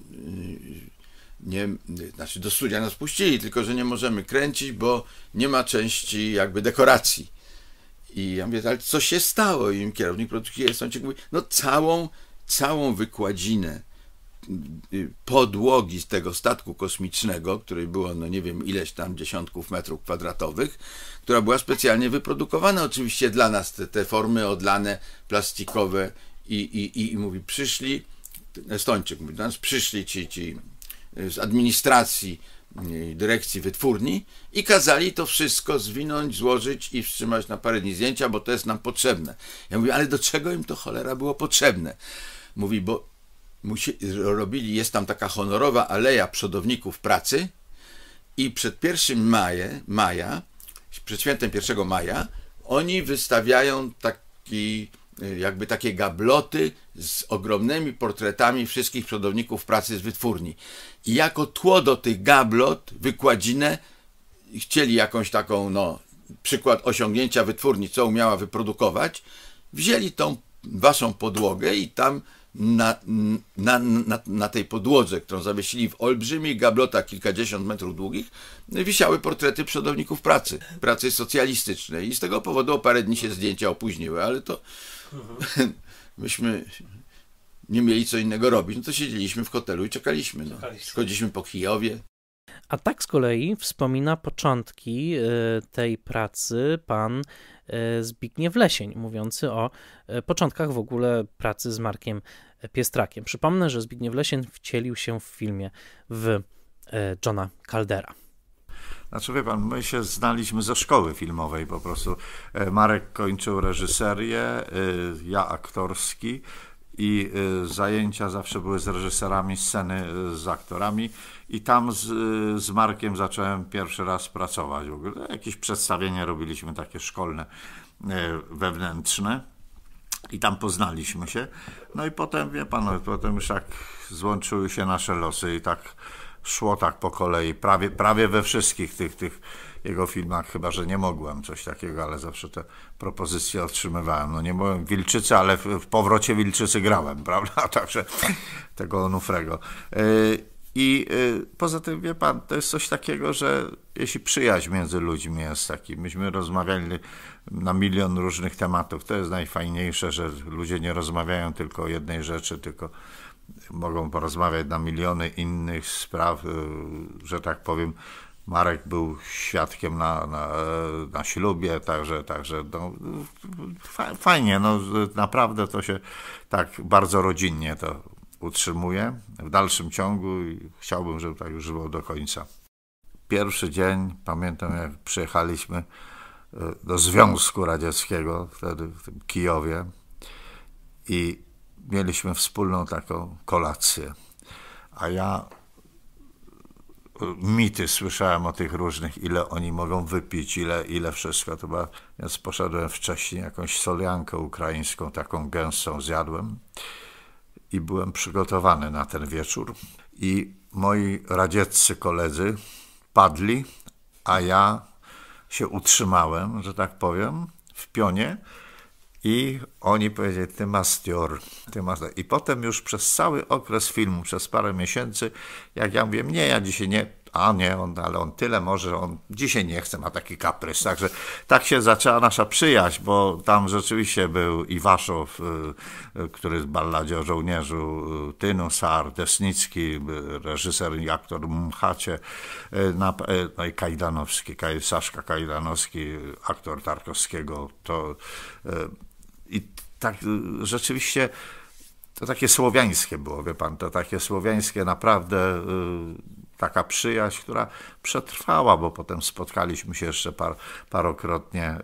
nie, znaczy do studia nas puścili, tylko że nie możemy kręcić, bo nie ma części jakby dekoracji. I ja mówię, ale co się stało? I kierownik produkcji Estończyk mówi, no całą, całą wykładzinę y, podłogi z tego statku kosmicznego, której było, no nie wiem, ileś tam dziesiątków metrów kwadratowych, która była specjalnie wyprodukowana oczywiście dla nas, te, te formy odlane, plastikowe i, i, i, i mówi, przyszli, Estończyk mówi, do nas przyszli ci, ci Y, z administracji y, dyrekcji wytwórni i kazali to wszystko zwinąć, złożyć i wstrzymać na parę dni zdjęcia, bo to jest nam potrzebne. Ja mówię, ale do czego im to cholera było potrzebne? Mówi, bo musi, robili, jest tam taka honorowa aleja przodowników pracy i przed 1 maja, maja przed świętem 1 maja, oni wystawiają taki, y, jakby takie gabloty z ogromnymi portretami wszystkich przodowników pracy z wytwórni. I jako tło do tych gablot, wykładzinę, chcieli jakąś taką, no, przykład osiągnięcia wytwórni, co umiała wyprodukować, wzięli tą waszą podłogę i tam na, na, na, na, tej podłodze, którą zawiesili w olbrzymich gablotach kilkadziesiąt metrów długich, wisiały portrety przodowników pracy, pracy socjalistycznej. I z tego powodu o parę dni się zdjęcia opóźniły, ale to mhm. (laughs) myśmy nie mieli co innego robić, no to siedzieliśmy w hotelu i czekaliśmy. No. Chodziliśmy po Kijowie. A tak z kolei wspomina początki e, tej pracy pan e, Zbigniew Lesień, mówiący o e, początkach w ogóle pracy z Markiem Piestrakiem. Przypomnę, że Zbigniew Lesień wcielił się w filmie w Johna Caldera. Znaczy, wie pan, my się znaliśmy ze szkoły filmowej po prostu. E, Marek kończył reżyserię, e, ja aktorski i e, zajęcia zawsze były z reżyserami, sceny z aktorami i tam z, z Markiem zacząłem pierwszy raz pracować. W ogóle jakieś przedstawienie robiliśmy takie szkolne, wewnętrzne i tam poznaliśmy się. No i potem, wie pan, no, potem już jak złączyły się nasze losy i tak szło tak po kolei, prawie, prawie we wszystkich tych, tych jego filmach, chyba że nie mogłem coś takiego, ale zawsze te propozycje otrzymywałem. No nie byłem Wilczycy, ale w, powrocie Wilczycy grałem, (laughs) prawda? Także tego Onufrego. Y, I y, poza tym, wie pan, to jest coś takiego, że jeśli przyjaźń między ludźmi jest taki, myśmy rozmawiali na milion różnych tematów, to jest najfajniejsze, że ludzie nie rozmawiają tylko o jednej rzeczy, tylko mogą porozmawiać na miliony innych spraw, y, że tak powiem. Marek był świadkiem na, na, na ślubie, także, także no, fajnie, no, naprawdę to się tak bardzo rodzinnie to utrzymuje w dalszym ciągu i chciałbym, żeby tak już było do końca. Pierwszy dzień, pamiętam jak przyjechaliśmy y, do Związku Radzieckiego, wtedy w Kijowie i mieliśmy wspólną taką kolację. A ja y, mity słyszałem o tych różnych, ile oni mogą wypić, ile, ile wszystko. To była, więc poszedłem wcześniej jakąś soliankę ukraińską, taką gęstą zjadłem i byłem przygotowany na ten wieczór. I moi radzieccy koledzy padli, a ja się utrzymałem, że tak powiem, w pionie i oni powiedzieli, ty mastior, ty mastior. I potem już przez cały okres filmu, przez parę miesięcy, jak ja mówię, nie, ja dzisiaj nie, a nie, on, ale on tyle może, on dzisiaj nie chce, ma taki kaprys. Także tak się zaczęła nasza przyjaźń, bo tam rzeczywiście był Iwaszow, y, y, który w balladzie o żołnierzu, y, Tynu Desnicki, reżyser i aktor Mchacie, no i Kajdanowski, Saszka Kajdanowski, aktor Tarkowskiego, to tak y, rzeczywiście to takie słowiańskie było, wie pan, to takie słowiańskie naprawdę y, taka przyjaźń, która przetrwała, bo potem spotkaliśmy się jeszcze par, parokrotnie y,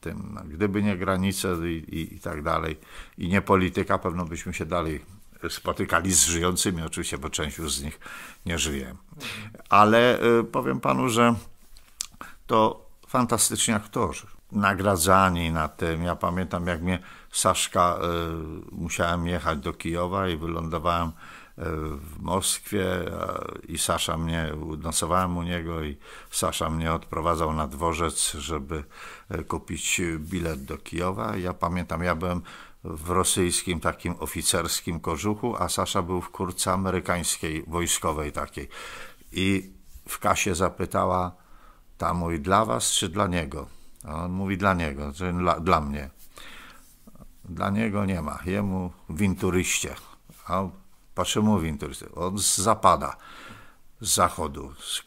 tym, no, gdyby nie granice i, i, i tak dalej, i nie polityka, pewno byśmy się dalej spotykali z żyjącymi, oczywiście, bo część już z nich nie żyje. Ale powiem panu, że to fantastyczni aktorzy, nagradzani na tym. Ja pamiętam, jak mnie Saszka, e, musiałem jechać do Kijowa i wylądowałem e, w Moskwie i Sasza mnie, nocowałem u niego i Sasza mnie odprowadzał na dworzec, żeby e, kupić bilet do Kijowa. Ja pamiętam, ja byłem w rosyjskim takim oficerskim korzuchu, a Sasza był w kurce amerykańskiej, wojskowej takiej. I w kasie zapytała ta mój dla was czy dla niego? A on mówi dla niego, czy dla, dla mnie. Dla niego nie ma. Jemu winturyście. A patrzymy winturyście. On zapada, z zachodu. Z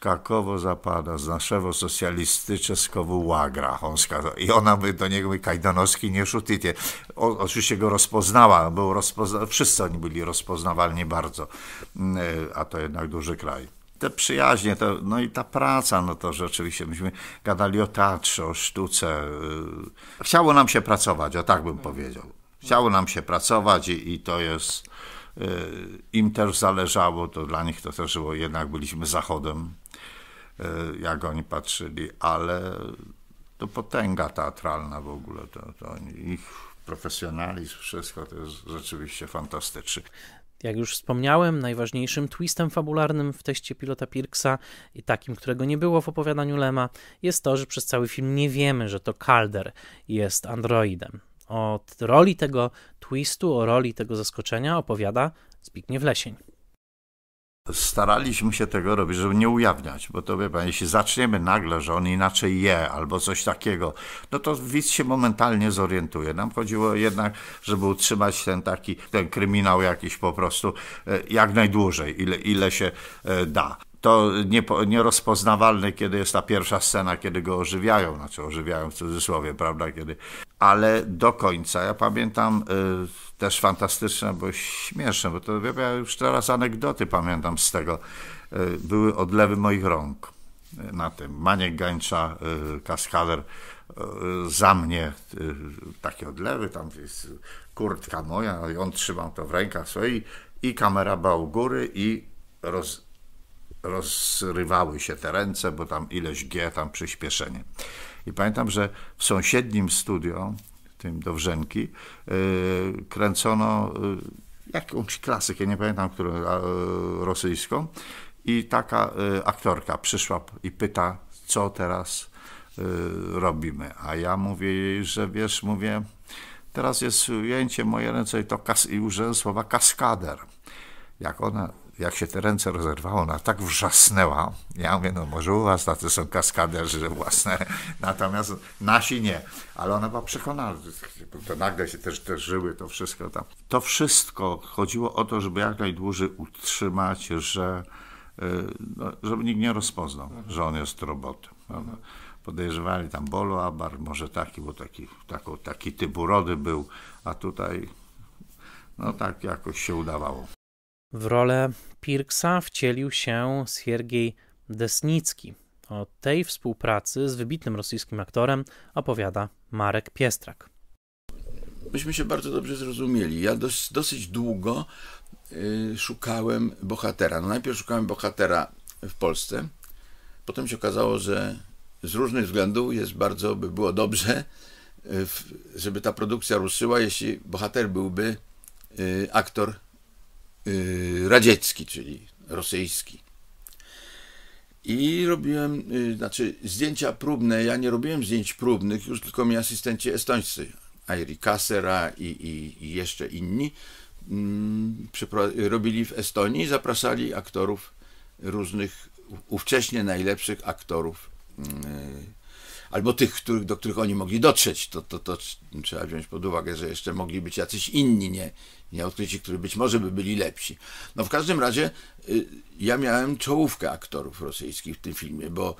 zapada, z naszego socjalistycznego łagra. On I ona by do niego mówi, Kajdanowski nie szutycie. oczywiście go rozpoznała. Był rozpozna wszyscy oni byli rozpoznawalni bardzo. Mm, e, a to jednak duży kraj te przyjaźnie, to, no i ta praca, no to rzeczywiście myśmy gadali o teatrze, o sztuce. Y, chciało nam się pracować, o tak bym powiedział. Chciało nam się pracować i, i to jest, y, im też zależało, to dla nich to też było, jednak byliśmy zachodem, y, jak oni patrzyli, ale to potęga teatralna w ogóle, to, to ich profesjonalizm, wszystko to jest rzeczywiście fantastyczne. Jak już wspomniałem, najważniejszym twistem fabularnym w teście pilota Pirksa i takim, którego nie było w opowiadaniu Lema, jest to, że przez cały film nie wiemy, że to Calder jest androidem. O roli tego twistu, o roli tego zaskoczenia opowiada Zbigniew Lesień staraliśmy się tego robić, żeby nie ujawniać, bo to wie pan, jeśli zaczniemy nagle, że on inaczej je albo coś takiego, no to widz się momentalnie zorientuje. Nam chodziło jednak, żeby utrzymać ten taki, ten kryminał jakiś po prostu e, jak najdłużej, ile, ile się e, da to nierozpoznawalne, kiedy jest ta pierwsza scena, kiedy go ożywiają, znaczy ożywiają w cudzysłowie, prawda, kiedy... Ale do końca, ja pamiętam y, też fantastyczne, bo śmieszne, bo to ja już teraz anegdoty pamiętam z tego, y, były odlewy moich rąk y, na tym. Maniek Gańcza, y, kaskader, y, za mnie y, takie odlewy, tam jest kurtka moja, i on trzymał to w rękach swojej i kamera była u góry i roz, rozrywały się te ręce, bo tam ileś G, tam przyspieszenie. I pamiętam, że w sąsiednim studio, tym do Dowrzenki, y, kręcono y, jakąś klasykę, nie pamiętam, którą, rosyjską. I taka y, aktorka przyszła i pyta, co teraz robimy. A ja mówię jej, że wiesz, mówię, teraz jest ujęcie moje ręce i to kas i użyłem słowa kaskader. Jak ona jak się te ręce rozerwało, ona tak wrzasnęła. Ja mówię, no może u was tacy są kaskaderzy własne, (laughs) natomiast nasi nie. Ale ona była przekonana, to nagle się też, też żyły to wszystko tam. To wszystko chodziło o to, żeby jak najdłużej utrzymać, że y, no, żeby nikt nie rozpoznał, że on jest robotem. Podejrzewali tam Bolo Abar, może taki, bo taki, taki typ urody był, a tutaj no tak jakoś się udawało. W rolę Pirksa wcielił się Siergiej Desnicki. O tej współpracy z wybitnym rosyjskim aktorem opowiada Marek Piestrak. Myśmy się bardzo dobrze zrozumieli. Ja dosyć, dosyć długo y, szukałem bohatera. No najpierw szukałem bohatera w Polsce. Potem się okazało, że z różnych względów jest bardzo, by było dobrze, y, żeby ta produkcja ruszyła, jeśli bohater byłby y, aktor Y, radziecki, czyli rosyjski. I robiłem, y, znaczy zdjęcia próbne, ja nie robiłem zdjęć próbnych, już tylko mi asystenci estońscy, Airi Kassera i, i, i jeszcze inni, mm, robili w Estonii i zapraszali aktorów różnych, ówcześnie najlepszych aktorów mm, albo tych, których, do których oni mogli dotrzeć. To, to, to trzeba wziąć pod uwagę, że jeszcze mogli być jacyś inni nie, nieodkryci, którzy być może by byli lepsi. No w każdym razie y, ja miałem czołówkę aktorów rosyjskich w tym filmie, bo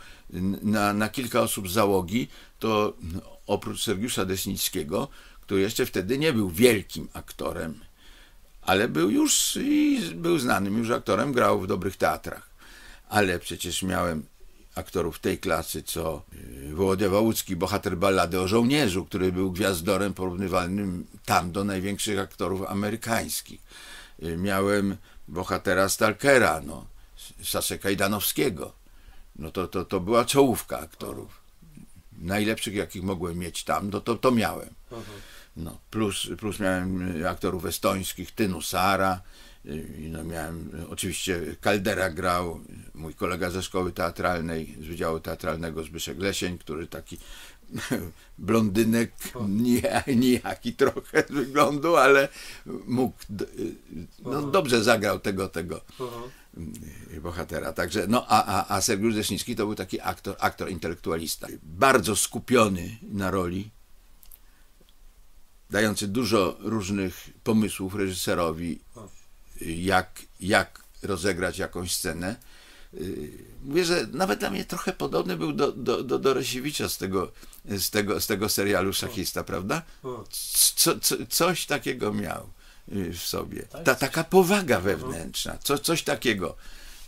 na, na kilka osób z załogi to no, oprócz Sergiusza Desnickiego, który jeszcze wtedy nie był wielkim aktorem, ale był już i był znanym już aktorem, grał w dobrych teatrach. Ale przecież miałem aktorów tej klasy, co y, Wołodyja Łucki, bohater ballady o żołnierzu, który był gwiazdorem porównywalnym tam do największych aktorów amerykańskich. Y, miałem bohatera Stalkera, no, Sasze Kajdanowskiego. No to, to, to była czołówka aktorów. Najlepszych, jakich mogłem mieć tam, no to, to miałem. Mhm. No, plus, plus miałem y, aktorów estońskich, Tynu Sara, no miałem, oczywiście Kaldera grał, mój kolega ze szkoły teatralnej, z Wydziału Teatralnego Zbyszek Lesień, który taki (laughs) blondynek, nijaki trochę z wyglądu, ale mógł, no dobrze zagrał tego, tego bohatera. Także, no a, a, a Sergiusz Deśnicki to był taki aktor, aktor intelektualista, bardzo skupiony na roli, dający dużo różnych pomysłów reżyserowi jak, jak rozegrać jakąś scenę. Y, mówię, że nawet dla mnie trochę podobny był do, do, do Dorosiewicza z tego, z, tego, z tego serialu Szachista, prawda? Co, co, coś takiego miał y, w sobie. Tak Ta, taka powaga no. wewnętrzna, co, coś takiego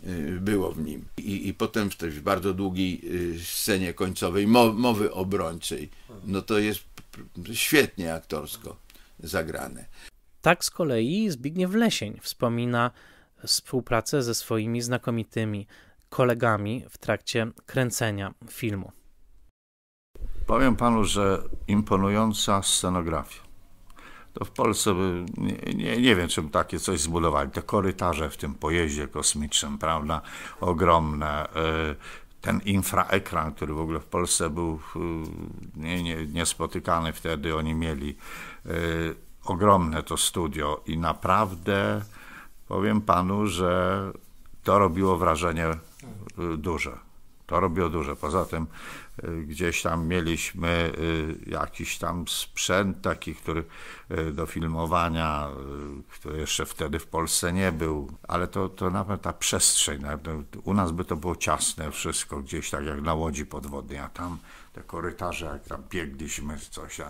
y, było w nim. I, i potem w tej bardzo długiej scenie końcowej mowy obrończej, no to jest świetnie aktorsko zagrane. Tak z kolei Zbigniew Lesień wspomina współpracę ze swoimi znakomitymi kolegami w trakcie kręcenia filmu. Powiem panu, że imponująca scenografia. To w Polsce by, nie, nie, nie wiem, czym takie coś zbudowali. Te korytarze w tym pojeździe kosmicznym, prawda? Ogromne. Y, ten infraekran, który w ogóle w Polsce był y, nie, nie, niespotykany wtedy, oni mieli y, ogromne to studio i naprawdę powiem panu, że to robiło wrażenie y, duże. To robiło duże. Poza tym y, gdzieś tam mieliśmy y, jakiś tam sprzęt taki, który do filmowania, który jeszcze wtedy w Polsce nie był, ale to, to nawet ta przestrzeń, u nas by to było ciasne wszystko, gdzieś tak jak na łodzi podwodnej, a tam te korytarze, jak tam biegliśmy, coś,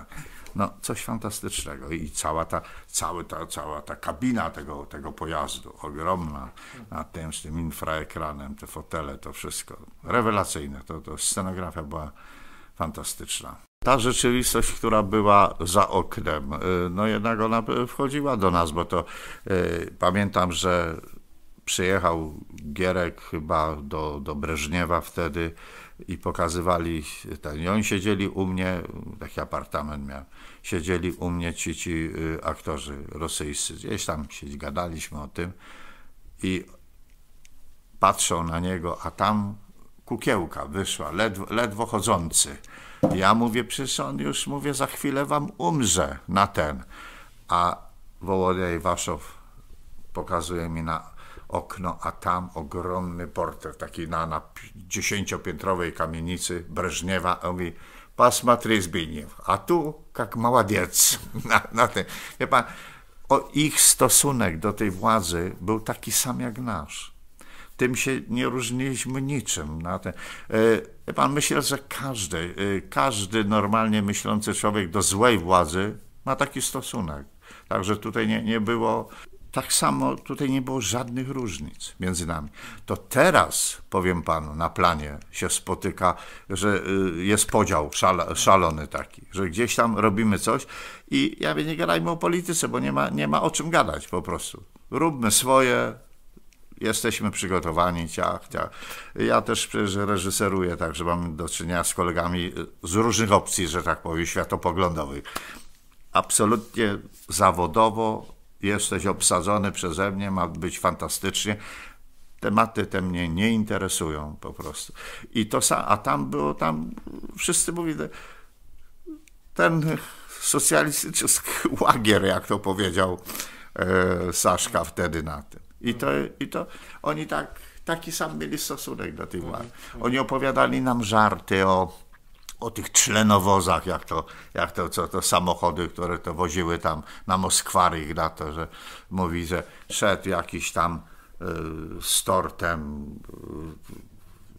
no coś fantastycznego i cała ta, cała ta, cała ta kabina tego, tego pojazdu, ogromna, nad tym, z tym infraekranem, te fotele, to wszystko, rewelacyjne, to, to scenografia była fantastyczna. Ta rzeczywistość, która była za oknem, y, no jednak ona wchodziła do nas, bo to y, pamiętam, że przyjechał Gierek chyba do, do Breżniewa wtedy, i pokazywali ten. I oni siedzieli u mnie, taki apartament miał, siedzieli u mnie ci, ci y, aktorzy rosyjscy. Gdzieś tam gadaliśmy o tym i patrzą na niego, a tam kukiełka wyszła, ledwo, ledwo chodzący. Ja mówię, przecież on już, mówię, za chwilę wam umrze na ten. A Wołodia Iwaszow pokazuje mi na okno, a tam ogromny portret, taki na, na dziesięciopiętrowej kamienicy Breżniewa. On mówi, посмотри, Zbigniew, a tu jak mała (laughs) Na, na tym. Wie pan, o ich stosunek do tej władzy był taki sam jak nasz. Tym się nie różniliśmy niczym. Na ten. E, wie pan, myślę, że każdy, e, każdy normalnie myślący człowiek do złej władzy ma taki stosunek. Także tutaj nie, nie było tak samo tutaj nie było żadnych różnic między nami. To teraz, powiem panu, na planie się spotyka, że y, jest podział szalony taki, że gdzieś tam robimy coś i ja nie gadajmy o polityce, bo nie ma, nie ma o czym gadać po prostu. Róbmy swoje, jesteśmy przygotowani, ciach, ciach. Ja też przecież reżyseruję, także mam do czynienia z kolegami y, z różnych opcji, że tak powiem, światopoglądowych. Absolutnie zawodowo jesteś obsadzony przeze mnie, ma być fantastycznie. Tematy te mnie nie interesują po prostu. I to a tam było, tam wszyscy mówili, ten socjalistyczny (laughs) łagier, jak to powiedział e, Saszka wtedy na tym. I to, i to oni tak, taki sam mieli stosunek do tych władzy. Mhm. Oni opowiadali nam żarty o o tych czlenowozach, jak to, jak to, co, to samochody, które to woziły tam na Moskwary na to, że mówi, że szedł jakiś tam y, z tortem,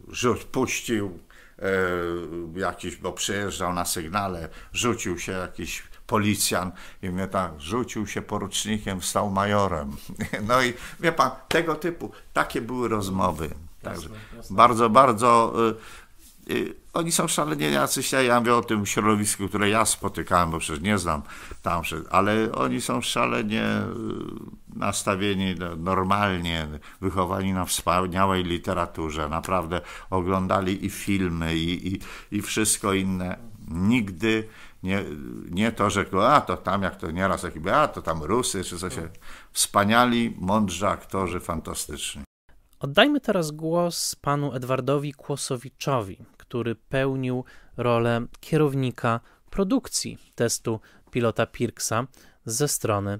y, rzuć, puścił y, jakiś, bo przyjeżdżał na sygnale, rzucił się jakiś policjan i mnie tak rzucił się porucznikiem, stał majorem. (laughs) No i wie pan, tego typu, takie były rozmowy. Także jasne, jasne. bardzo, bardzo y, Y, oni są szalenie jacyś, ja mówię o tym środowisku, które ja spotykałem, bo przecież nie znam tam, ale oni są szalenie y, nastawieni normalnie, wychowani na wspaniałej literaturze, naprawdę oglądali i filmy, i, i, i wszystko inne. Nigdy nie, nie to, że a to tam, jak to nieraz, a to tam Rusy, czy coś. Tak. Wspaniali, mądrzy aktorzy, fantastyczni. Oddajmy teraz głos panu Edwardowi Kłosowiczowi, który pełnił rolę kierownika produkcji testu pilota Pirksa ze strony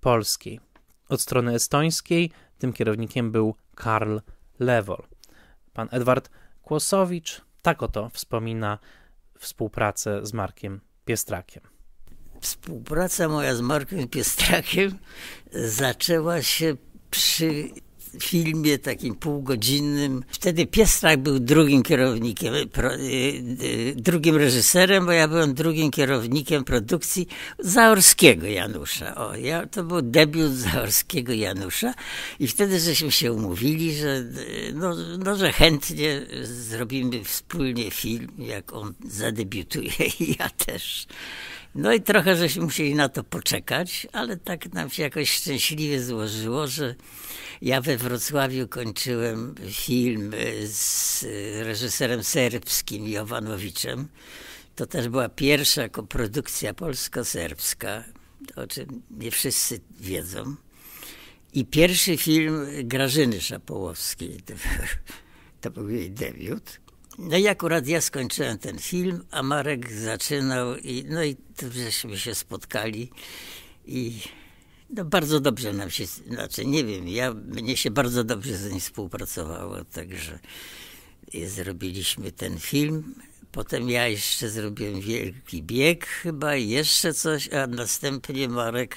polskiej. Od strony estońskiej tym kierownikiem był Karl Lewol. Pan Edward Kłosowicz tak oto wspomina współpracę z Markiem Piestrakiem. Współpraca moja z Markiem Piestrakiem zaczęła się przy filmie takim półgodzinnym. Wtedy Piestrak był drugim kierownikiem, pro, y, y, drugim reżyserem, bo ja byłem drugim kierownikiem produkcji Zaorskiego Janusza. O, ja, to był debiut Zaorskiego Janusza i wtedy żeśmy się umówili, że, y, no, no, że chętnie zrobimy wspólnie film, jak on zadebiutuje i ja też. No i trochę żeśmy musieli na to poczekać, ale tak nam się jakoś szczęśliwie złożyło, że ja we Wrocławiu kończyłem film e, z reżyserem serbskim Jovanowiczem. To też była pierwsza koprodukcja polsko-serbska, o czym nie wszyscy wiedzą. I pierwszy film Grażyny Szapołowskiej, to był jej debiut. No i akurat ja skończyłem ten film, a Marek zaczynał i no i żeśmy się spotkali i no bardzo dobrze nam się, znaczy nie wiem, ja, mnie się bardzo dobrze z nim współpracowało, także zrobiliśmy ten film. Potem ja jeszcze zrobiłem wielki bieg chyba, jeszcze coś, a następnie Marek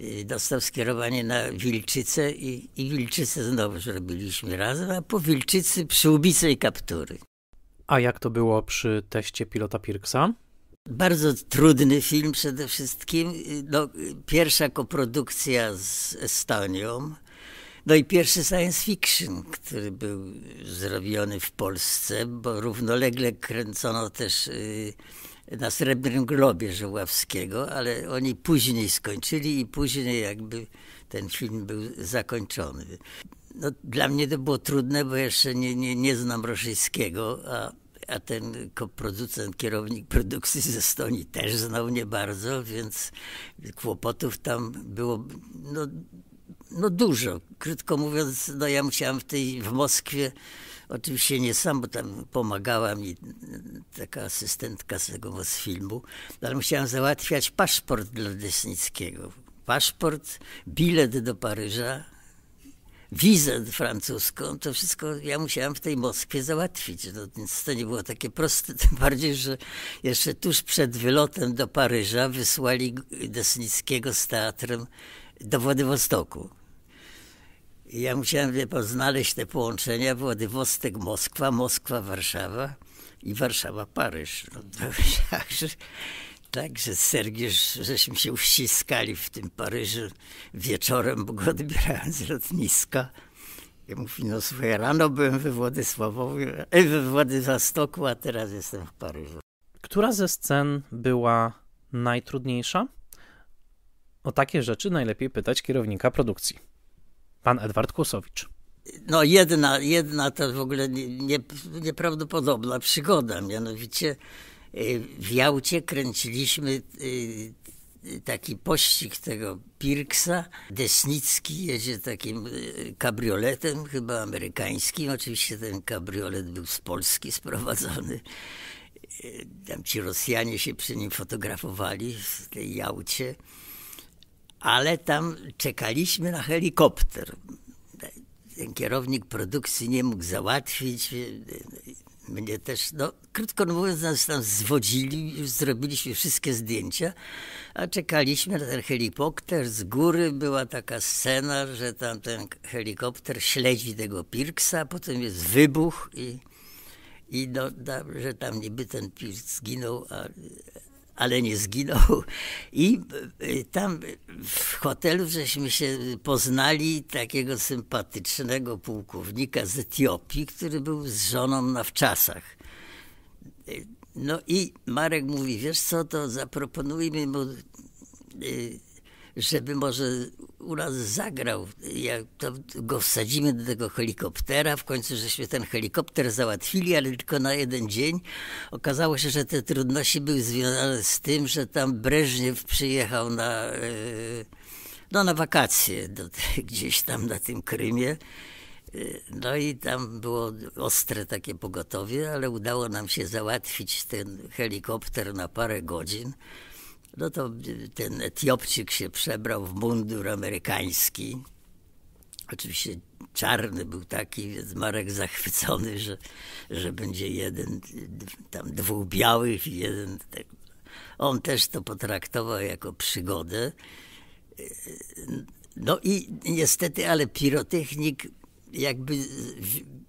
y, dostał skierowanie na Wilczycę i, i Wilczycę znowu zrobiliśmy razem, a po Wilczycy przyłbice i kaptury. A jak to było przy teście pilota Pirksa? Bardzo trudny film przede wszystkim. No, pierwsza koprodukcja z Estonią. No i pierwszy science fiction, który był zrobiony w Polsce, bo równolegle kręcono też y, na Srebrnym Globie Żoławskiego, ale oni później skończyli i później jakby ten film był zakończony. No, dla mnie to było trudne, bo jeszcze nie, nie, nie znam Roszyńskiego, a a ten producent, kierownik produkcji ze Estonii też znał nie bardzo, więc kłopotów tam było no, no dużo. Krótko mówiąc, no ja musiałem w, tej, w Moskwie, oczywiście nie sam, bo tam pomagała mi taka asystentka z tego filmu, ale musiałem załatwiać paszport dla Desnickiego. Paszport, bilet do Paryża, wizę francuską, to wszystko ja musiałam w tej Moskwie załatwić. No, więc to nie było takie proste, (laughs) tym bardziej, że jeszcze tuż przed wylotem do Paryża wysłali Desnickiego z teatrem do Władywostoku. I ja musiałem wie znaleźć te połączenia Władywostok, Moskwa, Moskwa, Warszawa i Warszawa, Paryż. No, to, (laughs) tak, że Sergiusz, żeśmy się uściskali w tym Paryżu wieczorem, bo go odbierałem z lotniska. Ja mówi, no swoje rano byłem we Władysławowie, e, we Zastoku a teraz jestem w Paryżu. Która ze scen była najtrudniejsza? O takie rzeczy najlepiej pytać kierownika produkcji, pan Edward Kłosowicz. No jedna, jedna to w ogóle nie, nie, nieprawdopodobna przygoda, mianowicie E, w Jałcie kręciliśmy e, taki pościg tego Pirksa. Desnicki jedzie takim e, kabrioletem, chyba amerykańskim. Oczywiście ten kabriolet był z Polski sprowadzony. Tam ci Rosjanie się przy nim fotografowali w tej Jałcie. Ale tam czekaliśmy na helikopter. Ten kierownik produkcji nie mógł załatwić mnie też, no krótko mówiąc, nas tam zwodzili, już zrobiliśmy wszystkie zdjęcia, a czekaliśmy na ten helikopter. Z góry była taka scena, że tam ten helikopter śledzi tego Pirksa, potem jest wybuch i, i no, że tam niby ten Pirks zginął, a, ale nie zginął. I e, tam w hotelu żeśmy się poznali takiego sympatycznego pułkownika z Etiopii, który był z żoną na wczasach. E, no i Marek mówi, wiesz co, to zaproponujmy mu, e, żeby może u nas zagrał, ja to go wsadzimy do tego helikoptera, w końcu żeśmy ten helikopter załatwili, ale tylko na jeden dzień. Okazało się, że te trudności były związane z tym, że tam Breżniew przyjechał na, e, no, na wakacje do, (laughs) gdzieś tam na tym Krymie. E, no i tam było ostre takie pogotowie, ale udało nam się załatwić ten helikopter na parę godzin. No to y, ten Etiopczyk się przebrał w mundur amerykański. Oczywiście czarny był taki, więc Marek zachwycony, że, że będzie jeden, tam dwóch białych i jeden. Tak. On też to potraktował jako przygodę. Y, no i niestety, ale pirotechnik jakby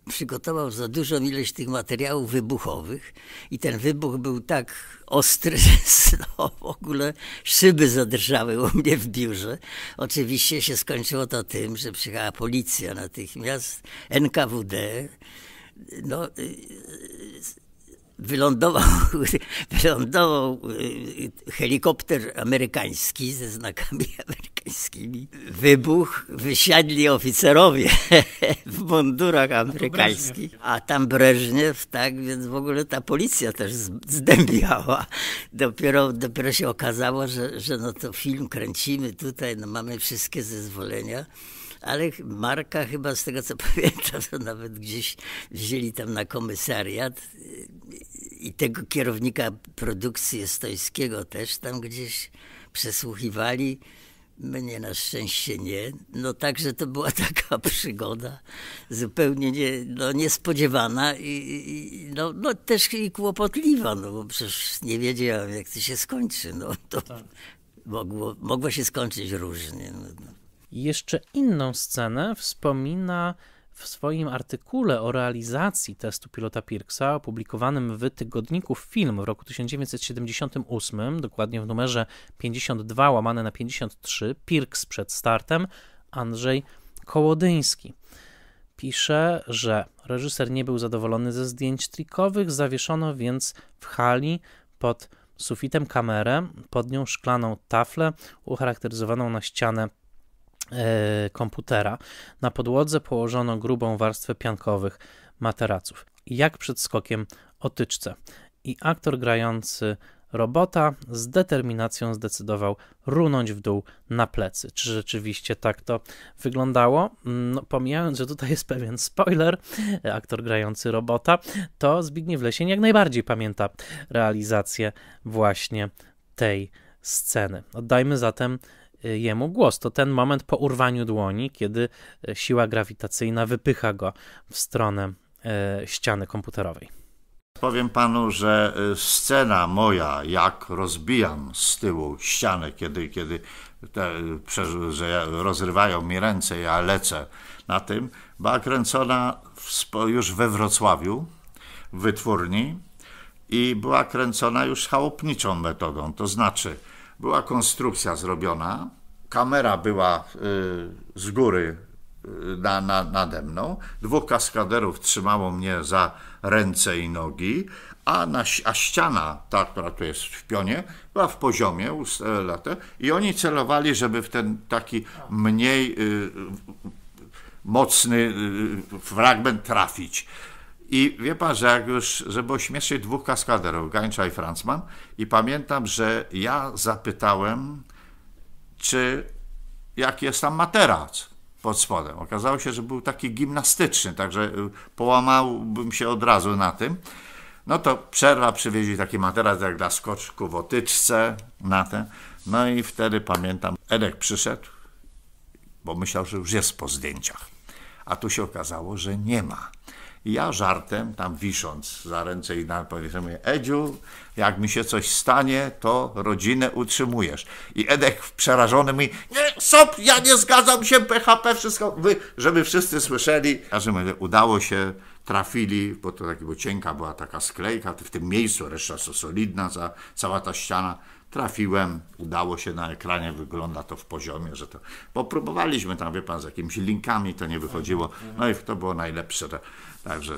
przygotował za dużą ilość tych materiałów wybuchowych i ten wybuch był tak ostry, (laughs) że no, w ogóle szyby zadrżały u mnie w biurze. Oczywiście się skończyło to tym, że przyjechała policja natychmiast, NKWD, no, y, wylądował, (laughs) wylądował y, helikopter amerykański ze znakami (laughs) amerykańskimi. Wybuch, wysiadli oficerowie (laughs) w mundurach amerykańskich, a tam Breżniew, tak, więc w ogóle ta policja też zdębiała. Dopiero, dopiero się okazało, że, że no to film kręcimy tutaj, no mamy wszystkie zezwolenia ale Marka chyba z tego co (laughs) pamiętam, to nawet gdzieś wzięli tam na komisariat y, i tego kierownika produkcji estońskiego też tam gdzieś przesłuchiwali. Mnie na szczęście nie. No także to była (laughs) taka przygoda zupełnie nie, no, niespodziewana i, i no, no, też i kłopotliwa, no bo przecież nie wiedziałem jak to się skończy. No, to tak. mogło, mogło się skończyć różnie. No, no. Jeszcze inną scenę wspomina w swoim artykule o realizacji testu pilota Pirksa, opublikowanym w tygodniku Film w roku 1978, dokładnie w numerze 52 łamane na 53, Pirks przed startem, Andrzej Kołodyński. Pisze, że reżyser nie był zadowolony ze zdjęć trikowych, zawieszono więc w hali pod sufitem kamerę, pod nią szklaną taflę ucharakteryzowaną na ścianę E, komputera. Na podłodze położono grubą warstwę piankowych materaców, jak przed skokiem otyczce. I aktor grający robota z determinacją zdecydował runąć w dół na plecy. Czy rzeczywiście tak to wyglądało? No, pomijając, że tutaj jest pewien spoiler, aktor grający robota, to Zbigniew Lesień jak najbardziej pamięta realizację właśnie tej sceny. Oddajmy zatem Y, jemu głos. To ten moment po urwaniu dłoni, kiedy y, siła grawitacyjna wypycha go w stronę y, ściany komputerowej. Powiem panu, że scena moja, jak rozbijam z tyłu ścianę, kiedy, kiedy te, że rozrywają mi ręce, ja lecę na tym, była kręcona w, już we Wrocławiu, w wytwórni i była kręcona już chałupniczą metodą, to znaczy była konstrukcja zrobiona, kamera była y, z góry y, na, na, nade mną, dwóch kaskaderów trzymało mnie za ręce i nogi, a, na, a ściana, ta, która tu jest w pionie, była w poziomie ustele, i oni celowali, żeby w ten taki mniej y, mocny y, fragment trafić. I wie pan, że jak już, żeby ośmieszyć dwóch kaskaderów, Gańcza i Francman, i pamiętam, że ja zapytałem, czy jaki jest tam materac pod spodem. Okazało się, że był taki gimnastyczny, także połamałbym się od razu na tym. No to przerwa, przywieźli taki materac jak dla skoczku w otyczce na ten. No i wtedy pamiętam, Edek przyszedł, bo myślał, że już jest po zdjęciach. A tu się okazało, że nie ma. I ja żartem, tam wisząc za ręce i na powiedzmy, Edziu, jak mi się coś stanie, to rodzinę utrzymujesz. I Edek przerażony mi, nie, sop, ja nie zgadzam się, PHP, wszystko, wy, żeby wszyscy słyszeli. W każdym razie udało się, trafili, bo to takiego cienka była taka sklejka, w tym miejscu, reszta to solidna, za, cała ta ściana. Trafiłem, udało się na ekranie, wygląda to w poziomie, że to. Bo próbowaliśmy tam, wie pan, z jakimiś linkami, to nie wychodziło. No i to było najlepsze. Także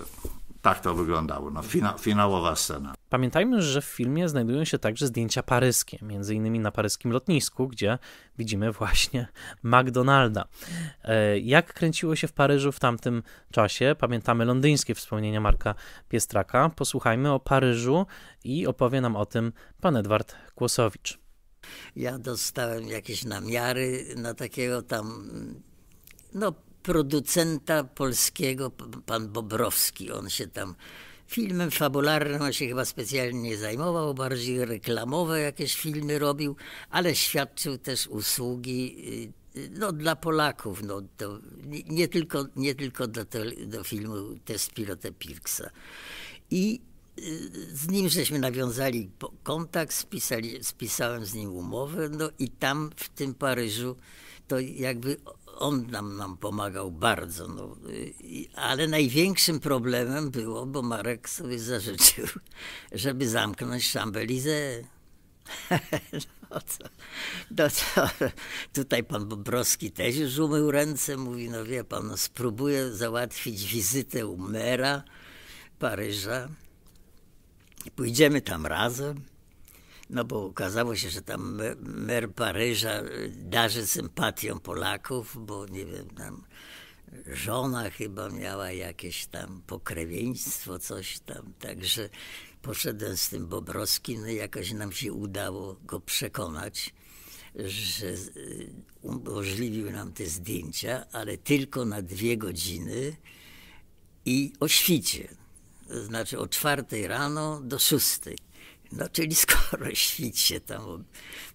tak to wyglądało. No, fina, finałowa scena. Pamiętajmy, że w filmie znajdują się także zdjęcia paryskie, między innymi na paryskim lotnisku, gdzie widzimy właśnie McDonalda. E, jak kręciło się w Paryżu w tamtym czasie? Pamiętamy londyńskie wspomnienia Marka Piestraka. Posłuchajmy o Paryżu i opowie nam o tym pan Edward Kłosowicz. Ja dostałem jakieś namiary na takiego tam no producenta polskiego, pan Bobrowski. On się tam filmem fabularnym, on się chyba specjalnie nie zajmował, bardziej reklamowe jakieś filmy robił, ale świadczył też usługi y, y, no, dla Polaków, no, to nie, tylko, nie tylko do, te, do filmu Test pilota Pirksa. I y, z nim żeśmy nawiązali kontakt, spisali, spisałem z nim umowę, no i tam w tym Paryżu to jakby on nam, nam pomagał bardzo, no. Y, ale największym problemem było, bo Marek sobie zażyczył, (laughs) żeby zamknąć champs (laughs) no co, no co, tutaj pan Bobrowski też już umył ręce, mówi, no wie pan, no spróbuję załatwić wizytę u mera Paryża, pójdziemy tam razem no bo okazało się, że tam mer Paryża y, darzy sympatią Polaków, bo nie wiem, tam żona chyba miała jakieś tam pokrewieństwo, coś tam, także poszedłem z tym Bobrowskim, no i jakoś nam się udało go przekonać, że y, umożliwił nam te zdjęcia, ale tylko na dwie godziny i o świcie, to znaczy o czwartej rano do szóstej. No czyli skoro (laughs) świt się tam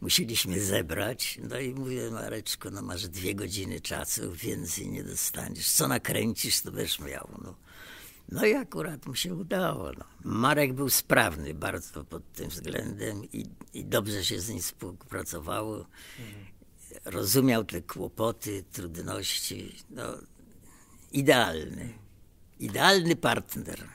musieliśmy zebrać, no i mówię Mareczko, no masz dwie godziny czasu, więcej nie dostaniesz. Co nakręcisz, to będziesz miał. No. No i akurat mu się udało. No. Marek był sprawny bardzo pod tym względem i, i dobrze się z nim współpracowało. Mhm. Rozumiał te kłopoty, trudności. No, idealny. Idealny partner.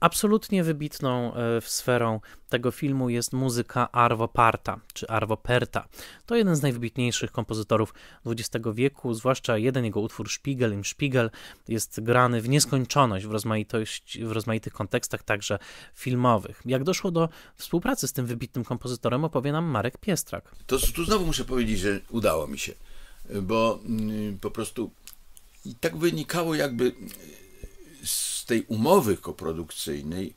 Absolutnie wybitną e, sferą tego filmu jest muzyka Arvo Parta, czy Arvo Perta. To jeden z najwybitniejszych kompozytorów XX wieku, zwłaszcza jeden jego utwór Spiegel im Spiegel jest grany w nieskończoność w, rozmaitość, w rozmaitych kontekstach, także filmowych. Jak doszło do współpracy z tym wybitnym kompozytorem, opowie nam Marek Piestrak. To tu znowu muszę powiedzieć, że udało mi się, bo mm, po prostu i tak wynikało jakby e, z tej umowy koprodukcyjnej,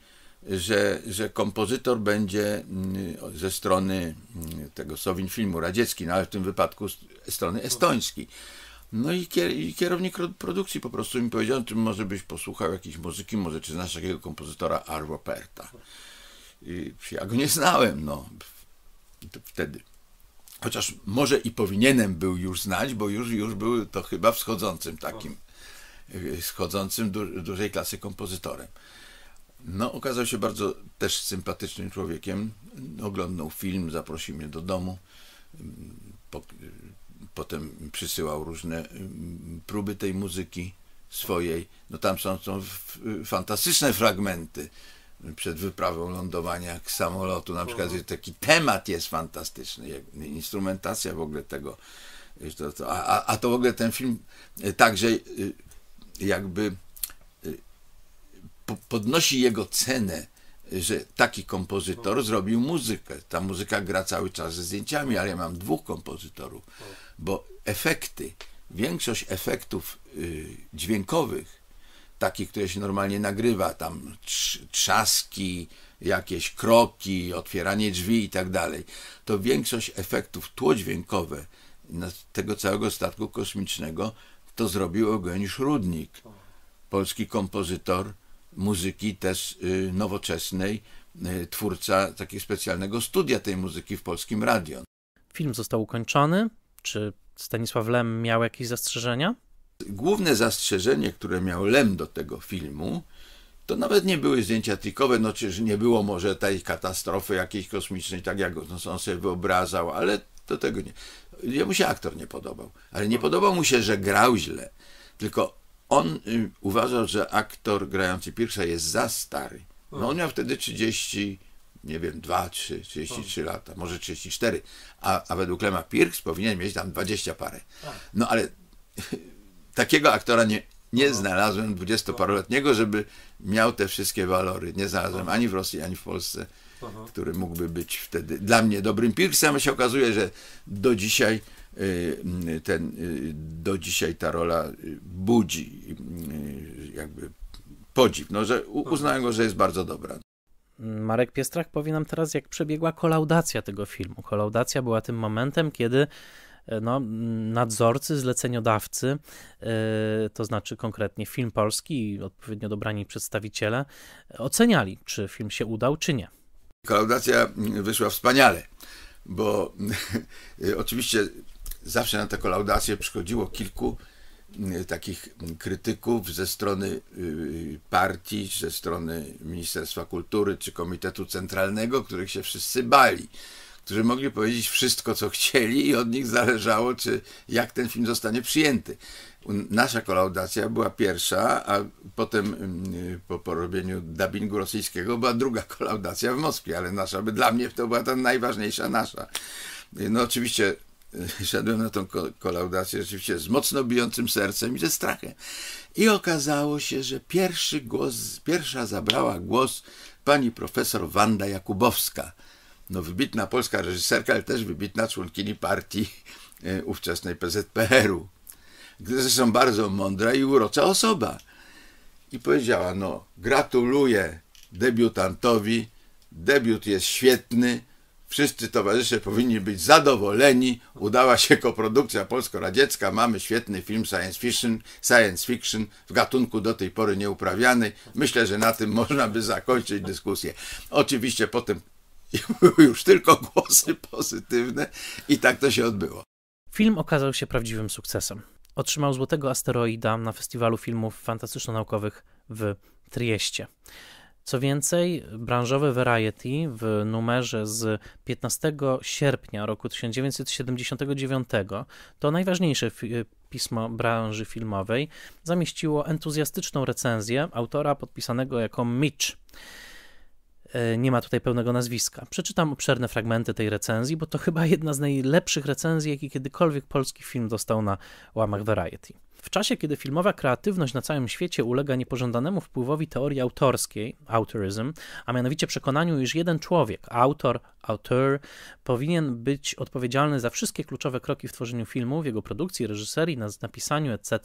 że, że kompozytor będzie mm, ze strony mm, tego Sowin Filmu Radziecki, no ale w tym wypadku strony estońskiej. No i, kier, i kierownik produkcji po prostu mi powiedział, czy może byś posłuchał jakiejś muzyki, może czy znasz takiego kompozytora Arvo Perta. I ja go nie znałem, no, wtedy. Chociaż może i powinienem był już znać, bo już, już był to chyba wschodzącym takim Y, schodzącym du dużej klasy kompozytorem. No, okazał się bardzo też sympatycznym człowiekiem. Oglądnął film, zaprosił mnie do domu. Po, potem przysyłał różne y, próby tej muzyki swojej. No tam są, są fantastyczne fragmenty przed wyprawą lądowania samolotu. Na przykład mhm. taki temat jest fantastyczny, instrumentacja w ogóle tego. a, a to w ogóle ten film także y, jakby y, podnosi jego cenę, że taki kompozytor zrobił muzykę. Ta muzyka gra cały czas ze zdjęciami, ale ja mam dwóch kompozytorów, bo efekty, większość efektów y, dźwiękowych, takich, które się normalnie nagrywa, tam trzaski, jakieś kroki, otwieranie drzwi i tak dalej, to większość efektów tło dźwiękowe tego całego statku kosmicznego to zrobił Eugeniusz Rudnik, polski kompozytor muzyki też y, nowoczesnej, y, twórca takiego specjalnego studia tej muzyki w Polskim Radio. Film został ukończony. Czy Stanisław Lem miał jakieś zastrzeżenia? Główne zastrzeżenie, które miał Lem do tego filmu, to nawet nie były zdjęcia trikowe, no czyż nie było może tej katastrofy jakiejś kosmicznej, tak jak on sobie wyobrażał, ale do tego nie jemu się aktor nie podobał, ale nie podobał mu się, że grał źle, tylko on y, uważał, że aktor grający Pirksa jest za stary. No on miał wtedy 30, nie wiem, 2, 3, 33 lata, może 34, a, a według Lema Pirks powinien mieć tam 20 parę. No ale (laughs) takiego aktora nie, nie znalazłem, dwudziestoparoletniego, żeby miał te wszystkie walory. Nie znalazłem ani w Rosji, ani w Polsce. Aha. Mhm. który mógłby być wtedy dla mnie dobrym Pirksem, a się okazuje, że do dzisiaj y, y, ten, y, do dzisiaj ta rola budzi jakby podziw, no, że mhm. uznałem go, że jest bardzo dobra. Marek Piestrach powie nam teraz, jak przebiegła kolaudacja tego filmu. Kolaudacja była tym momentem, kiedy e, no, nadzorcy, zleceniodawcy, e, to znaczy konkretnie film polski i odpowiednio dobrani przedstawiciele, oceniali, czy film się udał, czy nie. Kolaudacja wyszła wspaniale, bo (laughs) oczywiście zawsze na tę kolaudację przychodziło kilku mm, takich krytyków ze strony y, partii, ze strony Ministerstwa Kultury czy Komitetu Centralnego, których się wszyscy bali, którzy mogli powiedzieć wszystko, co chcieli i od nich zależało, czy jak ten film zostanie przyjęty. Nasza kolaudacja była pierwsza, a potem mm, po porobieniu dubbingu rosyjskiego była druga (laughs) kolaudacja w Moskwie, ale nasza, dla mnie to była ta najważniejsza nasza. No oczywiście e, szedłem na tą kolaudację rzeczywiście z mocno bijącym sercem i ze strachem. I okazało się, że pierwszy głos, pierwsza zabrała głos pani profesor Wanda Jakubowska. No wybitna polska reżyserka, ale też wybitna członkini partii e, ówczesnej PZPR-u zresztą bardzo mądra i urocza osoba. I powiedziała, no gratuluję debiutantowi, debiut jest świetny, wszyscy towarzysze powinni być zadowoleni, udała się koprodukcja polsko-radziecka, mamy świetny film science fiction, science fiction w gatunku do tej pory nieuprawianej Myślę, że na tym (laughs) można by zakończyć dyskusję. Oczywiście potem były (laughs) już tylko głosy pozytywne i tak to się odbyło. Film okazał się prawdziwym sukcesem otrzymał Złotego Asteroida na Festiwalu Filmów Fantastyczno-Naukowych w Trieste. Co więcej, branżowe Variety w numerze z 15 sierpnia roku 1979 to najważniejsze pismo branży filmowej zamieściło entuzjastyczną recenzję autora podpisanego jako Mitch. E, nie ma tutaj pełnego nazwiska. Przeczytam obszerne fragmenty tej recenzji, bo to chyba jedna z najlepszych recenzji, jakie kiedykolwiek polski film dostał na łamach Variety. W czasie, kiedy filmowa kreatywność na całym świecie ulega niepożądanemu wpływowi teorii autorskiej, autoryzm, a mianowicie przekonaniu, iż jeden człowiek, autor, auteur, powinien być odpowiedzialny za wszystkie kluczowe kroki w tworzeniu filmu, w jego produkcji, reżyserii, napisaniu, etc.,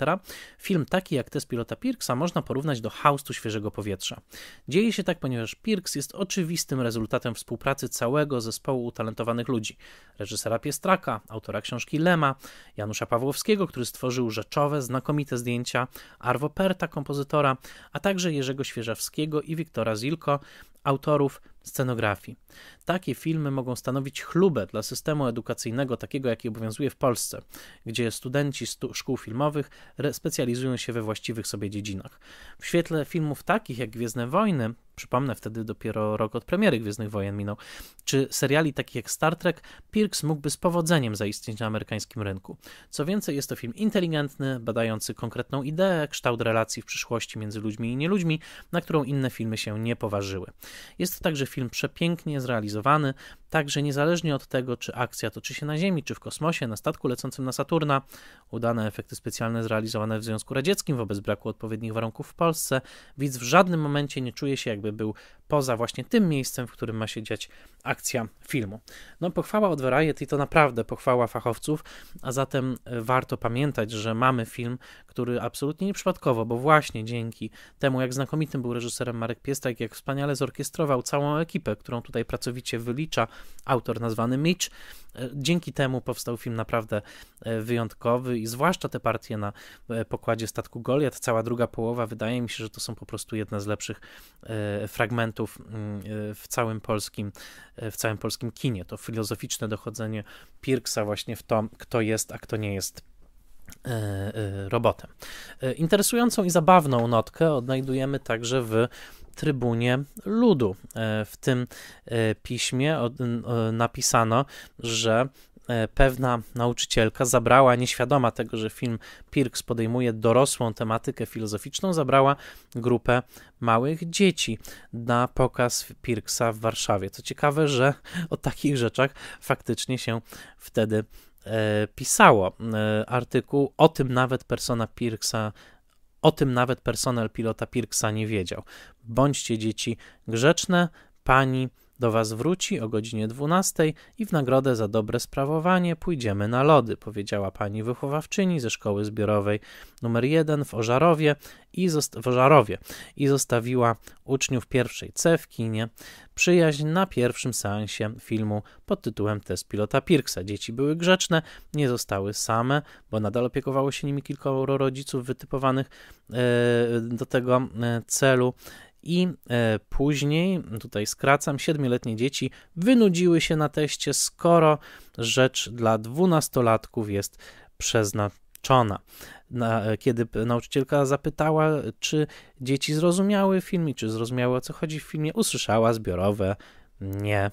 film taki jak test pilota Pirksa można porównać do haustu świeżego powietrza. Dzieje się tak, ponieważ Pirks jest oczywistym rezultatem współpracy całego zespołu utalentowanych ludzi: reżysera Piestraka, autora książki Lema, Janusza Pawłowskiego, który stworzył rzeczowe znakomite zdjęcia Arvo Perta, kompozytora, a także Jerzego Świeżawskiego i Wiktora Zilko, autorów scenografii. Takie filmy mogą stanowić chlubę dla systemu edukacyjnego, takiego jaki obowiązuje w Polsce, gdzie studenci stu szkół filmowych specjalizują się we właściwych sobie dziedzinach. W świetle filmów takich jak Gwiezdne Wojny, przypomnę wtedy dopiero rok od premiery Gwiezdnych Wojen minął, czy seriali takich jak Star Trek, Pirks mógłby z powodzeniem zaistnieć na amerykańskim rynku. Co więcej, jest to film inteligentny, badający konkretną ideę, kształt relacji w przyszłości między ludźmi i nieludźmi, na którą inne filmy się nie poważyły. Jest to także film przepięknie zrealizowany, także niezależnie od tego, czy akcja toczy się na Ziemi, czy w kosmosie, na statku lecącym na Saturna, udane efekty specjalne zrealizowane w Związku Radzieckim wobec braku odpowiednich warunków w Polsce, widz w żadnym momencie nie czuje się, jakby był poza właśnie tym miejscem, w którym ma się dziać akcja filmu. No, pochwała od Variety to naprawdę pochwała fachowców, a zatem warto pamiętać, że mamy film, który absolutnie nieprzypadkowo, bo właśnie dzięki temu, jak znakomitym był reżyserem Marek Piestak, jak wspaniale zorkiestrowany, orkiestrował całą ekipę, którą tutaj pracowicie wylicza autor nazwany Mitch. E, dzięki temu powstał film naprawdę e, wyjątkowy i zwłaszcza te partie na e, pokładzie statku Goliat, cała druga połowa, wydaje mi się, że to są po prostu jedne z lepszych fragmentów mm, w całym polskim, w całym polskim kinie. To filozoficzne dochodzenie Pirksa właśnie w to, kto jest, a kto nie jest robotem. Interesującą i zabawną notkę odnajdujemy także w trybunie ludu. E, w tym e, piśmie e, napisano, że pewna nauczycielka zabrała, nieświadoma tego, że film Pirks podejmuje dorosłą tematykę filozoficzną, zabrała grupę małych dzieci na pokaz Pirksa w Warszawie. Co ciekawe, że (laughs) o takich rzeczach faktycznie się wtedy pisało. Artykuł o tym nawet persona Pirksa o tym nawet personel pilota Pirksa nie wiedział. Bądźcie dzieci grzeczne, pani do was wróci o godzinie 12 i w nagrodę za dobre sprawowanie pójdziemy na lody, powiedziała pani wychowawczyni ze szkoły zbiorowej numer 1 w Ożarowie i, w Ożarowie i zostawiła uczniów pierwszej C w kinie przyjaźń na pierwszym seansie filmu pod tytułem Test pilota Pirksa. Dzieci były grzeczne, nie zostały same, bo nadal opiekowało się nimi kilkoro rodziców wytypowanych e, do tego e, celu i e, później, tutaj skracam, siedmioletnie dzieci wynudziły się na teście, skoro rzecz dla dwunastolatków jest przeznaczona. Na, e, kiedy nauczycielka zapytała, czy dzieci zrozumiały film i czy zrozumiały o co chodzi w filmie, usłyszała zbiorowe nie.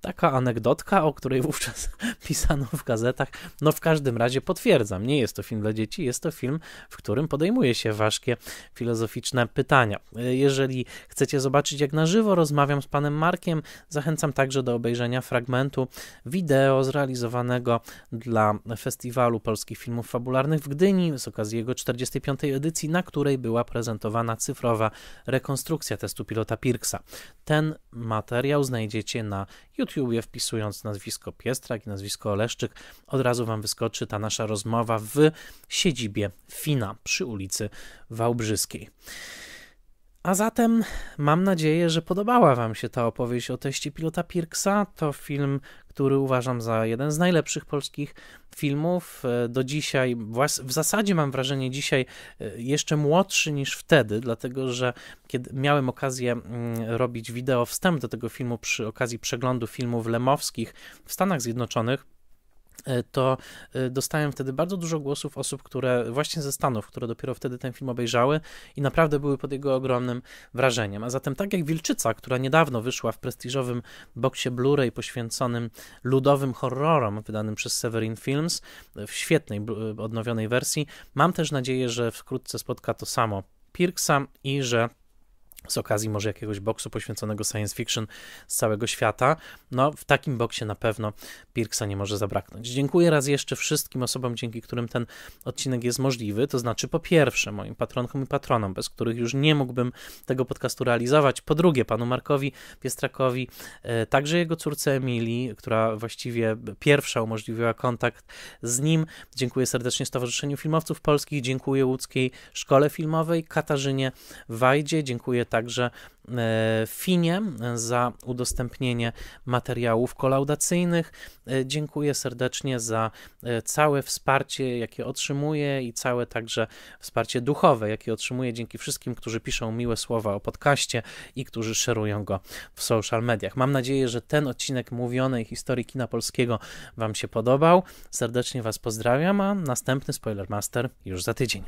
Taka anegdotka, o której wówczas (laughs) pisano w gazetach. No w każdym razie potwierdzam, nie jest to film dla dzieci, jest to film, w którym podejmuje się ważkie filozoficzne pytania. Jeżeli chcecie zobaczyć, jak na żywo rozmawiam z panem Markiem, zachęcam także do obejrzenia fragmentu wideo zrealizowanego dla Festiwalu Polskich Filmów Fabularnych w Gdyni z okazji jego 45. edycji, na której była prezentowana cyfrowa rekonstrukcja testu pilota Pirksa. Ten materiał znajdziecie na YouTubie wpisując nazwisko Piestrak i nazwisko Oleszczyk, od razu Wam wyskoczy ta nasza rozmowa w siedzibie FINA przy ulicy Wałbrzyskiej. A zatem mam nadzieję, że podobała Wam się ta opowieść o teście pilota Pirksa. To film, który uważam za jeden z najlepszych polskich filmów. E, do dzisiaj, w zasadzie mam wrażenie, dzisiaj e, jeszcze młodszy niż wtedy, dlatego że kiedy miałem okazję mm, robić wideo wstęp do tego filmu przy okazji przeglądu filmów lemowskich w Stanach Zjednoczonych. E, to e, dostałem wtedy bardzo dużo głosów osób, które właśnie ze Stanów, które dopiero wtedy ten film obejrzały i naprawdę były pod jego ogromnym wrażeniem. A zatem tak jak Wilczyca, która niedawno wyszła w prestiżowym boksie Blu-ray poświęconym ludowym horrorom wydanym przez Severin Films e, w świetnej odnowionej wersji, mam też nadzieję, że wkrótce spotka to samo Pirksa i że z okazji może jakiegoś boksu poświęconego science fiction z całego świata. No, w takim boksie na pewno Pirksa nie może zabraknąć. Dziękuję raz jeszcze wszystkim osobom, dzięki którym ten odcinek jest możliwy, to znaczy po pierwsze moim patronkom i patronom, bez których już nie mógłbym tego podcastu realizować, po drugie panu Markowi Piestrakowi, e, także jego córce Emilii, która właściwie pierwsza umożliwiła kontakt z nim. Dziękuję serdecznie Stowarzyszeniu Filmowców Polskich, dziękuję Łódzkiej Szkole Filmowej, Katarzynie Wajdzie, dziękuję także e, Finie za udostępnienie materiałów kolaudacyjnych. E, dziękuję serdecznie za e, całe wsparcie, jakie otrzymuję i całe także wsparcie duchowe, jakie otrzymuję dzięki wszystkim, którzy piszą miłe słowa o podcaście i którzy szerują go w social mediach. Mam nadzieję, że ten odcinek mówionej historii kina polskiego Wam się podobał. Serdecznie Was pozdrawiam, a następny Spoiler Master już za tydzień.